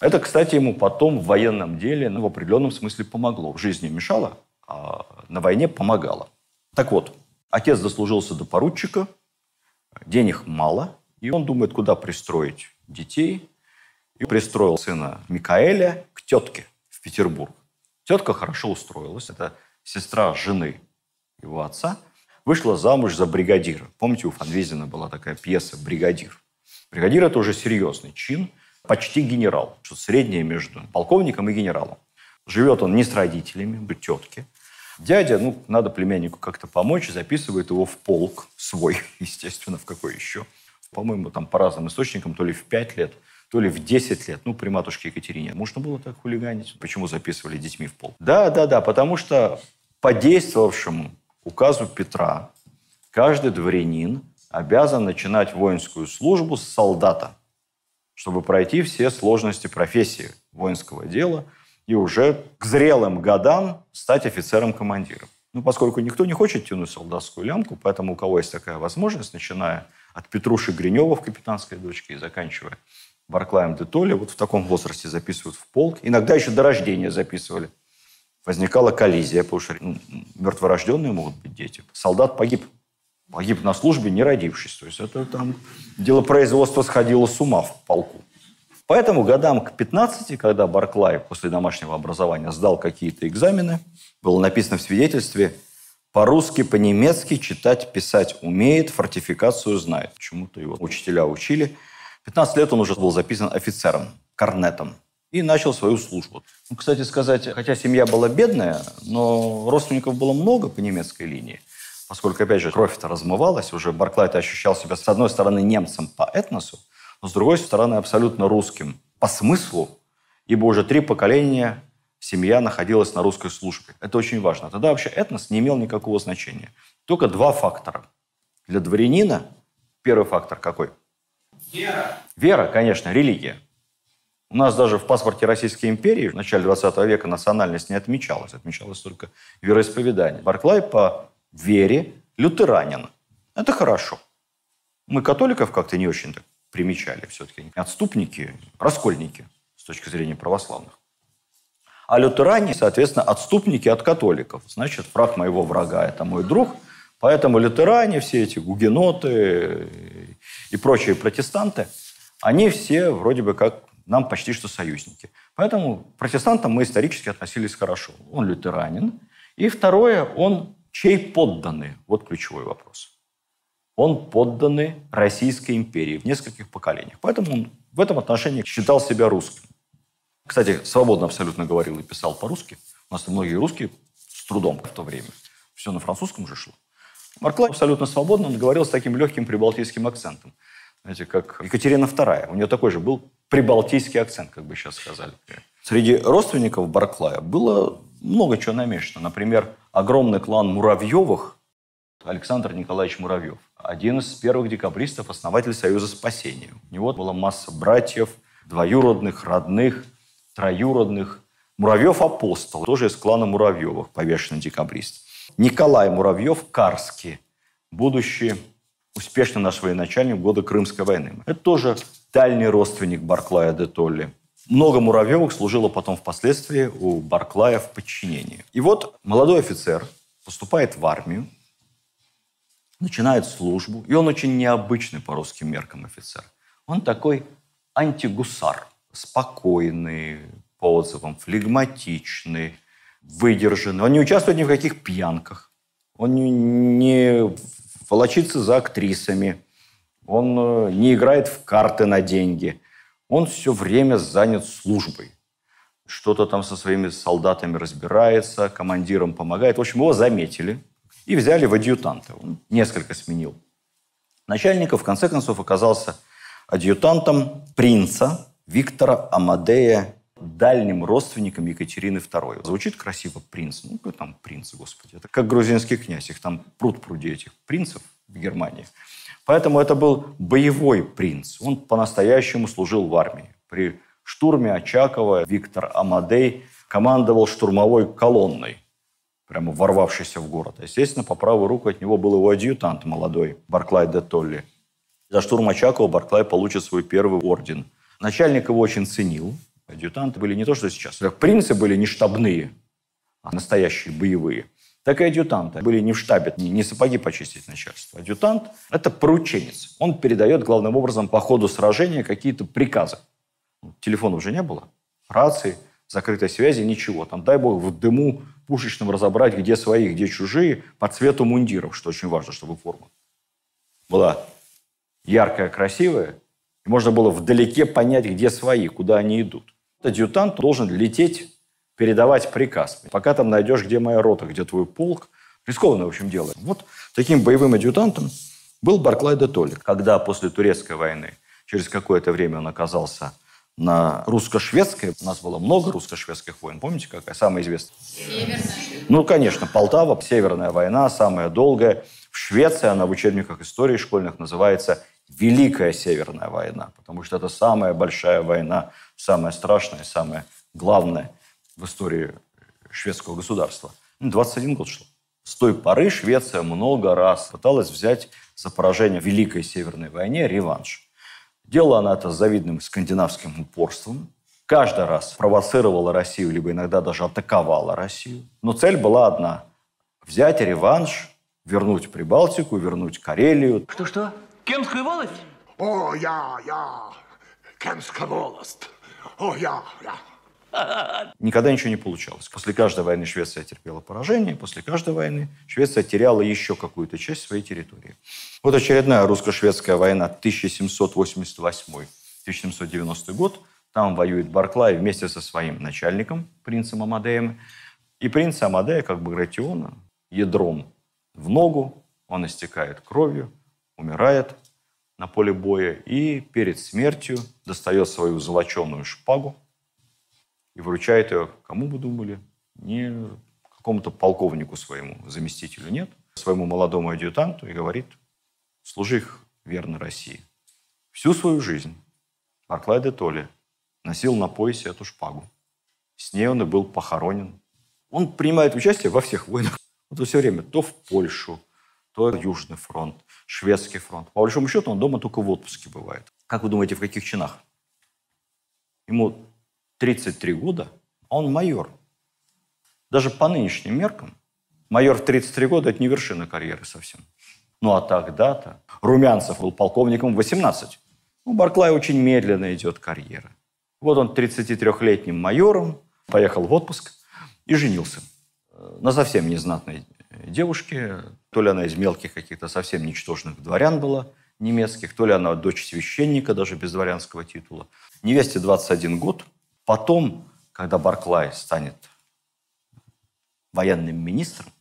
Это, кстати, ему потом в военном деле ну, в определенном смысле помогло. В жизни мешало, а, на войне помогала. Так вот, отец дослужился до поручика, денег мало, и он думает, куда пристроить детей. И пристроил сына Микаэля к тетке в Петербург. Тетка хорошо устроилась, это сестра жены его отца, вышла замуж за бригадира. Помните, у Фанвизина была такая пьеса «Бригадир». Бригадир – это уже серьезный чин, почти генерал, что среднее между полковником и генералом. Живет он не с родителями, тетки. Дядя, ну, надо племяннику как-то помочь, записывает его в полк свой, естественно, в какой еще. По-моему, там по разным источникам, то ли в 5 лет, то ли в 10 лет, ну, при матушке Екатерине. Можно было так хулиганить? Почему записывали детьми в пол? Да, да, да, потому что по действовавшему указу Петра каждый дворянин обязан начинать воинскую службу с солдата, чтобы пройти все сложности профессии воинского дела – и уже к зрелым годам стать офицером-командиром. Ну, поскольку никто не хочет тянуть солдатскую лямку, поэтому у кого есть такая возможность, начиная от Петруши Гринева в «Капитанской дочке» и заканчивая Барклаем де Толли, вот в таком возрасте записывают в полк. Иногда еще до рождения записывали. Возникала коллизия, потому что мертворожденные могут быть дети. Солдат погиб. Погиб на службе, не родившись. То есть это там дело производства сходило с ума в полку. Поэтому годам к 15, когда Барклай после домашнего образования сдал какие-то экзамены, было написано в свидетельстве по-русски, по-немецки читать, писать умеет, фортификацию знает. Чему-то его учителя учили. 15 лет он уже был записан офицером, корнетом. И начал свою службу. Ну, кстати сказать, хотя семья была бедная, но родственников было много по немецкой линии. Поскольку, опять же, кровь-то размывалась, уже Барклай ощущал себя, с одной стороны, немцем по этносу, но, с другой стороны, абсолютно русским по смыслу, ибо уже три поколения семья находилась на русской службе. Это очень важно. Тогда вообще этнос не имел никакого значения. Только два фактора. Для дворянина первый фактор какой? Вера. Вера, конечно, религия. У нас даже в паспорте Российской империи в начале 20 века национальность не отмечалась, отмечалось только вероисповедание. Барклай по вере лютеранин. Это хорошо. Мы католиков как-то не очень так примечали все-таки. Отступники, раскольники с точки зрения православных. А лютеране, соответственно, отступники от католиков. Значит, враг моего врага – это мой друг. Поэтому лютеране, все эти гугеноты и прочие протестанты, они все вроде бы как нам почти что союзники. Поэтому к протестантам мы исторически относились хорошо. Он лютеранин. И второе, он чей подданный? Вот ключевой вопрос он подданный Российской империи в нескольких поколениях. Поэтому он в этом отношении считал себя русским. Кстати, свободно абсолютно говорил и писал по-русски. У нас многие русские с трудом в то время. Все на французском же шло. Марклай абсолютно свободно, он говорил с таким легким прибалтийским акцентом. Знаете, как Екатерина II. У нее такой же был прибалтийский акцент, как бы сейчас сказали. Среди родственников Барклая было много чего намешано. Например, огромный клан Муравьевых, Александр Николаевич Муравьев один из первых декабристов, основатель Союза спасения. У него была масса братьев, двоюродных, родных, троюродных. Муравьев апостол, тоже из клана Муравьевых, повешенный декабрист. Николай Муравьев Карский, будущий успешный наш военачальник в годы Крымской войны. Это тоже дальний родственник Барклая де Толли. Много Муравьевых служило потом впоследствии у Барклая в подчинении. И вот молодой офицер поступает в армию, начинает службу, и он очень необычный по русским меркам офицер. Он такой антигусар, спокойный, по отзывам, флегматичный, выдержанный. Он не участвует ни в каких пьянках, он не волочится за актрисами, он э, не играет в карты на деньги, он все время занят службой. Что-то там со своими солдатами разбирается, командиром помогает. В общем, его заметили, и взяли в адъютанты. Он несколько сменил начальника, в конце концов оказался адъютантом принца Виктора Амадея дальним родственником Екатерины II. Звучит красиво принц. Ну, какой там принц, господи. Это как грузинский князь. Их там пруд пруди этих принцев в Германии. Поэтому это был боевой принц. Он по-настоящему служил в армии. При штурме Очакова Виктор Амадей командовал штурмовой колонной прямо ворвавшийся в город. Естественно, по правую руку от него был его адъютант молодой, Барклай де Толли. За штурм Очакова Барклай получит свой первый орден. Начальник его очень ценил. Адъютанты были не то, что сейчас. Как принцы были не штабные, а настоящие, боевые. Так и адъютанты были не в штабе, не сапоги почистить начальство. Адъютант – это порученец. Он передает главным образом по ходу сражения какие-то приказы. Телефона уже не было, рации, закрытой связи, ничего. Там, дай бог, в дыму пушечным разобрать, где свои, где чужие, по цвету мундиров, что очень важно, чтобы форма была яркая, красивая, и можно было вдалеке понять, где свои, куда они идут. Адъютант должен лететь, передавать приказ. Пока там найдешь, где моя рота, где твой полк. Рискованное, в общем, дело. Вот таким боевым адъютантом был Барклай де Толли, Когда после турецкой войны через какое-то время он оказался на русско-шведской. У нас было много русско-шведских войн. Помните, какая самая известная? Северная. Ну, конечно, Полтава, Северная война, самая долгая. В Швеции она в учебниках истории школьных называется Великая Северная война, потому что это самая большая война, самая страшная, самая главная в истории шведского государства. 21 ну, год шло. С той поры Швеция много раз пыталась взять за поражение в Великой Северной войне реванш. Делала она это с завидным скандинавским упорством. Каждый раз провоцировала Россию, либо иногда даже атаковала Россию. Но цель была одна – взять реванш, вернуть Прибалтику, вернуть Карелию. Что-что? Кемская волость? О, я, я, Кемская волость. О, я, я. Никогда ничего не получалось. После каждой войны Швеция терпела поражение, после каждой войны Швеция теряла еще какую-то часть своей территории. Вот очередная русско-шведская война 1788-1790 год. Там воюет Барклай вместе со своим начальником, принцем Амадеем. И принц Амадея, как бы Багратиона, ядром в ногу, он истекает кровью, умирает на поле боя и перед смертью достает свою золоченую шпагу, и выручает ее, кому бы думали, не какому-то полковнику своему, заместителю нет, своему молодому адъютанту и говорит, служи их верно России. Всю свою жизнь Барклай де Толли носил на поясе эту шпагу. С ней он и был похоронен. Он принимает участие во всех войнах. Вот все время то в Польшу, то Южный фронт, Шведский фронт. По большому счету он дома только в отпуске бывает. Как вы думаете, в каких чинах? Ему 33 года, а он майор. Даже по нынешним меркам, майор в 33 года – это не вершина карьеры совсем. Ну а тогда-то Румянцев был полковником в 18. У Барклая очень медленно идет карьера. Вот он 33-летним майором поехал в отпуск и женился э, на совсем незнатной э, девушке. То ли она из мелких каких-то совсем ничтожных дворян была немецких, то ли она дочь священника, даже без дворянского титула. Невесте 21 год – Потом, когда Барклай станет военным министром,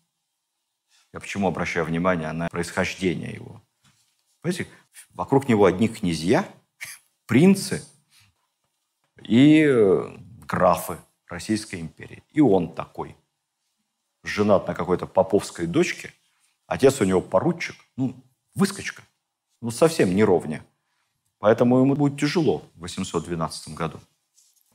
я почему обращаю внимание на происхождение его. Понимаете, вокруг него одни князья, принцы и э, графы Российской империи. И он такой. Женат на какой-то поповской дочке. Отец у него поручик. Ну, выскочка. Ну, совсем неровня. Поэтому ему будет тяжело в 812 году.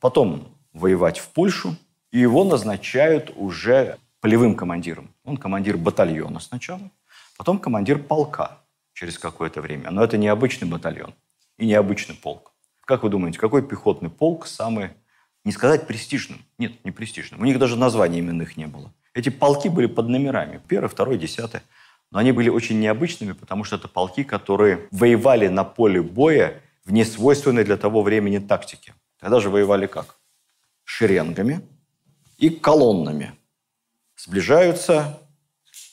Потом воевать в Польшу, и его назначают уже полевым командиром. Он командир батальона сначала, потом командир полка через какое-то время. Но это необычный батальон и необычный полк. Как вы думаете, какой пехотный полк самый, не сказать престижным? Нет, не престижным. У них даже названий именных не было. Эти полки были под номерами. Первый, второй, десятый. Но они были очень необычными, потому что это полки, которые воевали на поле боя в несвойственной для того времени тактике. Тогда же воевали как? Шеренгами и колоннами. Сближаются,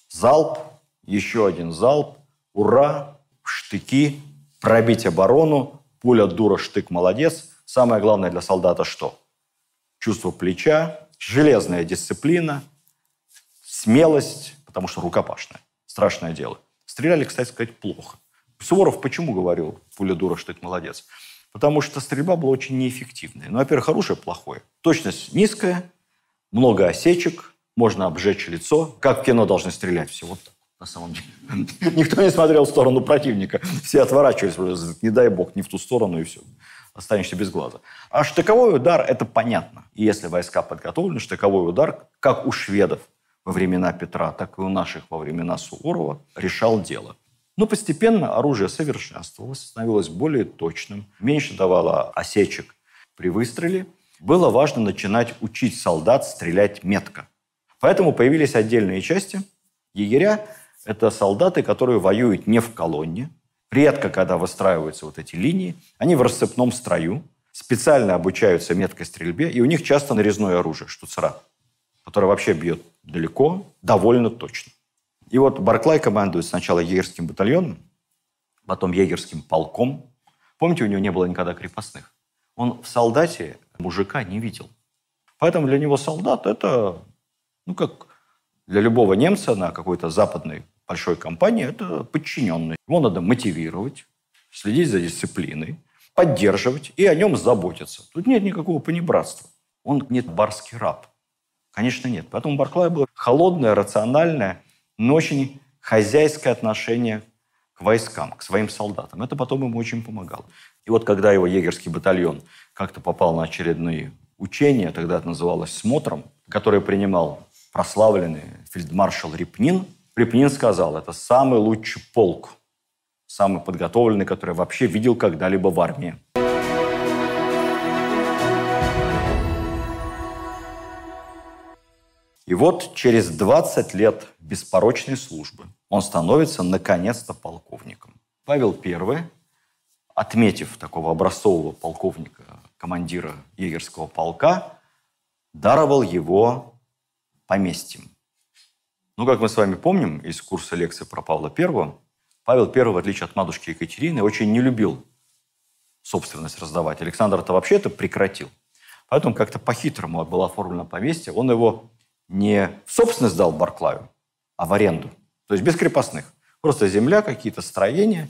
залп, еще один залп, ура, штыки, пробить оборону, пуля дура, штык молодец. Самое главное для солдата что? Чувство плеча, железная дисциплина, смелость, потому что рукопашная. Страшное дело. Стреляли, кстати сказать, плохо. Суворов почему говорил, пуля дура, штык молодец? Потому что стрельба была очень неэффективная. Ну, во-первых, оружие плохое. Точность низкая, много осечек, можно обжечь лицо. Как в кино должны стрелять все вот так, на самом деле. Никто не смотрел в сторону противника. Все отворачивались, не дай бог, не в ту сторону, и все. Останешься без глаза. А штыковой удар – это понятно. И если войска подготовлены, штыковой удар, как у шведов во времена Петра, так и у наших во времена Суворова, решал дело – но постепенно оружие совершенствовалось, становилось более точным, меньше давало осечек при выстреле. Было важно начинать учить солдат стрелять метко. Поэтому появились отдельные части. Егеря – это солдаты, которые воюют не в колонне. Редко, когда выстраиваются вот эти линии, они в рассыпном строю, специально обучаются меткой стрельбе, и у них часто нарезное оружие – штуцера, которое вообще бьет далеко, довольно точно. И вот Барклай командует сначала егерским батальоном, потом егерским полком. Помните, у него не было никогда крепостных. Он в солдате мужика не видел. Поэтому для него солдат – это, ну, как для любого немца на какой-то западной большой компании, это подчиненный. Его надо мотивировать, следить за дисциплиной, поддерживать и о нем заботиться. Тут нет никакого понебратства. Он нет барский раб. Конечно, нет. Поэтому Барклай был холодное, рациональное, но очень хозяйское отношение к войскам, к своим солдатам. Это потом ему очень помогало. И вот когда его егерский батальон как-то попал на очередные учения, тогда это называлось смотром, который принимал прославленный фельдмаршал Репнин, Репнин сказал, это самый лучший полк, самый подготовленный, который вообще видел когда-либо в армии. И вот через 20 лет беспорочной службы он становится наконец-то полковником. Павел I, отметив такого образцового полковника, командира егерского полка, даровал его поместьем. Ну, как мы с вами помним из курса лекции про Павла I, Павел I, в отличие от матушки Екатерины, очень не любил собственность раздавать. Александр это вообще то прекратил. Поэтому как-то по-хитрому было оформлено поместье. Он его не в собственность дал Барклаю, а в аренду. То есть без крепостных. Просто земля, какие-то строения.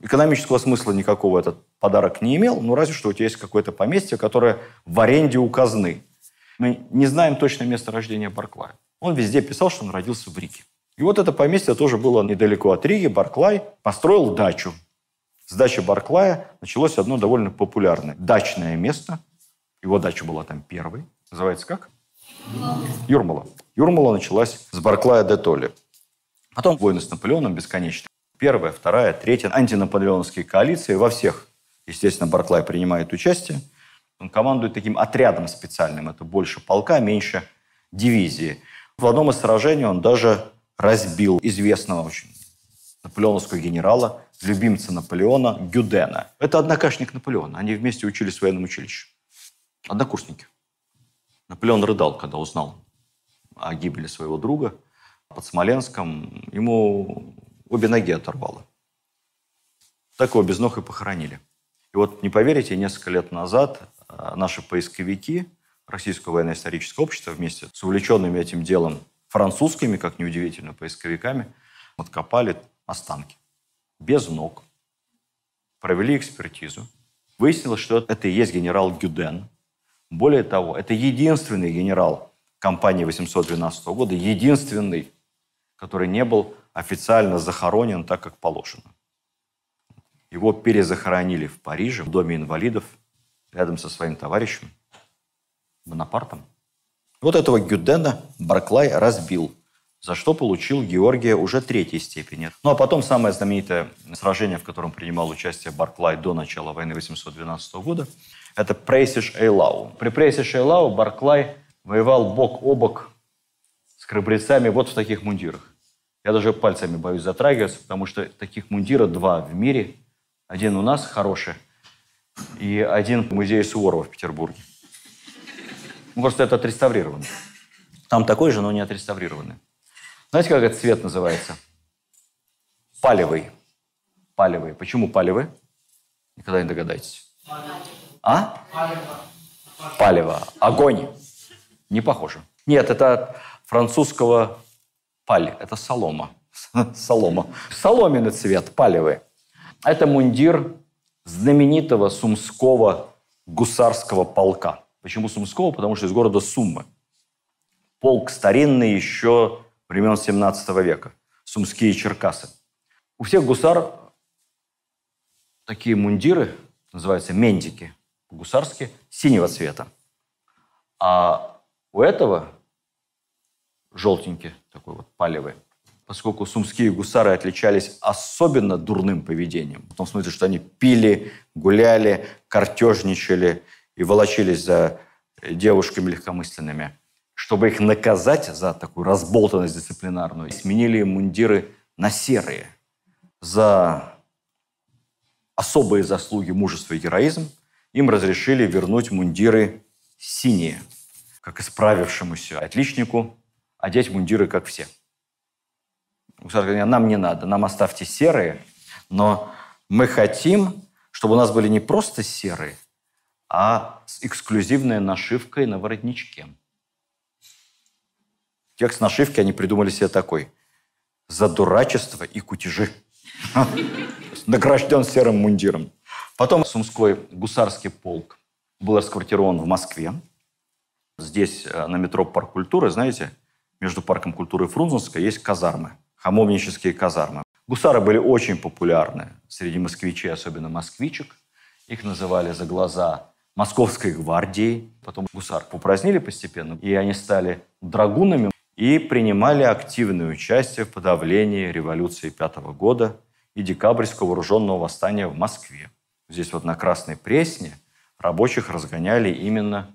Экономического смысла никакого этот подарок не имел, ну разве что у тебя есть какое-то поместье, которое в аренде у казны. Мы не знаем точно место рождения Барклая. Он везде писал, что он родился в Риге. И вот это поместье тоже было недалеко от Риги. Барклай построил дачу. С дачи Барклая началось одно довольно популярное дачное место. Его дача была там первой. Называется как? Юрмала. Юрмала началась с Барклая де Толли. Потом войны с Наполеоном бесконечные. Первая, вторая, третья, антинаполеоновские коалиции во всех. Естественно, Барклай принимает участие. Он командует таким отрядом специальным. Это больше полка, меньше дивизии. В одном из сражений он даже разбил известного очень наполеоновского генерала, любимца Наполеона Гюдена. Это однокашник Наполеона. Они вместе учились в военном училище. Однокурсники. Наполеон рыдал, когда узнал о гибели своего друга под Смоленском. Ему обе ноги оторвало. Так его без ног и похоронили. И вот, не поверите, несколько лет назад э, наши поисковики Российского военно-исторического общества вместе с увлеченными этим делом французскими, как неудивительно, поисковиками, откопали останки без ног, провели экспертизу. Выяснилось, что это и есть генерал Гюден – более того, это единственный генерал компании 812 года, единственный, который не был официально захоронен так, как положено. Его перезахоронили в Париже, в доме инвалидов, рядом со своим товарищем Бонапартом. Вот этого Гюдена Барклай разбил, за что получил Георгия уже третьей степени. Ну а потом самое знаменитое сражение, в котором принимал участие Барклай до начала войны 812 года – это Прейсиш Эйлау. При Прейсиш Эйлау Барклай воевал бок о бок с храбрецами вот в таких мундирах. Я даже пальцами боюсь затрагиваться, потому что таких мундира два в мире. Один у нас хороший, и один в музее Суворова в Петербурге. Ну, просто это отреставрировано. Там такой же, но не отреставрированный. Знаете, как этот цвет называется? Палевый. Палевый. Почему палевый? Никогда не догадайтесь. А? Палево. Огонь. Не похоже. Нет, это от французского пали. Это солома. Солома. Соломенный цвет, палевый. Это мундир знаменитого сумского гусарского полка. Почему сумского? Потому что из города Суммы. Полк старинный еще времен 17 века. Сумские черкасы. У всех гусар такие мундиры, называются мендики – по-гусарски синего цвета. А у этого желтенький, такой вот палевый, поскольку сумские гусары отличались особенно дурным поведением, в том смысле, что они пили, гуляли, картежничали и волочились за э, девушками легкомысленными, чтобы их наказать за такую разболтанность дисциплинарную, сменили им мундиры на серые за особые заслуги, мужество и героизм – им разрешили вернуть мундиры синие, как исправившемуся отличнику, одеть мундиры, как все. Гусар говорит, нам не надо, нам оставьте серые, но мы хотим, чтобы у нас были не просто серые, а с эксклюзивной нашивкой на воротничке. Текст нашивки они придумали себе такой. «За дурачество и кутежи». Награжден серым мундиром. Потом Сумской гусарский полк был расквартирован в Москве. Здесь, э, на метро Парк культуры, знаете, между Парком культуры и Фрунзенской есть казармы, хамовнические казармы. Гусары были очень популярны среди москвичей, особенно москвичек. Их называли за глаза Московской гвардией. Потом гусар упразднили постепенно, и они стали драгунами и принимали активное участие в подавлении революции пятого года и декабрьского вооруженного восстания в Москве здесь вот на Красной Пресне, рабочих разгоняли именно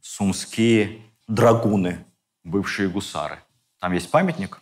сумские драгуны, бывшие гусары. Там есть памятник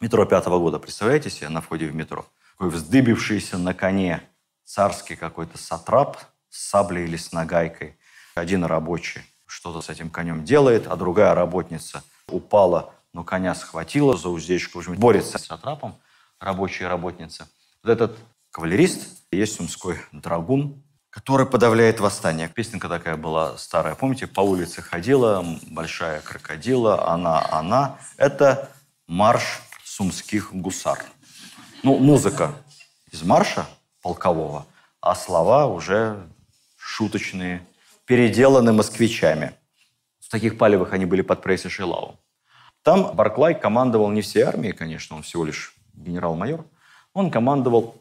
метро пятого года, представляете себе, на входе в метро. Такой вздыбившийся на коне царский какой-то сатрап с саблей или с нагайкой. Один рабочий что-то с этим конем делает, а другая работница упала, но коня схватила за уздечку, в борется с сатрапом, рабочая работница. Вот этот кавалерист, есть сумской драгун, который подавляет восстание. Песенка такая была старая, помните, по улице ходила, большая крокодила, она, она. Это марш сумских гусар. Ну, музыка из марша полкового, а слова уже шуточные, переделаны москвичами. В таких палевых они были под прессой Шилау. Там Барклай командовал не всей армией, конечно, он всего лишь генерал-майор. Он командовал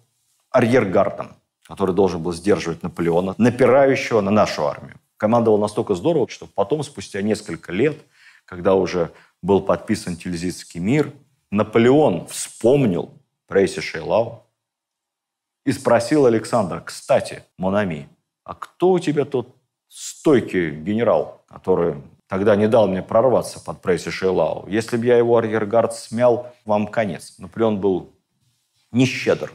арьергардом, который должен был сдерживать Наполеона, напирающего на нашу армию. Командовал настолько здорово, что потом, спустя несколько лет, когда уже был подписан Тильзитский мир, Наполеон вспомнил про Эйси Шейлау и спросил Александра, кстати, Монами, а кто у тебя тот стойкий генерал, который тогда не дал мне прорваться под прессе Шейлау. Если бы я его арьергард смял, вам конец. Наполеон был нещедр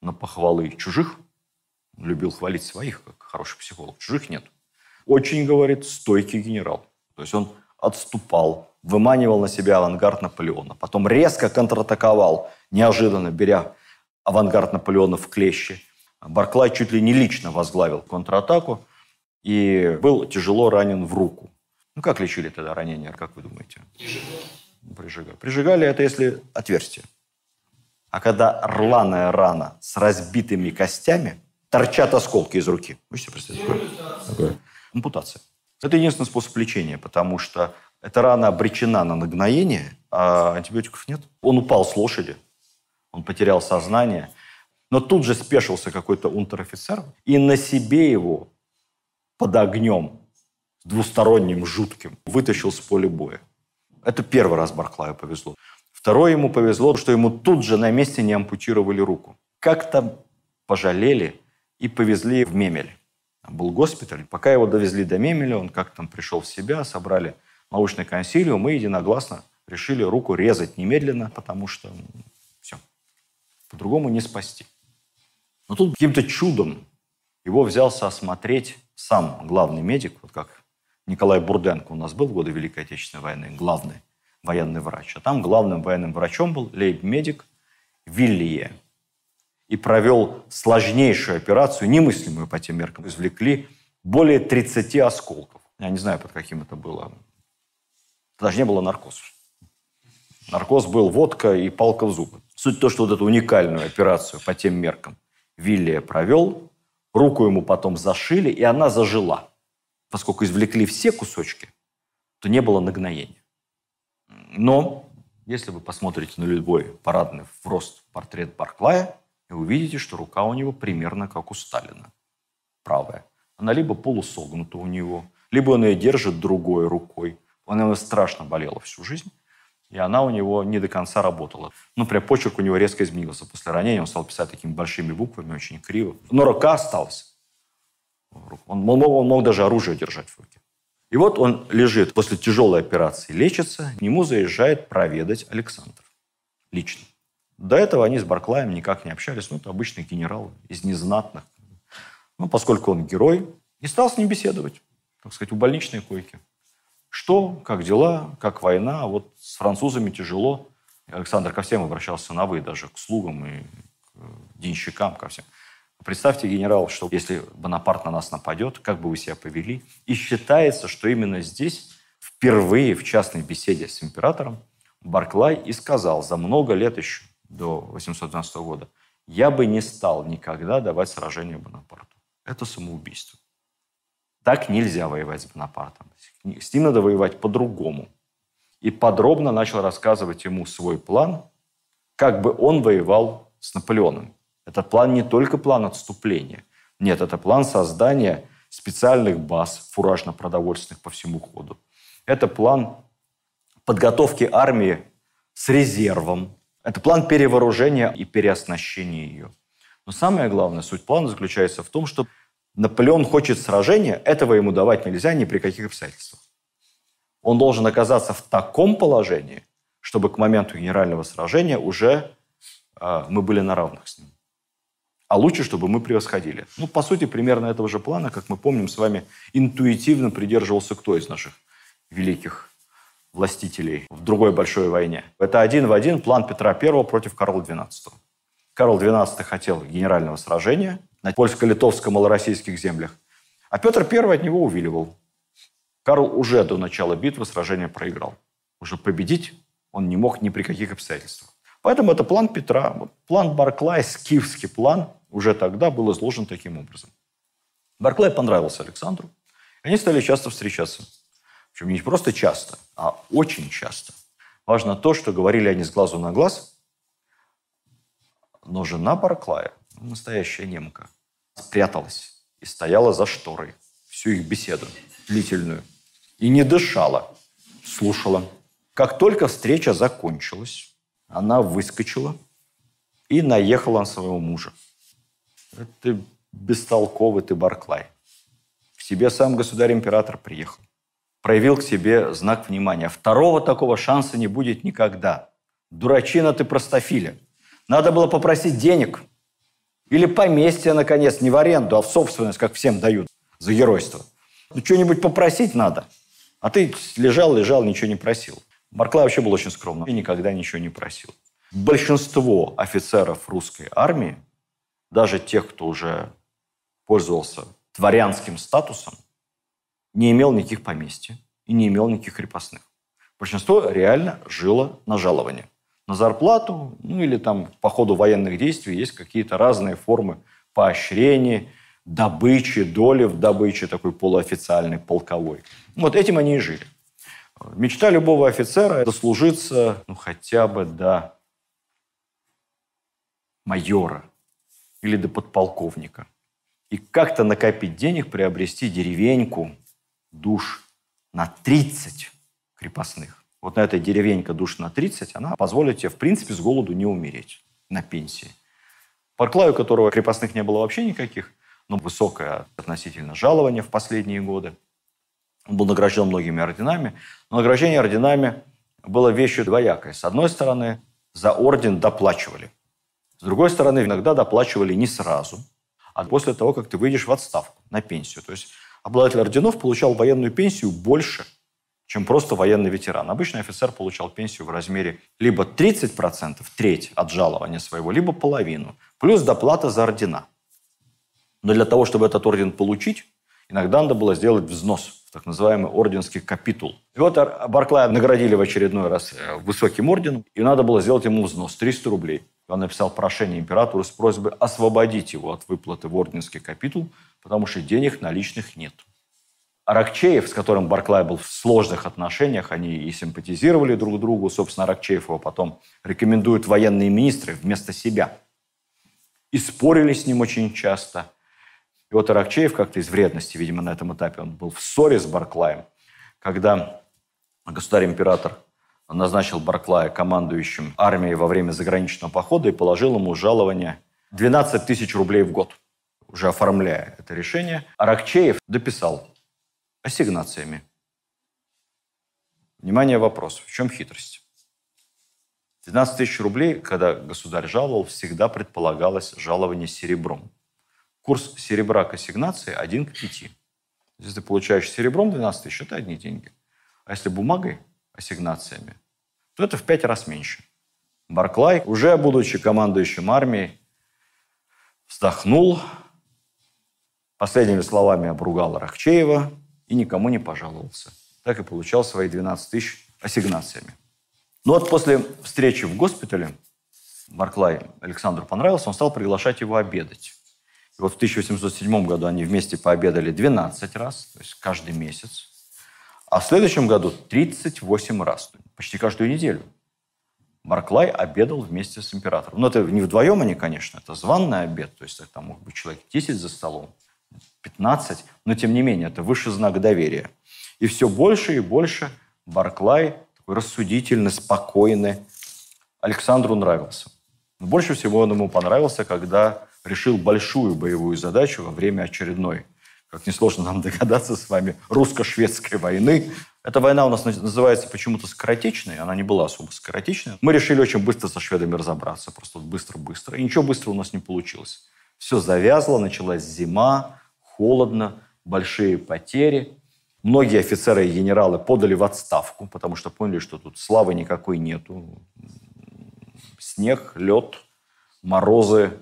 на похвалы чужих. Любил хвалить своих, как хороший психолог. Чужих нет. Очень, говорит, стойкий генерал. То есть он отступал, выманивал на себя авангард Наполеона. Потом резко контратаковал, неожиданно беря авангард Наполеона в клещи. Барклай чуть ли не лично возглавил контратаку и был тяжело ранен в руку. Ну, как лечили тогда ранения, как вы думаете? Прижигали. Прижигали. Прижигали – это если отверстие. А когда рваная рана с разбитыми костями, торчат осколки из руки. Можете представить? Такое? Такое. Ампутация. Это единственный способ лечения, потому что эта рана обречена на нагноение, а антибиотиков нет. Он упал с лошади, он потерял сознание, но тут же спешился какой-то унтер-офицер и на себе его под огнем двусторонним, жутким, вытащил с поля боя. Это первый раз Барклаю повезло. Второе ему повезло, что ему тут же на месте не ампутировали руку. Как-то пожалели и повезли в Мемель. Там был госпиталь. Пока его довезли до Мемеля, он как там пришел в себя, собрали научный консилиум и единогласно решили руку резать немедленно, потому что все. По-другому не спасти. Но тут каким-то чудом его взялся осмотреть сам главный медик, вот как Николай Бурденко у нас был в годы Великой Отечественной войны, главный военный врач. А там главным военным врачом был лейб-медик Виллие. И провел сложнейшую операцию, немыслимую по тем меркам. Извлекли более 30 осколков. Я не знаю, под каким это было. Даже не было наркоза. Наркоз был водка и палка в зубы. Суть в том, что вот эту уникальную операцию по тем меркам Виллия провел, руку ему потом зашили, и она зажила. Поскольку извлекли все кусочки, то не было нагноения. Но если вы посмотрите на любой парадный в рост портрет Барклая, и увидите, что рука у него примерно как у Сталина, правая. Она либо полусогнута у него, либо он ее держит другой рукой. Она его страшно болела всю жизнь, и она у него не до конца работала. Ну, прям почерк у него резко изменился. После ранения он стал писать такими большими буквами, очень криво. Но рука осталась. Он мог, он мог даже оружие держать в руке. И вот он лежит после тяжелой операции, лечится, к нему заезжает проведать Александр лично. До этого они с Барклаем никак не общались, ну, это обычный генерал из незнатных. Ну, поскольку он герой, и стал с ним беседовать, так сказать, у больничной койки. Что, как дела, как война, а вот с французами тяжело. Александр ко всем обращался на «вы», даже к слугам и к денщикам, ко всем – Представьте, генерал, что если Бонапарт на нас нападет, как бы вы себя повели? И считается, что именно здесь впервые в частной беседе с императором Барклай и сказал за много лет еще, до 812 года, я бы не стал никогда давать сражение Бонапарту. Это самоубийство. Так нельзя воевать с Бонапартом. С ним надо воевать по-другому. И подробно начал рассказывать ему свой план, как бы он воевал с Наполеоном. Этот план не только план отступления. Нет, это план создания специальных баз фуражно-продовольственных по всему ходу. Это план подготовки армии с резервом. Это план перевооружения и переоснащения ее. Но самое главное, суть плана заключается в том, что Наполеон хочет сражения, этого ему давать нельзя ни при каких обстоятельствах. Он должен оказаться в таком положении, чтобы к моменту генерального сражения уже э, мы были на равных с ним а лучше, чтобы мы превосходили. Ну, по сути, примерно этого же плана, как мы помним, с вами интуитивно придерживался кто из наших великих властителей в другой большой войне. Это один в один план Петра I против Карла XII. Карл XII хотел генерального сражения на польско-литовско-малороссийских землях, а Петр I от него увиливал. Карл уже до начала битвы сражения проиграл. Уже победить он не мог ни при каких обстоятельствах. Поэтому это план Петра, план Барклай, скифский план, уже тогда был изложен таким образом. Барклай понравился Александру. Они стали часто встречаться. Причем не просто часто, а очень часто. Важно то, что говорили они с глазу на глаз, но жена Барклая, ну, настоящая немка, спряталась и стояла за шторой всю их беседу длительную. И не дышала, слушала. Как только встреча закончилась, она выскочила и наехала на своего мужа. Ты бестолковый, ты Барклай. К тебе сам государь-император приехал. Проявил к тебе знак внимания. Второго такого шанса не будет никогда. Дурачина ты простофиля. Надо было попросить денег. Или поместье, наконец, не в аренду, а в собственность, как всем дают за геройство. Ну, что-нибудь попросить надо. А ты лежал, лежал, ничего не просил. Барклай вообще был очень скромным и никогда ничего не просил. Большинство офицеров русской армии даже тех, кто уже пользовался дворянским статусом, не имел никаких поместий и не имел никаких крепостных. Большинство реально жило на жалование. На зарплату, ну или там по ходу военных действий есть какие-то разные формы поощрений, добычи, доли в добыче такой полуофициальной, полковой. Вот этим они и жили. Мечта любого офицера – дослужиться ну, хотя бы до майора, или до подполковника. И как-то накопить денег, приобрести деревеньку душ на 30 крепостных. Вот на этой деревенька душ на 30, она позволит тебе, в принципе, с голоду не умереть на пенсии. Парклай, у которого крепостных не было вообще никаких, но высокое относительно жалование в последние годы. Он был награжден многими орденами. Но награждение орденами было вещью двоякой. С одной стороны, за орден доплачивали – с другой стороны, иногда доплачивали не сразу, а после того, как ты выйдешь в отставку на пенсию. То есть обладатель орденов получал военную пенсию больше, чем просто военный ветеран. Обычно офицер получал пенсию в размере либо 30%, треть от жалования своего, либо половину, плюс доплата за ордена. Но для того, чтобы этот орден получить, иногда надо было сделать взнос в так называемый орденский капитул. И вот Барклая наградили в очередной раз э, высоким орденом, и надо было сделать ему взнос 300 рублей. Он написал прошение императору с просьбой освободить его от выплаты в орденский капитул, потому что денег наличных нет. Аракчеев, с которым Барклай был в сложных отношениях, они и симпатизировали друг другу. Собственно, Аракчеев его потом рекомендуют военные министры вместо себя. И спорили с ним очень часто. И вот Аракчеев как-то из вредности, видимо, на этом этапе, он был в ссоре с Барклаем, когда государь-император назначил Барклая командующим армией во время заграничного похода и положил ему жалование 12 тысяч рублей в год, уже оформляя это решение. Аракчеев дописал ассигнациями. Внимание, вопрос. В чем хитрость? 12 тысяч рублей, когда государь жаловал, всегда предполагалось жалование серебром. Курс серебра к ассигнации 1 к 5. Если ты получаешь серебром 12 тысяч, это одни деньги. А если бумагой, ассигнациями, то это в пять раз меньше. Барклай, уже будучи командующим армией, вздохнул, последними словами обругал Рахчеева и никому не пожаловался. Так и получал свои 12 тысяч ассигнациями. Но вот после встречи в госпитале Барклай Александру понравился, он стал приглашать его обедать. И вот в 1807 году они вместе пообедали 12 раз, то есть каждый месяц. А в следующем году 38 раз, почти каждую неделю. Марклай обедал вместе с императором. Но ну, это не вдвоем они, конечно, это званный обед, то есть там может быть человек 10 за столом, 15, но тем не менее это высший знак доверия. И все больше и больше Барклай такой рассудительный, спокойный. Александру нравился. Но больше всего он ему понравился, когда решил большую боевую задачу во время очередной как несложно нам догадаться с вами, русско-шведской войны. Эта война у нас называется почему-то скоротечной, она не была особо скоротечной. Мы решили очень быстро со шведами разобраться, просто быстро-быстро. И ничего быстро у нас не получилось. Все завязло, началась зима, холодно, большие потери. Многие офицеры и генералы подали в отставку, потому что поняли, что тут славы никакой нету. Снег, лед, морозы.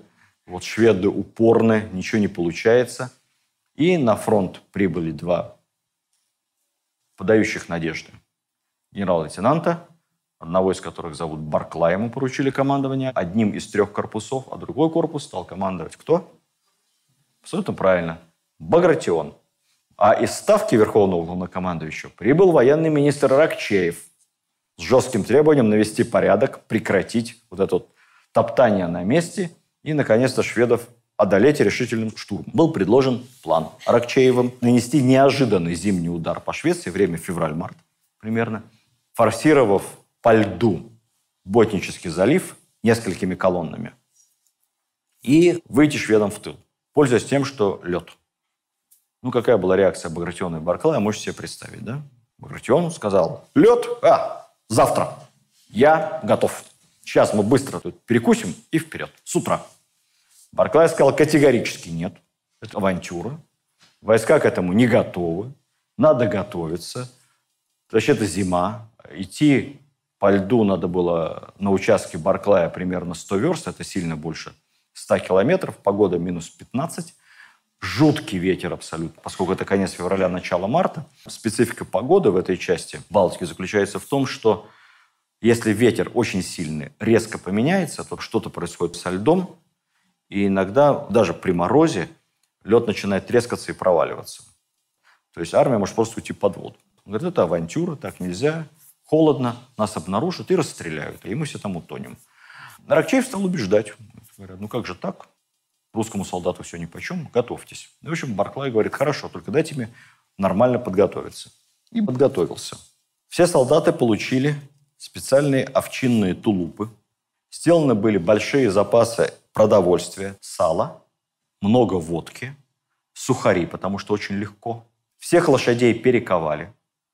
Вот шведы упорны, ничего не получается – и на фронт прибыли два подающих надежды генерал-лейтенанта, одного из которых зовут Баркла, ему поручили командование, одним из трех корпусов, а другой корпус стал командовать кто? Абсолютно правильно. Багратион. А из ставки Верховного главнокомандующего прибыл военный министр Ракчеев с жестким требованием навести порядок, прекратить вот это вот топтание на месте и, наконец-то, шведов одолеть решительным штурмом. Был предложен план Аракчеевым нанести неожиданный зимний удар по Швеции, время февраль-март примерно, форсировав по льду Ботнический залив несколькими колоннами и выйти шведам в тыл, пользуясь тем, что лед. Ну, какая была реакция Багратиона и Барклая, можете себе представить, да? Багратион сказал, лед, а, завтра, я готов. Сейчас мы быстро тут перекусим и вперед, с утра. Барклай сказал категорически нет. Это авантюра. Войска к этому не готовы. Надо готовиться. Значит, это зима. Идти по льду надо было на участке Барклая примерно 100 верст. Это сильно больше 100 километров. Погода минус 15. Жуткий ветер абсолютно, поскольку это конец февраля, начало марта. Специфика погоды в этой части Балтики заключается в том, что если ветер очень сильный резко поменяется, то что-то происходит со льдом, и иногда, даже при морозе, лед начинает трескаться и проваливаться. То есть армия может просто уйти под воду. Он говорит, это авантюра, так нельзя, холодно, нас обнаружат и расстреляют, а и мы все там утонем. Наракчеев стал убеждать. Говорят, ну как же так? Русскому солдату все по чем. готовьтесь. Ну, в общем, Барклай говорит, хорошо, только дайте мне нормально подготовиться. И подготовился. Все солдаты получили специальные овчинные тулупы. Сделаны были большие запасы продовольствие, сало, много водки, сухари, потому что очень легко. Всех лошадей перековали,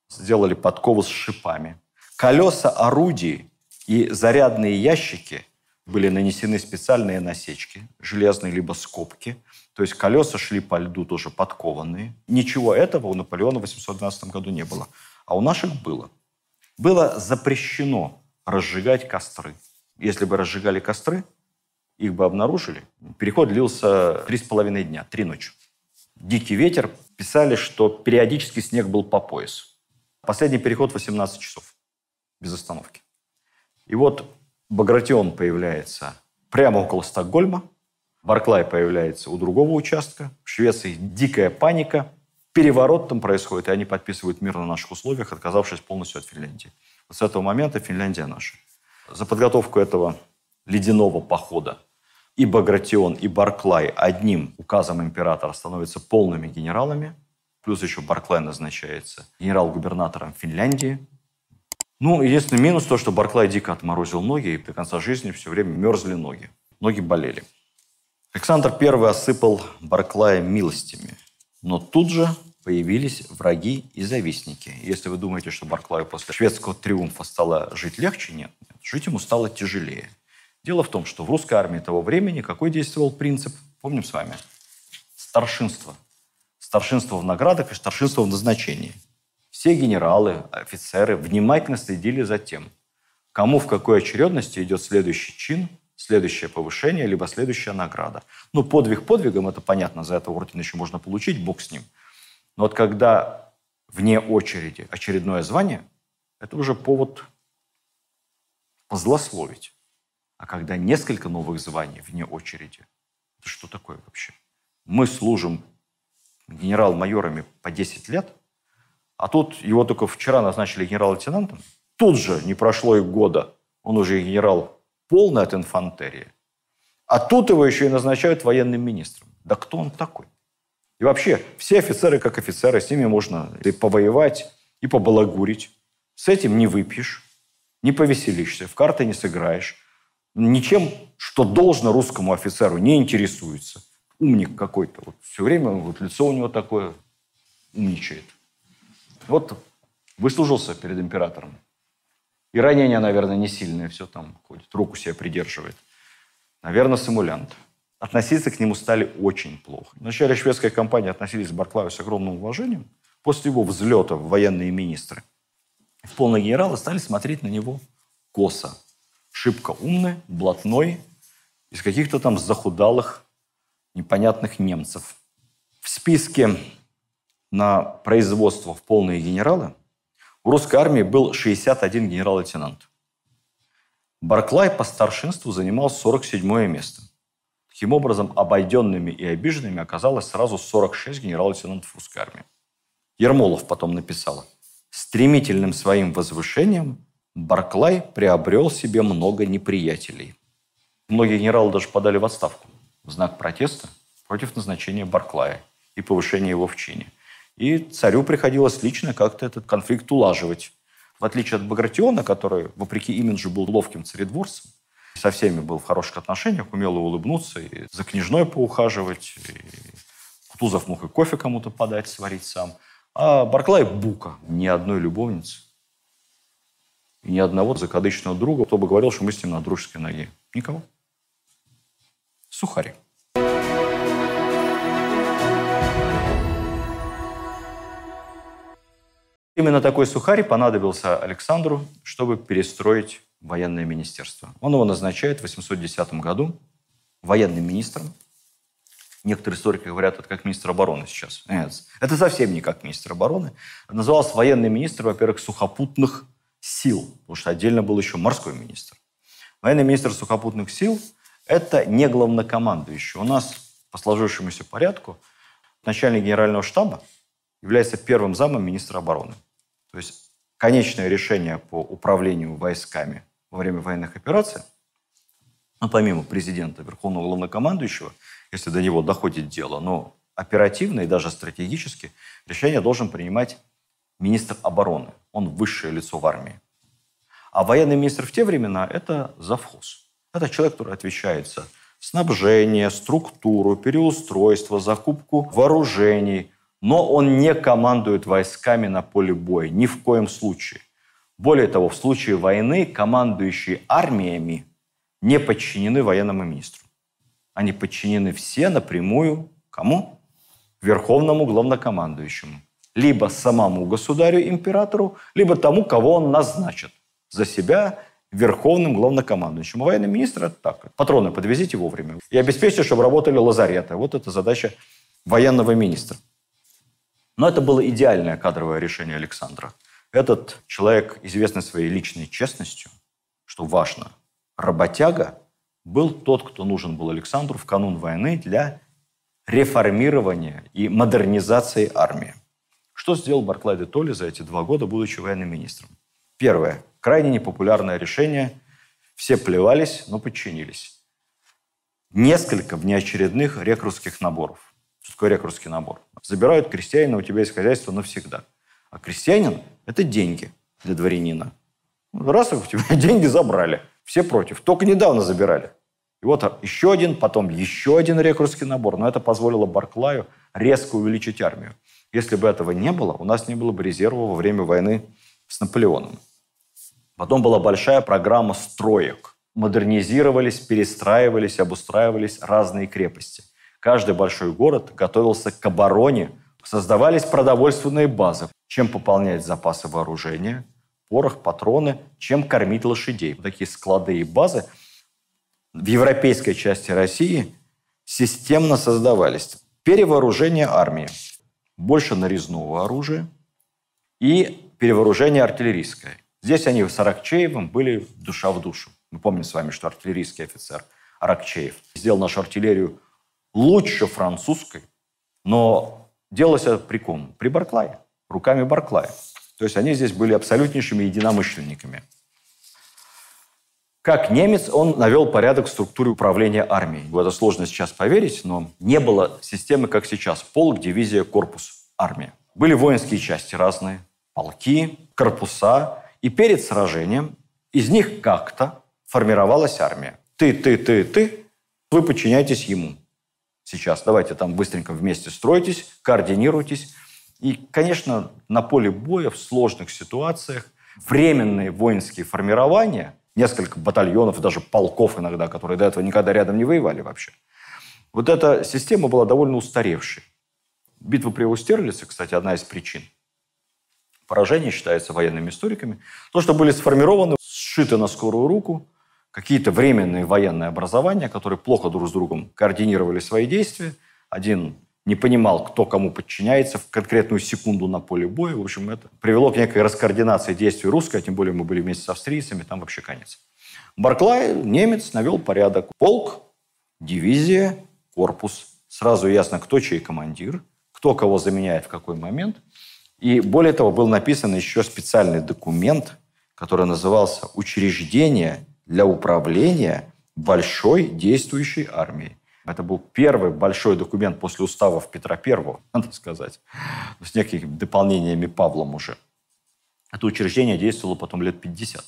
сделали подковы с шипами. Колеса орудий и зарядные ящики были нанесены специальные насечки, железные либо скобки. То есть колеса шли по льду тоже подкованные. Ничего этого у Наполеона в 812 году не было. А у наших было. Было запрещено разжигать костры. Если бы разжигали костры, их бы обнаружили. Переход длился три с половиной дня, три ночи. Дикий ветер. Писали, что периодически снег был по пояс. Последний переход 18 часов. Без остановки. И вот Багратион появляется прямо около Стокгольма. Барклай появляется у другого участка. В Швеции дикая паника. Переворот там происходит, и они подписывают мир на наших условиях, отказавшись полностью от Финляндии. Вот с этого момента Финляндия наша. За подготовку этого ледяного похода. И Багратион, и Барклай одним указом императора становятся полными генералами, плюс еще Барклай назначается генерал-губернатором Финляндии. Ну, единственный минус то, что Барклай дико отморозил ноги, и до конца жизни все время мерзли ноги. Ноги болели. Александр I осыпал Барклая милостями. Но тут же появились враги и завистники. Если вы думаете, что Барклаю после шведского триумфа стало жить легче, нет, нет. жить ему стало тяжелее. Дело в том, что в русской армии того времени какой действовал принцип, помним с вами, старшинство. Старшинство в наградах и старшинство в назначении. Все генералы, офицеры внимательно следили за тем, кому в какой очередности идет следующий чин, следующее повышение, либо следующая награда. Ну, подвиг подвигом, это понятно, за это орден еще можно получить, бог с ним. Но вот когда вне очереди очередное звание, это уже повод позлословить. А когда несколько новых званий вне очереди, это что такое вообще? Мы служим генерал-майорами по 10 лет, а тут его только вчера назначили генерал-лейтенантом. Тут же не прошло и года. Он уже генерал полный от инфантерии. А тут его еще и назначают военным министром. Да кто он такой? И вообще, все офицеры как офицеры, с ними можно и повоевать, и побалагурить. С этим не выпьешь, не повеселишься, в карты не сыграешь, ничем, что должно русскому офицеру, не интересуется. Умник какой-то. Вот все время вот лицо у него такое умничает. Вот выслужился перед императором. И ранения, наверное, не сильные. Все там ходит. Руку себе придерживает. Наверное, симулянт. Относиться к нему стали очень плохо. Вначале ну, шведская компания относились к Барклаю с огромным уважением. После его взлета в военные министры в полные генералы стали смотреть на него косо шибко умный, блатной, из каких-то там захудалых, непонятных немцев. В списке на производство в полные генералы у русской армии был 61 генерал-лейтенант. Барклай по старшинству занимал 47 место. Таким образом, обойденными и обиженными оказалось сразу 46 генерал-лейтенантов русской армии. Ермолов потом написал, стремительным своим возвышением Барклай приобрел себе много неприятелей. Многие генералы даже подали в отставку в знак протеста против назначения Барклая и повышения его в чине. И царю приходилось лично как-то этот конфликт улаживать. В отличие от Багратиона, который, вопреки имиджу, был ловким царедворцем, со всеми был в хороших отношениях, умел улыбнуться, и за княжной поухаживать, и Кутузов мог и кофе кому-то подать, сварить сам. А Барклай – бука, ни одной любовницы. И ни одного закадычного друга, кто бы говорил, что мы с ним на дружеской ноге. Никого. Сухари. Именно такой сухарь понадобился Александру, чтобы перестроить военное министерство. Он его назначает в 810 году военным министром. Некоторые историки говорят, это как министр обороны сейчас. Нет, это совсем не как министр обороны. Назывался военный министр, во-первых, сухопутных сил, потому что отдельно был еще морской министр. Военный министр сухопутных сил – это не главнокомандующий. У нас по сложившемуся порядку начальник генерального штаба является первым замом министра обороны. То есть конечное решение по управлению войсками во время военных операций, ну, помимо президента, верховного главнокомандующего, если до него доходит дело, но оперативно и даже стратегически решение должен принимать министр обороны. Он высшее лицо в армии. А военный министр в те времена – это завхоз. Это человек, который отвечает за снабжение, структуру, переустройство, закупку вооружений. Но он не командует войсками на поле боя. Ни в коем случае. Более того, в случае войны командующие армиями не подчинены военному министру. Они подчинены все напрямую кому? Верховному главнокомандующему либо самому государю-императору, либо тому, кого он назначит за себя верховным главнокомандующим. А военный министр – это так. Патроны подвезите вовремя. И обеспечьте, чтобы работали лазареты. Вот это задача военного министра. Но это было идеальное кадровое решение Александра. Этот человек, известный своей личной честностью, что важно, работяга, был тот, кто нужен был Александру в канун войны для реформирования и модернизации армии. Что сделал Барклай де Толли за эти два года, будучи военным министром? Первое. Крайне непопулярное решение. Все плевались, но подчинились. Несколько внеочередных рекрутских наборов. Что такое рекрутский набор? Забирают крестьянина, у тебя из хозяйства навсегда. А крестьянин – это деньги для дворянина. Ну, раз у тебя деньги забрали, все против. Только недавно забирали. И вот еще один, потом еще один рекрутский набор. Но это позволило Барклаю резко увеличить армию. Если бы этого не было, у нас не было бы резерва во время войны с Наполеоном. Потом была большая программа строек. Модернизировались, перестраивались, обустраивались разные крепости. Каждый большой город готовился к обороне, создавались продовольственные базы. Чем пополнять запасы вооружения, порох, патроны, чем кормить лошадей. Вот такие склады и базы в европейской части России системно создавались. Перевооружение армии больше нарезного оружия и перевооружение артиллерийское. Здесь они с Аракчеевым были душа в душу. Мы помним с вами, что артиллерийский офицер Аракчеев сделал нашу артиллерию лучше французской, но делалось это при ком? При Барклае, руками Барклая. То есть они здесь были абсолютнейшими единомышленниками. Как немец он навел порядок в структуре управления армией. Это сложно сейчас поверить, но не было системы, как сейчас. Полк, дивизия, корпус, армия. Были воинские части разные, полки, корпуса. И перед сражением из них как-то формировалась армия. Ты, ты, ты, ты, вы подчиняетесь ему. Сейчас давайте там быстренько вместе стройтесь, координируйтесь. И, конечно, на поле боя в сложных ситуациях временные воинские формирования – несколько батальонов, даже полков иногда, которые до этого никогда рядом не воевали вообще. Вот эта система была довольно устаревшей. Битва при Устерлице, кстати, одна из причин поражения, считается военными историками, то, что были сформированы, сшиты на скорую руку какие-то временные военные образования, которые плохо друг с другом координировали свои действия. Один не понимал, кто кому подчиняется в конкретную секунду на поле боя. В общем, это привело к некой раскоординации действий русской, а тем более мы были вместе с австрийцами, там вообще конец. Барклай, немец, навел порядок. Полк, дивизия, корпус. Сразу ясно, кто чей командир, кто кого заменяет в какой момент. И более того, был написан еще специальный документ, который назывался «Учреждение для управления большой действующей армией». Это был первый большой документ после уставов Петра I, надо сказать, с некими дополнениями Павлом уже. Это учреждение действовало потом лет 50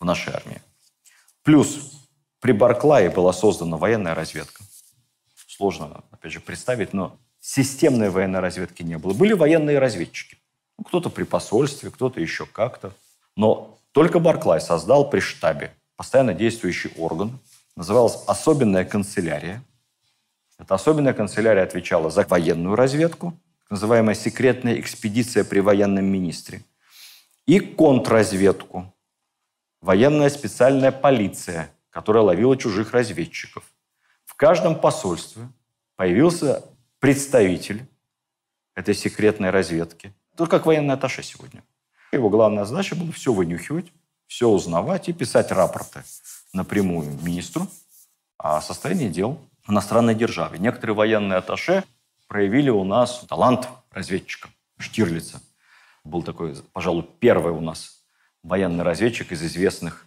в нашей армии. Плюс при Барклае была создана военная разведка. Сложно, опять же, представить, но системной военной разведки не было. Были военные разведчики. Ну, кто-то при посольстве, кто-то еще как-то. Но только Барклай создал при штабе постоянно действующий орган. Называлась «Особенная канцелярия», это особенная канцелярия отвечала за военную разведку, называемая секретная экспедиция при военном министре, и контрразведку, военная специальная полиция, которая ловила чужих разведчиков. В каждом посольстве появился представитель этой секретной разведки, только как военный аташе сегодня. Его главная задача была все вынюхивать, все узнавать и писать рапорты напрямую министру о состоянии дел иностранной державе. Некоторые военные атташе проявили у нас талант разведчика Штирлица. Был такой, пожалуй, первый у нас военный разведчик из известных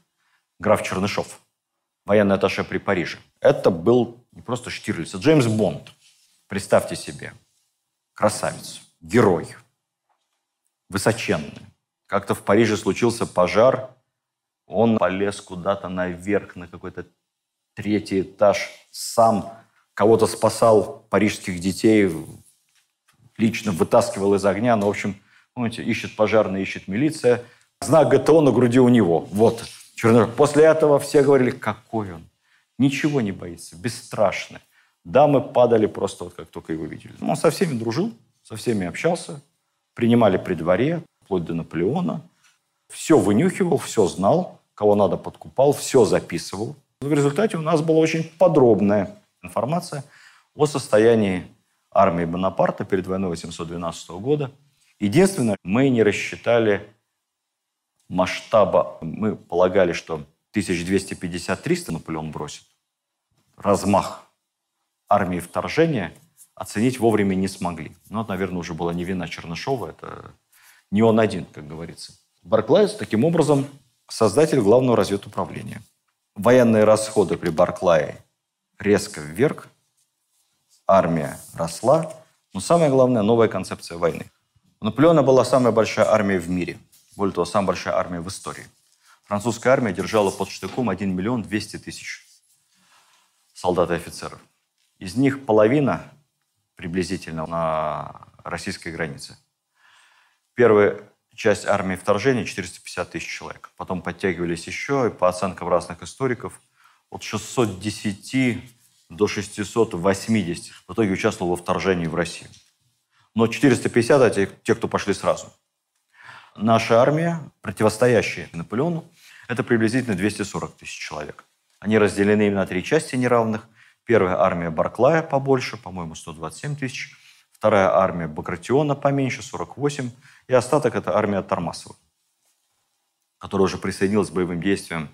граф Чернышов, военный атташе при Париже. Это был не просто Штирлиц, а Джеймс Бонд. Представьте себе, красавец, герой, высоченный. Как-то в Париже случился пожар, он полез куда-то наверх, на какой-то третий этаж сам кого-то спасал парижских детей, лично вытаскивал из огня. Ну, в общем, помните, ищет пожарный, ищет милиция. Знак ГТО на груди у него. Вот. Чернышов. После этого все говорили, какой он. Ничего не боится, бесстрашный. Да, мы падали просто вот как только его видели. Ну, он со всеми дружил, со всеми общался, принимали при дворе, вплоть до Наполеона. Все вынюхивал, все знал, кого надо подкупал, все записывал. В результате у нас была очень подробная информация о состоянии армии Бонапарта перед войной 812 года. Единственное, мы не рассчитали масштаба. Мы полагали, что 1250-300 Наполеон бросит. Размах армии вторжения оценить вовремя не смогли. Но ну, это, наверное, уже была не вина Чернышова, это не он один, как говорится. Барклайс, таким образом, создатель главного разведуправления – военные расходы при Барклае резко вверх, армия росла, но самое главное – новая концепция войны. У Наполеона была самая большая армия в мире, более того, самая большая армия в истории. Французская армия держала под штыком 1 миллион 200 тысяч солдат и офицеров. Из них половина приблизительно на российской границе. Первые часть армии вторжения 450 тысяч человек. Потом подтягивались еще, и по оценкам разных историков, от 610 до 680 в итоге участвовал во вторжении в Россию. Но 450 а – это те, кто пошли сразу. Наша армия, противостоящая Наполеону, это приблизительно 240 тысяч человек. Они разделены именно на три части неравных. Первая армия Барклая побольше, по-моему, 127 тысяч. Вторая армия Багратиона поменьше, 48 и остаток – это армия Тормасова, которая уже присоединилась к боевым действиям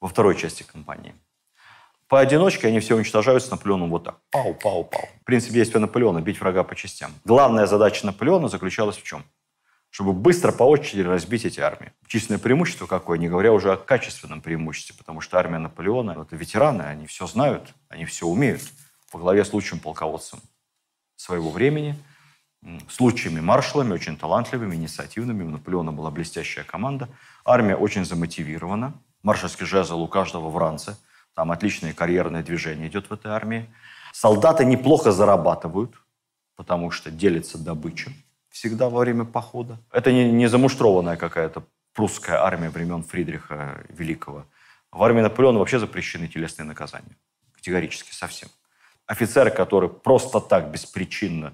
во второй части кампании. Поодиночке они все уничтожаются Наполеоном вот так. Пау, пау, пау. Принцип действия Наполеона – бить врага по частям. Главная задача Наполеона заключалась в чем? Чтобы быстро по очереди разбить эти армии. Численное преимущество какое, не говоря уже о качественном преимуществе, потому что армия Наполеона – это ветераны, они все знают, они все умеют. По главе с лучшим полководцем своего времени – с маршалами, очень талантливыми, инициативными. У Наполеона была блестящая команда. Армия очень замотивирована. Маршальский жезл у каждого вранца, Там отличное карьерное движение идет в этой армии. Солдаты неплохо зарабатывают, потому что делятся добычей всегда во время похода. Это не, не замуштрованная какая-то прусская армия времен Фридриха Великого. В армии Наполеона вообще запрещены телесные наказания. Категорически совсем. Офицеры, которые просто так, беспричинно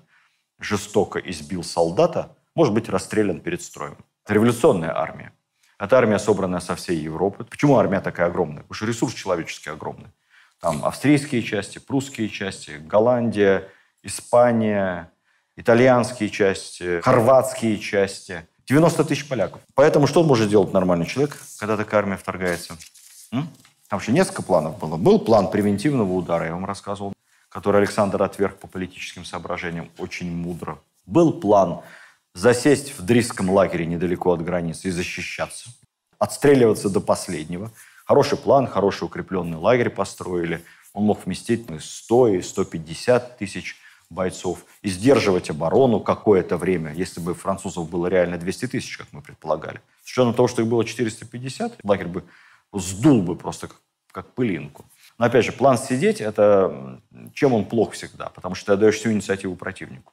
жестоко избил солдата, может быть расстрелян перед строем. Это революционная армия. Это армия, собранная со всей Европы. Почему армия такая огромная? Потому что ресурс человеческий огромный. Там австрийские части, прусские части, Голландия, Испания, итальянские части, хорватские части. 90 тысяч поляков. Поэтому что может делать нормальный человек, когда такая армия вторгается? М? Там еще несколько планов было. Был план превентивного удара, я вам рассказывал который Александр отверг по политическим соображениям очень мудро. Был план засесть в Дрисском лагере недалеко от границы и защищаться, отстреливаться до последнего. Хороший план, хороший укрепленный лагерь построили. Он мог вместить 100 ну, и 150 тысяч бойцов и сдерживать оборону какое-то время, если бы французов было реально 200 тысяч, как мы предполагали. С учетом того, что их было 450, лагерь бы сдул бы просто как, как пылинку. Но опять же, план сидеть – это чем он плох всегда, потому что ты отдаешь всю инициативу противнику.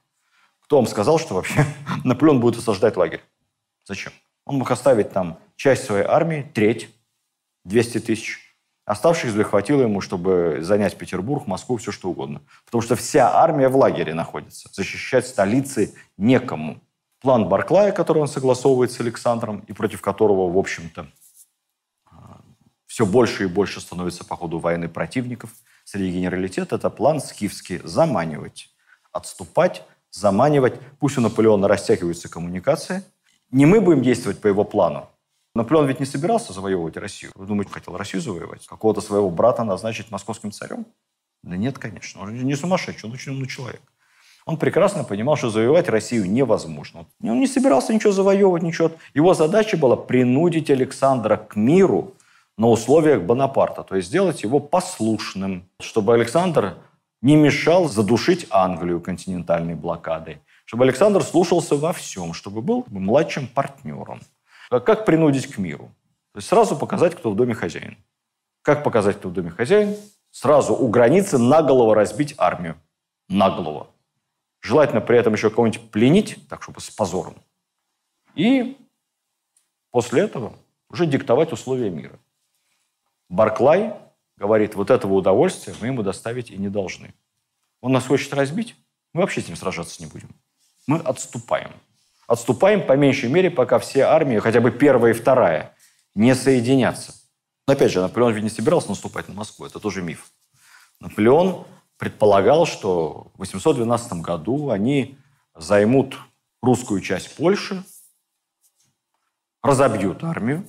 Кто вам сказал, что вообще Наполеон будет осаждать лагерь? Зачем? Он мог оставить там часть своей армии, треть, 200 тысяч. Оставшихся хватило ему, чтобы занять Петербург, Москву, все что угодно. Потому что вся армия в лагере находится. Защищать столицы некому. План Барклая, который он согласовывает с Александром и против которого, в общем-то, все больше и больше становится по ходу войны противников. Среди генералитета это план скифский – заманивать, отступать, заманивать. Пусть у Наполеона растягиваются коммуникации. Не мы будем действовать по его плану. Наполеон ведь не собирался завоевывать Россию. Вы думаете, хотел Россию завоевать? Какого-то своего брата назначить московским царем? Да нет, конечно. Он не сумасшедший, он очень умный человек. Он прекрасно понимал, что завоевать Россию невозможно. Он не собирался ничего завоевывать, ничего. Его задача была принудить Александра к миру, на условиях Бонапарта, то есть сделать его послушным, чтобы Александр не мешал задушить Англию континентальной блокадой, чтобы Александр слушался во всем, чтобы был младшим партнером. А как принудить к миру? То есть сразу показать, кто в доме хозяин. Как показать, кто в доме хозяин? Сразу у границы наголово разбить армию. Наголово. Желательно при этом еще кого-нибудь пленить, так чтобы с позором. И после этого уже диктовать условия мира. Барклай говорит, вот этого удовольствия мы ему доставить и не должны. Он нас хочет разбить, мы вообще с ним сражаться не будем. Мы отступаем. Отступаем, по меньшей мере, пока все армии, хотя бы первая и вторая, не соединятся. Но опять же, Наполеон ведь не собирался наступать на Москву, это тоже миф. Наполеон предполагал, что в 812 году они займут русскую часть Польши, разобьют армию,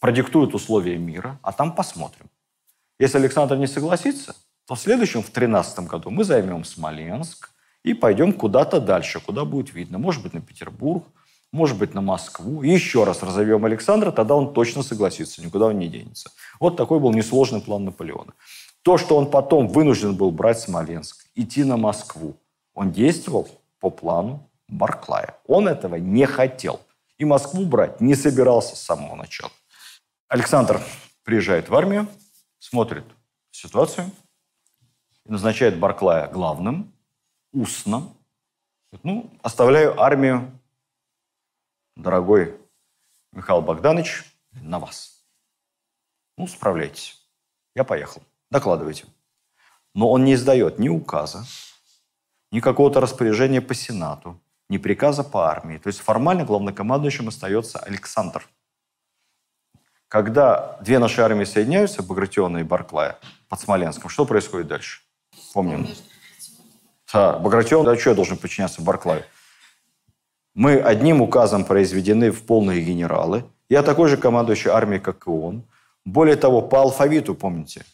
продиктует условия мира, а там посмотрим. Если Александр не согласится, то в следующем, в 2013 году, мы займем Смоленск и пойдем куда-то дальше, куда будет видно. Может быть, на Петербург, может быть, на Москву. И еще раз разовьем Александра, тогда он точно согласится, никуда он не денется. Вот такой был несложный план Наполеона. То, что он потом вынужден был брать Смоленск, идти на Москву, он действовал по плану Барклая. Он этого не хотел. И Москву брать не собирался с самого начала. Александр приезжает в армию, смотрит ситуацию, назначает Барклая главным, устно. Ну, оставляю армию, дорогой Михаил Богданович, на вас. Ну, справляйтесь. Я поехал. Докладывайте. Но он не издает ни указа, ни какого-то распоряжения по Сенату, ни приказа по армии. То есть формально главнокомандующим остается Александр – когда две наши армии соединяются, Багратиона и Барклая, под Смоленском, что происходит дальше? Помним. Да, Багратион, да что я должен подчиняться Барклаю? Мы одним указом произведены в полные генералы. Я такой же командующий армией, как и он. Более того, по алфавиту, помните,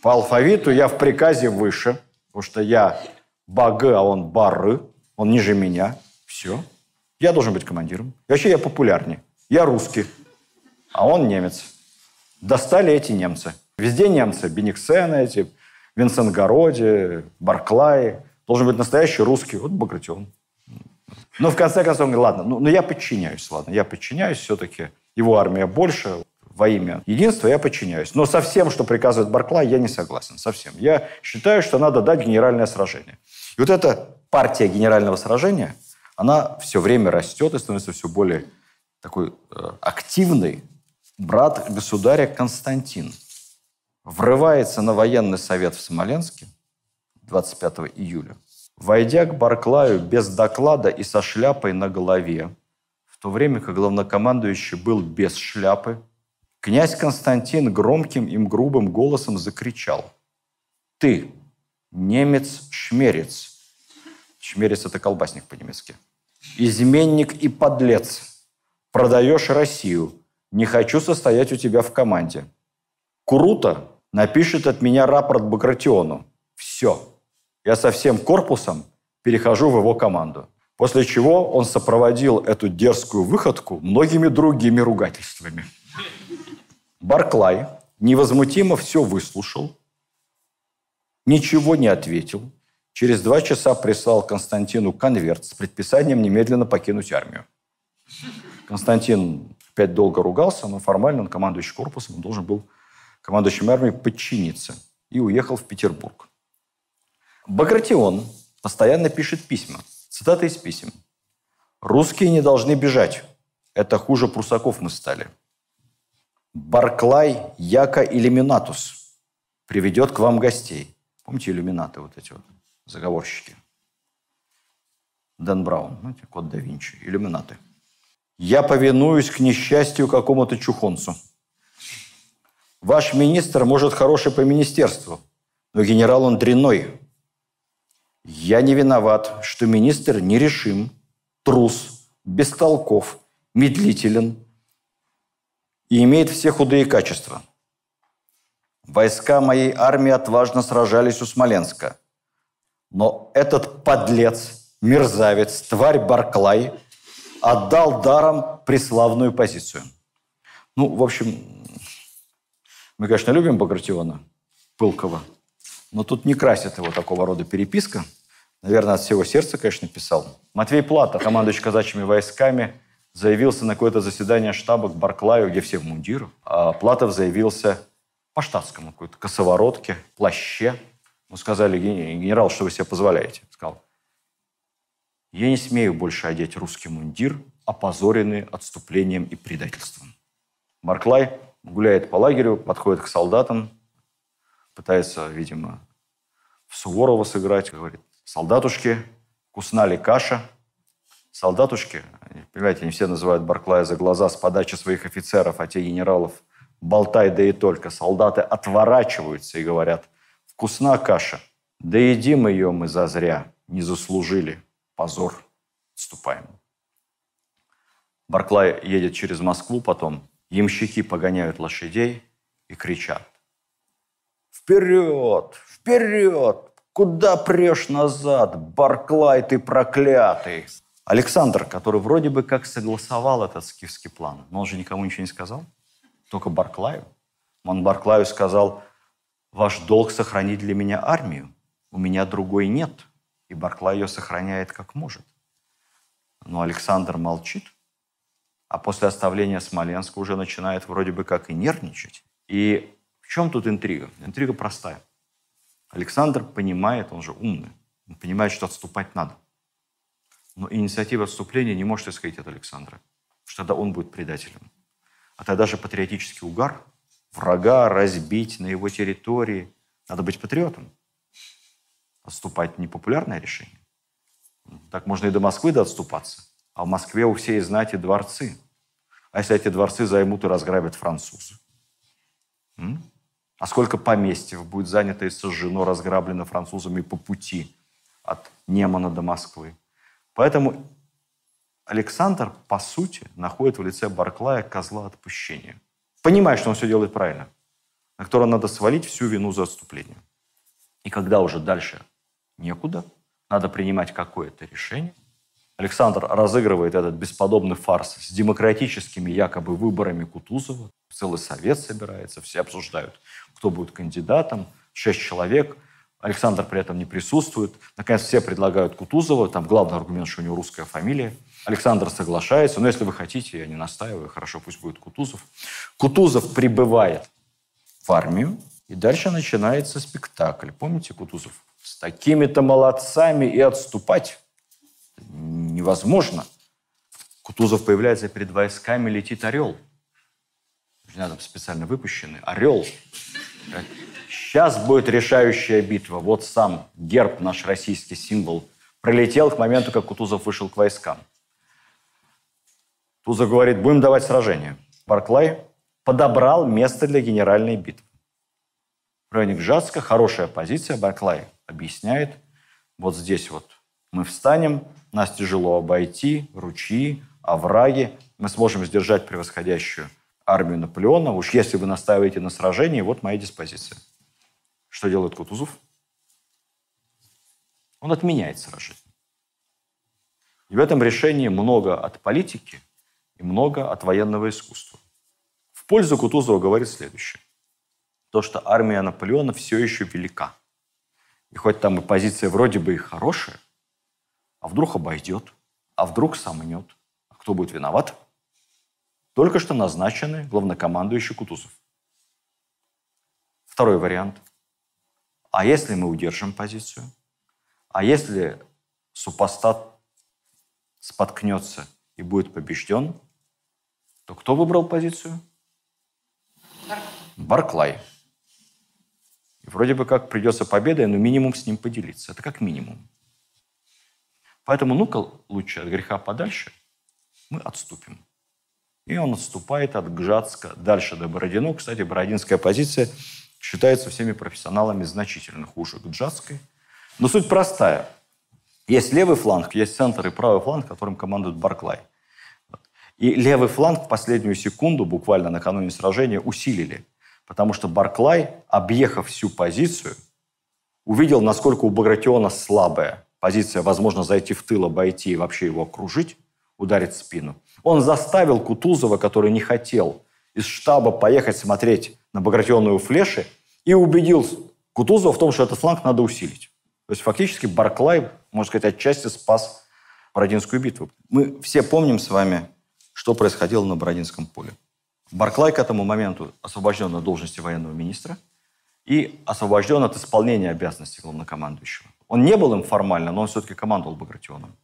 по алфавиту я в приказе выше, потому что я Багы, а он Бары, он ниже меня. Все. Я должен быть командиром. И вообще я популярнее. Я русский а он немец. Достали эти немцы. Везде немцы. Бениксены эти, Винсенгороди, Барклай. Должен быть настоящий русский. Вот Багратион. Но в конце концов он говорит, ладно, ну, ну я подчиняюсь, ладно, я подчиняюсь все-таки. Его армия больше, во имя единства я подчиняюсь. Но со всем, что приказывает Барклай, я не согласен. Совсем. Я считаю, что надо дать генеральное сражение. И вот эта партия генерального сражения, она все время растет и становится все более такой э, активной, брат государя Константин врывается на военный совет в Смоленске 25 июля, войдя к Барклаю без доклада и со шляпой на голове, в то время как главнокомандующий был без шляпы, князь Константин громким им грубым голосом закричал «Ты, немец-шмерец!» Шмерец – это колбасник по-немецки. «Изменник и подлец! Продаешь Россию! не хочу состоять у тебя в команде. Круто напишет от меня рапорт Багратиону. Все. Я со всем корпусом перехожу в его команду. После чего он сопроводил эту дерзкую выходку многими другими ругательствами. Барклай невозмутимо все выслушал, ничего не ответил, через два часа прислал Константину конверт с предписанием немедленно покинуть армию. Константин Пять долго ругался, но формально он командующий корпусом, он должен был командующим армией подчиниться и уехал в Петербург. Багратион постоянно пишет письма, Цитата из писем. «Русские не должны бежать. Это хуже прусаков мы стали. Барклай Яко Иллюминатус приведет к вам гостей». Помните иллюминаты вот эти вот, заговорщики? Дэн Браун, знаете, код да Винчи, иллюминаты. Я повинуюсь к несчастью какому-то чухонцу. Ваш министр может хороший по министерству, но генерал он дрянной. Я не виноват, что министр нерешим, трус, бестолков, медлителен и имеет все худые качества. Войска моей армии отважно сражались у Смоленска. Но этот подлец, мерзавец, тварь Барклай – отдал даром преславную позицию. Ну, в общем, мы, конечно, любим Багратиона, Пылкова, но тут не красит его такого рода переписка. Наверное, от всего сердца, конечно, писал. Матвей Плата, командующий казачьими войсками, заявился на какое-то заседание штаба к Барклаю, где все в мундирах. А Платов заявился по штатскому какой-то косоворотке, плаще. Ну, сказали, генерал, что вы себе позволяете? Сказал, я не смею больше одеть русский мундир, опозоренный отступлением и предательством. Марклай гуляет по лагерю, подходит к солдатам, пытается, видимо, в Суворова сыграть. Говорит, солдатушки, вкусна ли каша? Солдатушки, понимаете, они все называют Барклая за глаза с подачи своих офицеров, а те генералов болтай, да и только. Солдаты отворачиваются и говорят, вкусна каша, да едим ее мы зазря, не заслужили позор, отступаем. Барклай едет через Москву потом, ямщики погоняют лошадей и кричат. «Вперед! Вперед! Куда прешь назад, Барклай ты проклятый!» Александр, который вроде бы как согласовал этот скифский план, но он же никому ничего не сказал, только Барклаю. Он Барклаю сказал, «Ваш долг сохранить для меня армию, у меня другой нет». И Барклай ее сохраняет как может. Но Александр молчит, а после оставления Смоленска уже начинает вроде бы как и нервничать. И в чем тут интрига? Интрига простая. Александр понимает, он же умный, он понимает, что отступать надо. Но инициатива отступления не может исходить от Александра, потому что тогда он будет предателем. А тогда же патриотический угар, врага разбить на его территории. Надо быть патриотом отступать непопулярное решение. Так можно и до Москвы до отступаться. А в Москве у всей знати дворцы. А если эти дворцы займут и разграбят французы? М? А сколько поместьев будет занято и сожжено, разграблено французами по пути от Немана до Москвы? Поэтому Александр, по сути, находит в лице Барклая козла отпущения. Понимая, что он все делает правильно, на которого надо свалить всю вину за отступление. И когда уже дальше некуда, надо принимать какое-то решение. Александр разыгрывает этот бесподобный фарс с демократическими якобы выборами Кутузова. Целый совет собирается, все обсуждают, кто будет кандидатом. Шесть человек. Александр при этом не присутствует. Наконец, все предлагают Кутузова. Там главный аргумент, что у него русская фамилия. Александр соглашается. Но если вы хотите, я не настаиваю. Хорошо, пусть будет Кутузов. Кутузов прибывает в армию. И дальше начинается спектакль. Помните Кутузов? с такими-то молодцами и отступать невозможно. Кутузов появляется перед войсками, летит орел. Рядом специально выпущенный орел. Сейчас будет решающая битва. Вот сам герб, наш российский символ, пролетел к моменту, как Кутузов вышел к войскам. Кутузов говорит, будем давать сражение. Барклай подобрал место для генеральной битвы. В районе Гжатска хорошая позиция. Барклай объясняет, вот здесь вот мы встанем, нас тяжело обойти, ручьи, овраги, мы сможем сдержать превосходящую армию Наполеона. Уж если вы настаиваете на сражении, вот моя диспозиция. Что делает Кутузов? Он отменяет сражение. И в этом решении много от политики и много от военного искусства. В пользу Кутузова говорит следующее. То, что армия Наполеона все еще велика – и хоть там и позиция вроде бы и хорошая, а вдруг обойдет, а вдруг сомнет, а кто будет виноват? Только что назначенный главнокомандующий Кутузов. Второй вариант. А если мы удержим позицию? А если супостат споткнется и будет побежден, то кто выбрал позицию? Барклай вроде бы как придется победой, но минимум с ним поделиться. Это как минимум. Поэтому ну-ка лучше от греха подальше мы отступим. И он отступает от Гжатска дальше до Бородино. Кстати, бородинская позиция считается всеми профессионалами значительно хуже Гжатской. Но суть простая. Есть левый фланг, есть центр и правый фланг, которым командует Барклай. И левый фланг в последнюю секунду, буквально накануне сражения, усилили. Потому что Барклай, объехав всю позицию, увидел, насколько у Багратиона слабая позиция, возможно, зайти в тыл, обойти и вообще его окружить, ударить в спину. Он заставил Кутузова, который не хотел, из штаба поехать смотреть на Багратионову флеши и убедил Кутузова в том, что этот фланг надо усилить. То есть фактически Барклай, можно сказать, отчасти спас Бородинскую битву. Мы все помним с вами, что происходило на Бородинском поле. Барклай к этому моменту освобожден от должности военного министра и освобожден от исполнения обязанностей главнокомандующего. Он не был им формально, но он все-таки командовал Багратионом.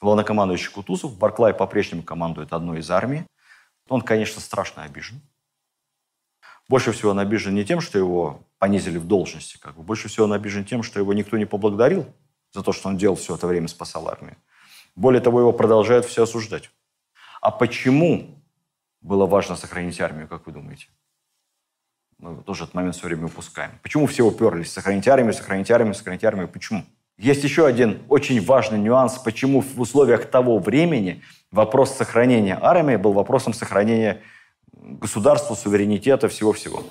Главнокомандующий Кутузов, Барклай по-прежнему командует одной из армий. Он, конечно, страшно обижен. Больше всего он обижен не тем, что его понизили в должности, как бы. больше всего он обижен тем, что его никто не поблагодарил за то, что он делал все это время, спасал армию. Более того, его продолжают все осуждать. А почему было важно сохранить армию, как вы думаете? Мы тоже этот момент все время упускаем. Почему все уперлись? Сохранить армию, сохранить армию, сохранить армию. Почему? Есть еще один очень важный нюанс, почему в условиях того времени вопрос сохранения армии был вопросом сохранения государства, суверенитета, всего-всего.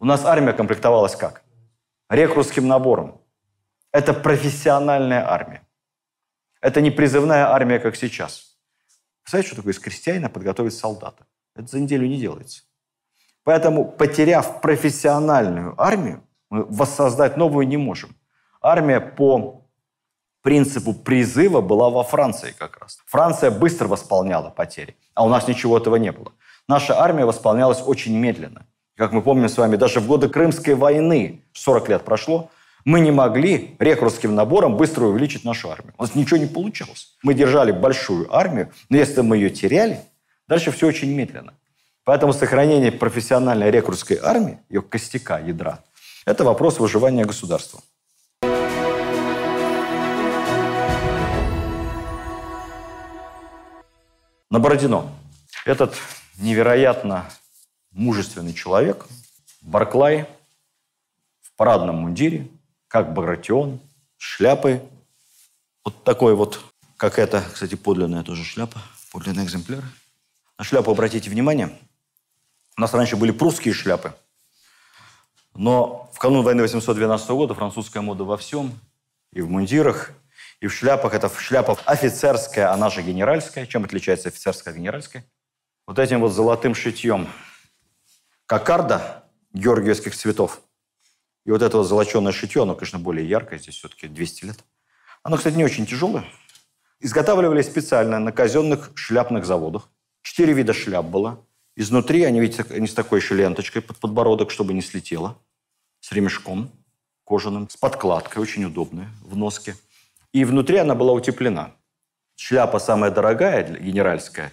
У нас армия комплектовалась как? Рекрутским набором. Это профессиональная армия. Это не призывная армия, как сейчас – Представляете, что такое из крестьянина подготовить солдата? Это за неделю не делается. Поэтому, потеряв профессиональную армию, мы воссоздать новую не можем. Армия по принципу призыва была во Франции как раз. Франция быстро восполняла потери, а у нас ничего этого не было. Наша армия восполнялась очень медленно. Как мы помним с вами, даже в годы Крымской войны, 40 лет прошло, мы не могли рекрутским набором быстро увеличить нашу армию. У нас ничего не получалось. Мы держали большую армию, но если мы ее теряли, дальше все очень медленно. Поэтому сохранение профессиональной рекрутской армии, ее костяка, ядра, это вопрос выживания государства. На Бородино. Этот невероятно мужественный человек, Барклай, в парадном мундире, как Багратион, шляпы. Вот такой вот, как это, кстати, подлинная тоже шляпа, подлинный экземпляр. На шляпу обратите внимание. У нас раньше были прусские шляпы. Но в канун войны 812 года французская мода во всем, и в мундирах, и в шляпах. Это шляпа офицерская, она же генеральская. Чем отличается офицерская от генеральской? Вот этим вот золотым шитьем. Кокарда георгиевских цветов и вот это вот золоченое шитье, оно, конечно, более яркое, здесь все-таки 200 лет. Оно, кстати, не очень тяжелое. Изготавливали специально на казенных шляпных заводах. Четыре вида шляп было. Изнутри они, видите, они с такой еще ленточкой под подбородок, чтобы не слетело. С ремешком кожаным, с подкладкой, очень удобная, в носке. И внутри она была утеплена. Шляпа самая дорогая, генеральская,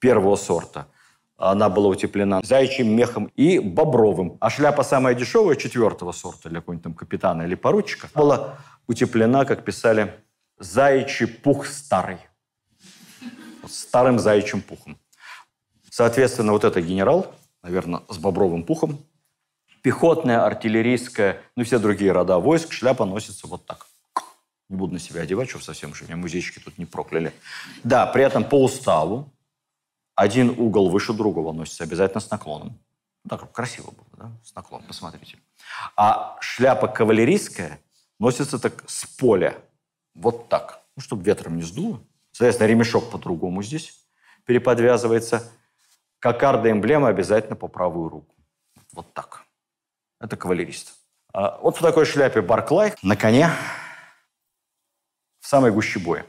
первого сорта, она была утеплена заячьим мехом и бобровым. А шляпа самая дешевая, четвертого сорта, для какого-нибудь там капитана или поручика, была утеплена, как писали, заячий пух старый. Старым заячьим пухом. Соответственно, вот этот генерал, наверное, с бобровым пухом, пехотная, артиллерийская, ну и все другие рода войск, шляпа носится вот так. Не буду на себя одевать, что совсем же меня музейщики тут не прокляли. Да, при этом по уставу один угол выше другого носится, обязательно с наклоном. Ну, так красиво было, да? С наклоном, посмотрите. А шляпа кавалерийская носится так с поля. Вот так. Ну, чтобы ветром не сдуло. Соответственно, ремешок по-другому здесь переподвязывается. Кокарда эмблема обязательно по правую руку. Вот так. Это кавалерист. А вот в такой шляпе Барклай на коне в самой гуще боя.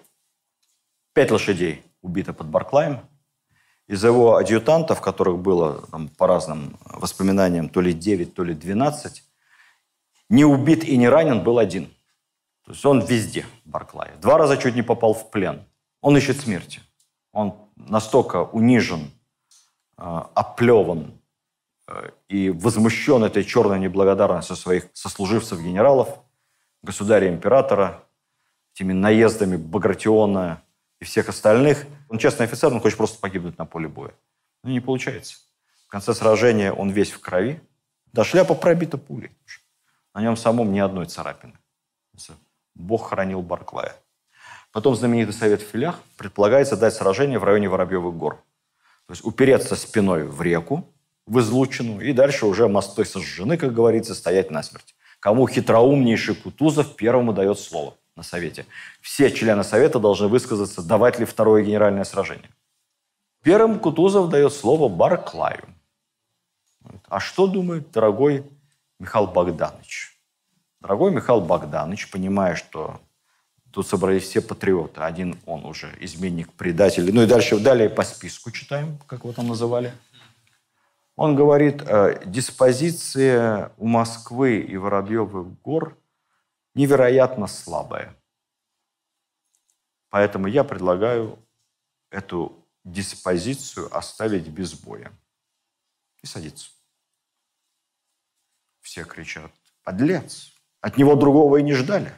Пять лошадей убито под Барклаем – из его адъютантов, которых было там, по разным воспоминаниям то ли 9, то ли 12, не убит и не ранен был один. То есть он везде, Барклай. Два раза чуть не попал в плен. Он ищет смерти. Он настолько унижен, э, оплеван э, и возмущен этой черной неблагодарностью своих сослуживцев-генералов, государя-императора, этими наездами Багратиона и всех остальных. Он честный офицер, он хочет просто погибнуть на поле боя. Ну, не получается. В конце сражения он весь в крови. Да шляпа пробита пулей. На нем самом ни одной царапины. Бог хранил Барклая. Потом знаменитый совет в филях предполагается дать сражение в районе Воробьевых гор. То есть упереться спиной в реку, в излучину, и дальше уже мостой сожжены, как говорится, стоять насмерть. Кому хитроумнейший Кутузов первому дает слово – на Совете. Все члены Совета должны высказаться, давать ли второе генеральное сражение. Первым Кутузов дает слово Барклаю. А что думает дорогой Михаил Богданович? Дорогой Михаил Богданович, понимая, что тут собрались все патриоты, один он уже изменник, предатель, ну и дальше далее по списку читаем, как его там называли. Он говорит, «Э, диспозиция у Москвы и Воробьевых гор – невероятно слабое. Поэтому я предлагаю эту диспозицию оставить без боя и садиться. Все кричат, подлец, от него другого и не ждали.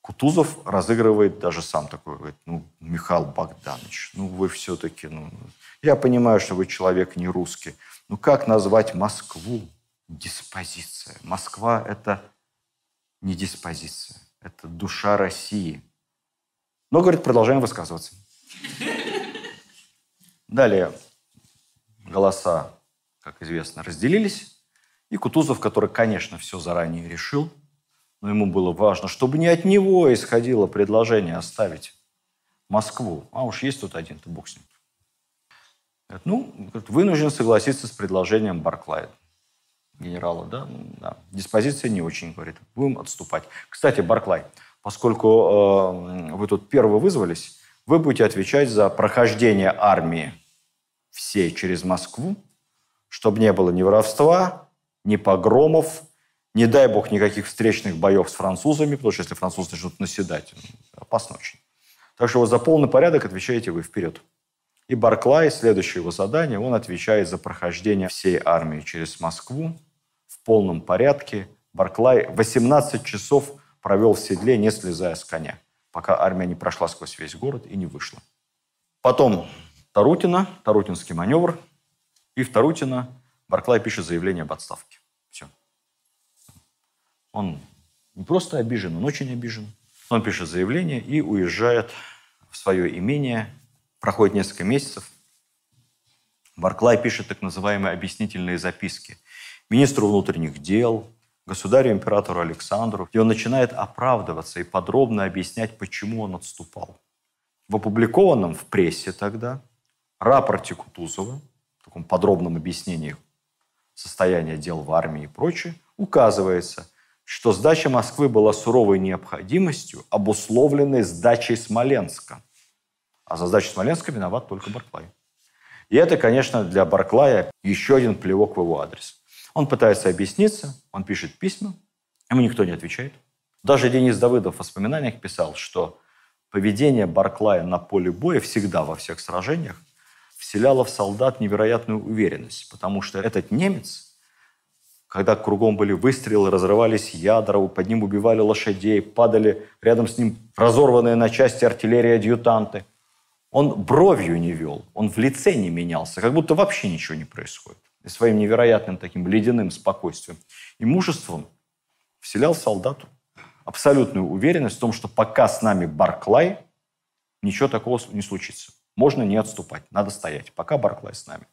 Кутузов разыгрывает даже сам такой, говорит, ну, Михаил Богданович, ну вы все-таки, ну, я понимаю, что вы человек не русский, ну как назвать Москву диспозиция. Москва – это не диспозиция, это душа России. Но, говорит, продолжаем высказываться. Далее голоса, как известно, разделились. И Кутузов, который, конечно, все заранее решил, но ему было важно, чтобы не от него исходило предложение оставить Москву. А уж есть тут один-то бог с ним. Ну, вынужден согласиться с предложением Барклая генерала, да? Ну, да. Диспозиция не очень, говорит. Будем отступать. Кстати, Барклай, поскольку э, вы тут первые вызвались, вы будете отвечать за прохождение армии всей через Москву, чтобы не было ни воровства, ни погромов, не дай бог никаких встречных боев с французами, потому что если французы начнут наседать, ну, опасно очень. Так что вот за полный порядок отвечаете вы вперед. И Барклай, следующее его задание, он отвечает за прохождение всей армии через Москву полном порядке. Барклай 18 часов провел в седле, не слезая с коня, пока армия не прошла сквозь весь город и не вышла. Потом Тарутина, Тарутинский маневр, и в Тарутина Барклай пишет заявление об отставке. Все. Он не просто обижен, он очень обижен. Он пишет заявление и уезжает в свое имение. Проходит несколько месяцев. Барклай пишет так называемые объяснительные записки – министру внутренних дел, государю-императору Александру, где он начинает оправдываться и подробно объяснять, почему он отступал. В опубликованном в прессе тогда рапорте Кутузова, в таком подробном объяснении состояния дел в армии и прочее, указывается, что сдача Москвы была суровой необходимостью, обусловленной сдачей Смоленска. А за сдачу Смоленска виноват только Барклай. И это, конечно, для Барклая еще один плевок в его адрес. Он пытается объясниться, он пишет письма, ему никто не отвечает. Даже Денис Давыдов в воспоминаниях писал, что поведение Барклая на поле боя всегда во всех сражениях вселяло в солдат невероятную уверенность, потому что этот немец, когда кругом были выстрелы, разрывались ядра, под ним убивали лошадей, падали рядом с ним разорванные на части артиллерии адъютанты, он бровью не вел, он в лице не менялся, как будто вообще ничего не происходит своим невероятным таким ледяным спокойствием и мужеством вселял солдату абсолютную уверенность в том, что пока с нами Барклай, ничего такого не случится. Можно не отступать, надо стоять, пока Барклай с нами.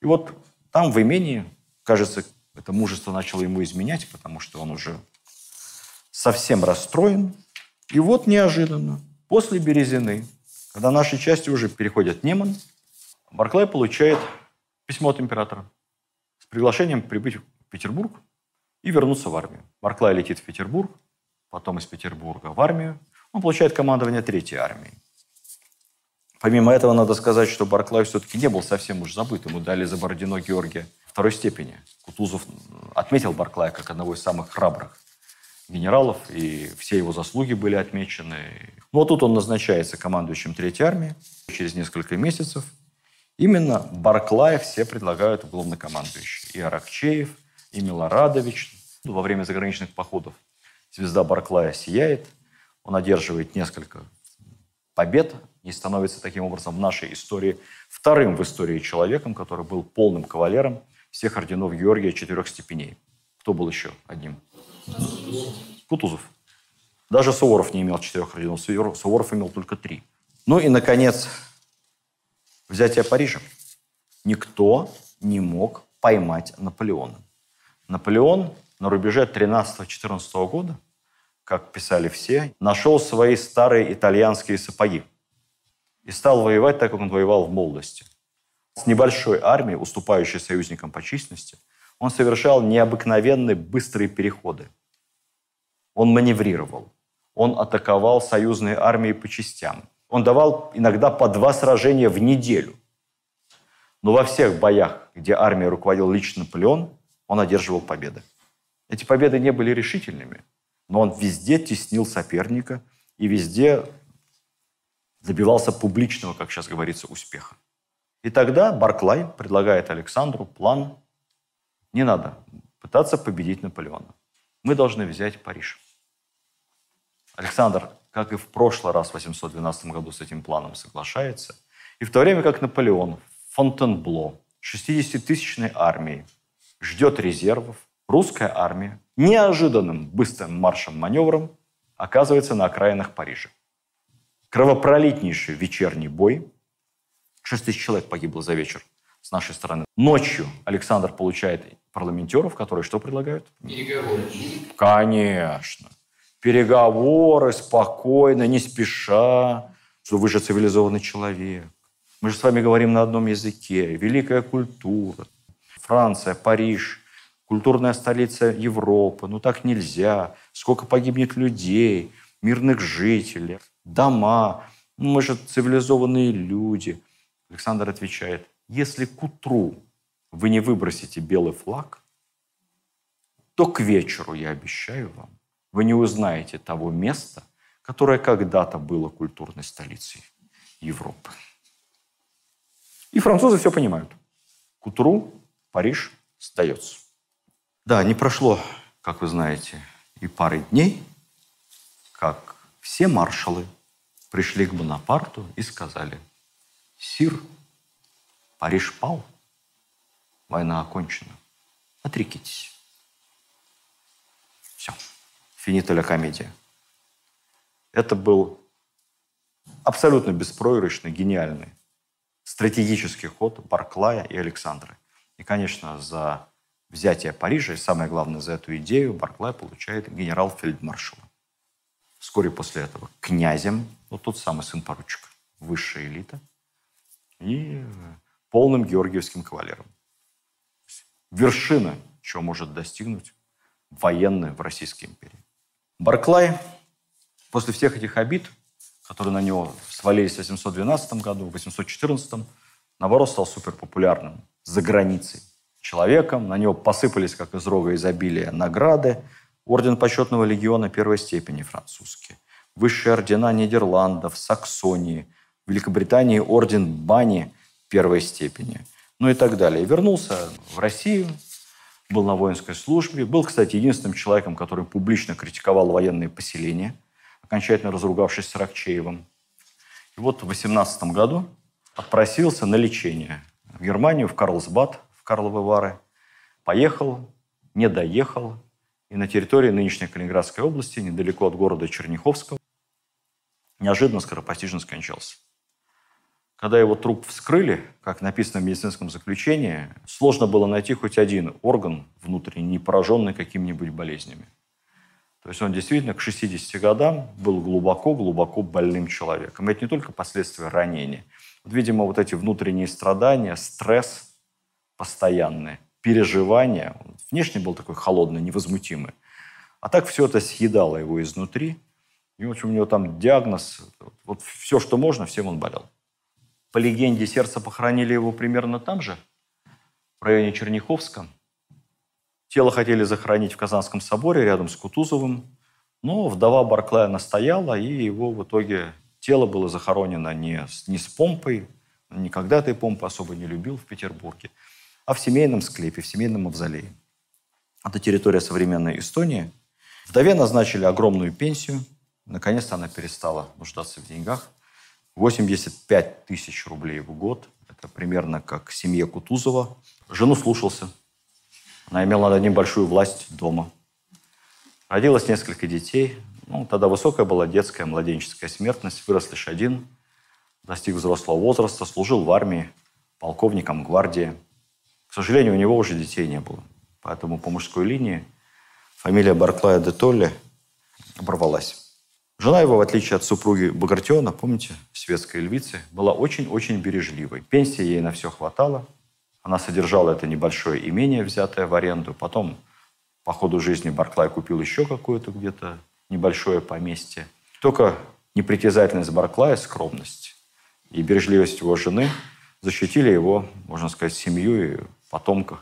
И вот там в имении, кажется, это мужество начало ему изменять, потому что он уже совсем расстроен. И вот неожиданно, после Березины, когда наши части уже переходят Неман, Барклай получает письмо от императора с приглашением прибыть в Петербург и вернуться в армию. Барклай летит в Петербург, потом из Петербурга в армию. Он получает командование Третьей армией. Помимо этого, надо сказать, что Барклай все-таки не был совсем уж забыт. Ему дали за Бородино Георгия второй степени. Кутузов отметил Барклая как одного из самых храбрых генералов, и все его заслуги были отмечены. Вот ну, а тут он назначается командующим Третьей армией. Через несколько месяцев – Именно Барклая все предлагают в командующий И Аракчеев, и Милорадович. Ну, во время заграничных походов звезда Барклая сияет. Он одерживает несколько побед и становится таким образом в нашей истории вторым в истории человеком, который был полным кавалером всех орденов Георгия четырех степеней. Кто был еще одним? Кутузов. Даже Суворов не имел четырех орденов. Суворов имел только три. Ну и, наконец, взятие Парижа. Никто не мог поймать Наполеона. Наполеон на рубеже 13-14 года, как писали все, нашел свои старые итальянские сапоги и стал воевать так, как он воевал в молодости. С небольшой армией, уступающей союзникам по численности, он совершал необыкновенные быстрые переходы. Он маневрировал, он атаковал союзные армии по частям, он давал иногда по два сражения в неделю. Но во всех боях, где армия руководил лично Наполеон, он одерживал победы. Эти победы не были решительными, но он везде теснил соперника и везде добивался публичного, как сейчас говорится, успеха. И тогда Барклай предлагает Александру план «Не надо пытаться победить Наполеона. Мы должны взять Париж». Александр как и в прошлый раз в 812 году с этим планом соглашается, и в то время как Наполеон Фонтенбло 60-тысячной армией ждет резервов, русская армия неожиданным быстрым маршем-маневром оказывается на окраинах Парижа. Кровопролитнейший вечерний бой. 6 тысяч человек погибло за вечер с нашей стороны. Ночью Александр получает парламентеров, которые что предлагают? Переговоры. Конечно переговоры спокойно, не спеша, что вы же цивилизованный человек. Мы же с вами говорим на одном языке. Великая культура. Франция, Париж, культурная столица Европы. Ну так нельзя. Сколько погибнет людей, мирных жителей, дома. Ну, мы же цивилизованные люди. Александр отвечает, если к утру вы не выбросите белый флаг, то к вечеру, я обещаю вам, вы не узнаете того места, которое когда-то было культурной столицей Европы. И французы все понимают. К утру Париж сдается. Да, не прошло, как вы знаете, и пары дней, как все маршалы пришли к Бонапарту и сказали, «Сир, Париж пал, война окончена, отрекитесь». Все. Финита ля комедия. Это был абсолютно беспроигрышный, гениальный стратегический ход Барклая и Александры. И, конечно, за взятие Парижа, и самое главное, за эту идею, Барклай получает генерал-фельдмаршала. Вскоре после этого князем, ну, тот самый сын поручика, высшая элита, и полным георгиевским кавалером. Вершина, чего может достигнуть военная в Российской империи. Барклай после всех этих обид, которые на него свалились в 812 году, в 814, наоборот, стал суперпопулярным за границей человеком. На него посыпались, как из рога изобилия, награды. Орден почетного легиона первой степени французский. Высшие ордена Нидерландов, Саксонии. Великобритании орден Бани первой степени. Ну и так далее. вернулся в Россию, был на воинской службе, был, кстати, единственным человеком, который публично критиковал военные поселения, окончательно разругавшись с Рокчеевым. И вот в 18 году отпросился на лечение в Германию, в Карлсбад, в Карловы Вары. Поехал, не доехал, и на территории нынешней Калининградской области, недалеко от города Черняховского, неожиданно скоропостижно скончался. Когда его труп вскрыли, как написано в медицинском заключении, сложно было найти хоть один орган внутренний, не пораженный какими-нибудь болезнями. То есть он действительно к 60 годам был глубоко-глубоко больным человеком. И это не только последствия ранения. Вот, видимо, вот эти внутренние страдания, стресс постоянный, переживания. Он внешне был такой холодный, невозмутимый. А так все это съедало его изнутри. И, в у него там диагноз. Вот все, что можно, всем он болел. По легенде, сердце похоронили его примерно там же, в районе Черняховска. Тело хотели захоронить в Казанском соборе рядом с Кутузовым, но вдова Барклая настояла, и его в итоге тело было захоронено не с, не с помпой, никогда этой помпы особо не любил в Петербурге, а в семейном склепе, в семейном мавзолее. Это территория современной Эстонии. Вдове назначили огромную пенсию. Наконец-то она перестала нуждаться в деньгах. 85 тысяч рублей в год. Это примерно как семье Кутузова. Жену слушался. Она имела над ним большую власть дома. Родилось несколько детей. Ну, тогда высокая была детская младенческая смертность. Вырос лишь один. Достиг взрослого возраста, служил в армии, полковником гвардии. К сожалению, у него уже детей не было. Поэтому по мужской линии фамилия Барклая де Толли оборвалась. Жена его, в отличие от супруги Багратиона, помните, светской львицы, была очень-очень бережливой. Пенсии ей на все хватало. Она содержала это небольшое имение, взятое в аренду. Потом по ходу жизни Барклай купил еще какое-то где-то небольшое поместье. Только непритязательность Барклая, скромность и бережливость его жены защитили его, можно сказать, семью и потомков,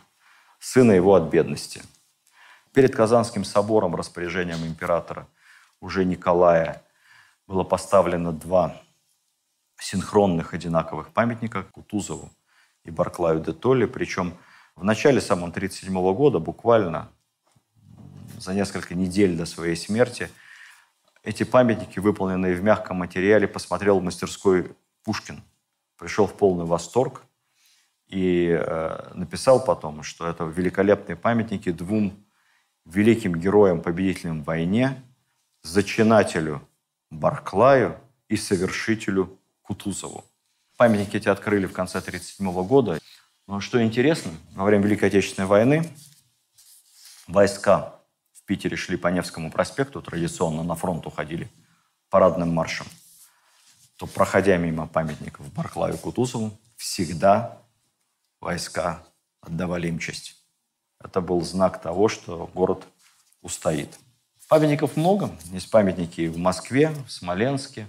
сына его от бедности. Перед Казанским собором распоряжением императора – уже Николая было поставлено два синхронных одинаковых памятника Кутузову и Барклаю де Толли. Причем в начале самого 1937 года, буквально за несколько недель до своей смерти, эти памятники, выполненные в мягком материале, посмотрел в мастерской Пушкин. Пришел в полный восторг и э, написал потом, что это великолепные памятники двум великим героям, победителям в войне, зачинателю Барклаю и совершителю Кутузову. Памятники эти открыли в конце 1937 года. Но что интересно, во время Великой Отечественной войны войска в Питере шли по Невскому проспекту, традиционно на фронт уходили парадным маршем, то, проходя мимо памятников Барклаю и Кутузову, всегда войска отдавали им честь. Это был знак того, что город устоит. Памятников много. Есть памятники в Москве, в Смоленске,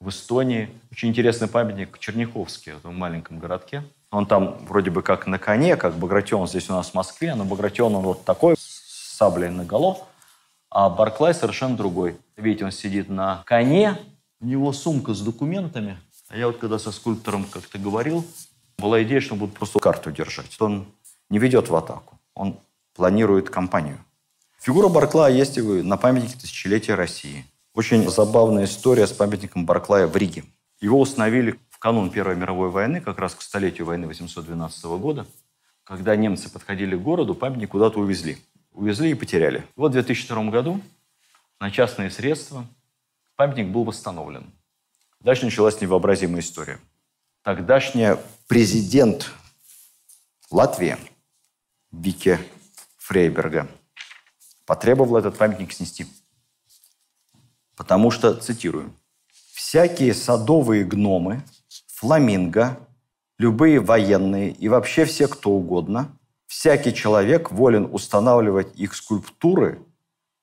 в Эстонии. Очень интересный памятник Черняховский, в маленьком городке. Он там вроде бы как на коне, как Багратион здесь у нас в Москве, но Багратион он вот такой, с саблей на голов, а Барклай совершенно другой. Видите, он сидит на коне, у него сумка с документами. А я вот когда со скульптором как-то говорил, была идея, что он будет просто карту держать. Он не ведет в атаку, он планирует кампанию. Фигура Барклая есть и вы на памятнике тысячелетия России. Очень забавная история с памятником Барклая в Риге. Его установили в канун Первой мировой войны, как раз к столетию войны 812 года. Когда немцы подходили к городу, памятник куда-то увезли. Увезли и потеряли. Вот в 2002 году на частные средства памятник был восстановлен. Дальше началась невообразимая история. Тогдашняя президент Латвии Вике Фрейберга – потребовал этот памятник снести. Потому что, цитирую, «всякие садовые гномы, фламинго, любые военные и вообще все кто угодно, всякий человек волен устанавливать их скульптуры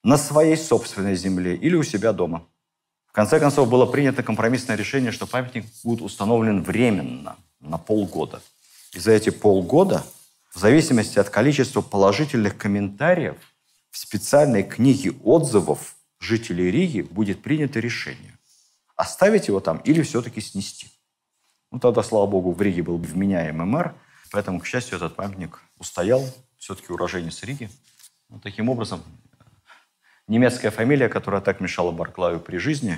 на своей собственной земле или у себя дома». В конце концов, было принято компромиссное решение, что памятник будет установлен временно, на полгода. И за эти полгода, в зависимости от количества положительных комментариев – в специальной книге отзывов жителей Риги будет принято решение, оставить его там или все-таки снести. Ну, тогда, слава богу, в Риге был бы вменяемый мэр, поэтому, к счастью, этот памятник устоял, все-таки уроженец Риги. Ну, таким образом, немецкая фамилия, которая так мешала Барклаю при жизни,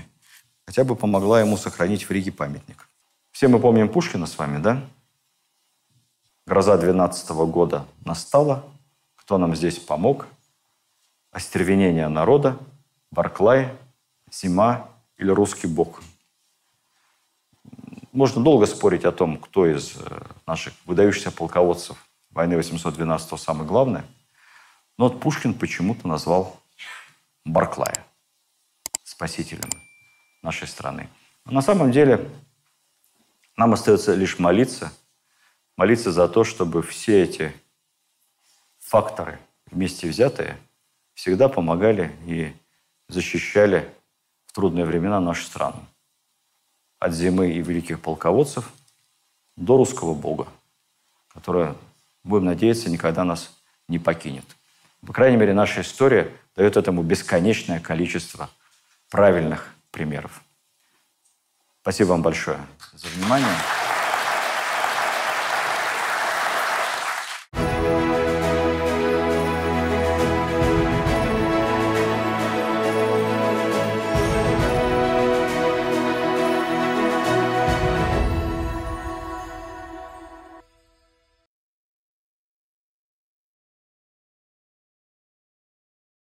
хотя бы помогла ему сохранить в Риге памятник. Все мы помним Пушкина с вами, да? Гроза 12 -го года настала. Кто нам здесь помог? остервенение народа, Барклай, зима или русский бог. Можно долго спорить о том, кто из э, наших выдающихся полководцев войны 812 самый главный, но вот Пушкин почему-то назвал Барклая спасителем нашей страны. Но на самом деле нам остается лишь молиться, молиться за то, чтобы все эти факторы вместе взятые – всегда помогали и защищали в трудные времена нашу страну. От зимы и великих полководцев до русского бога, который, будем надеяться, никогда нас не покинет. По крайней мере, наша история дает этому бесконечное количество правильных примеров. Спасибо вам большое за внимание.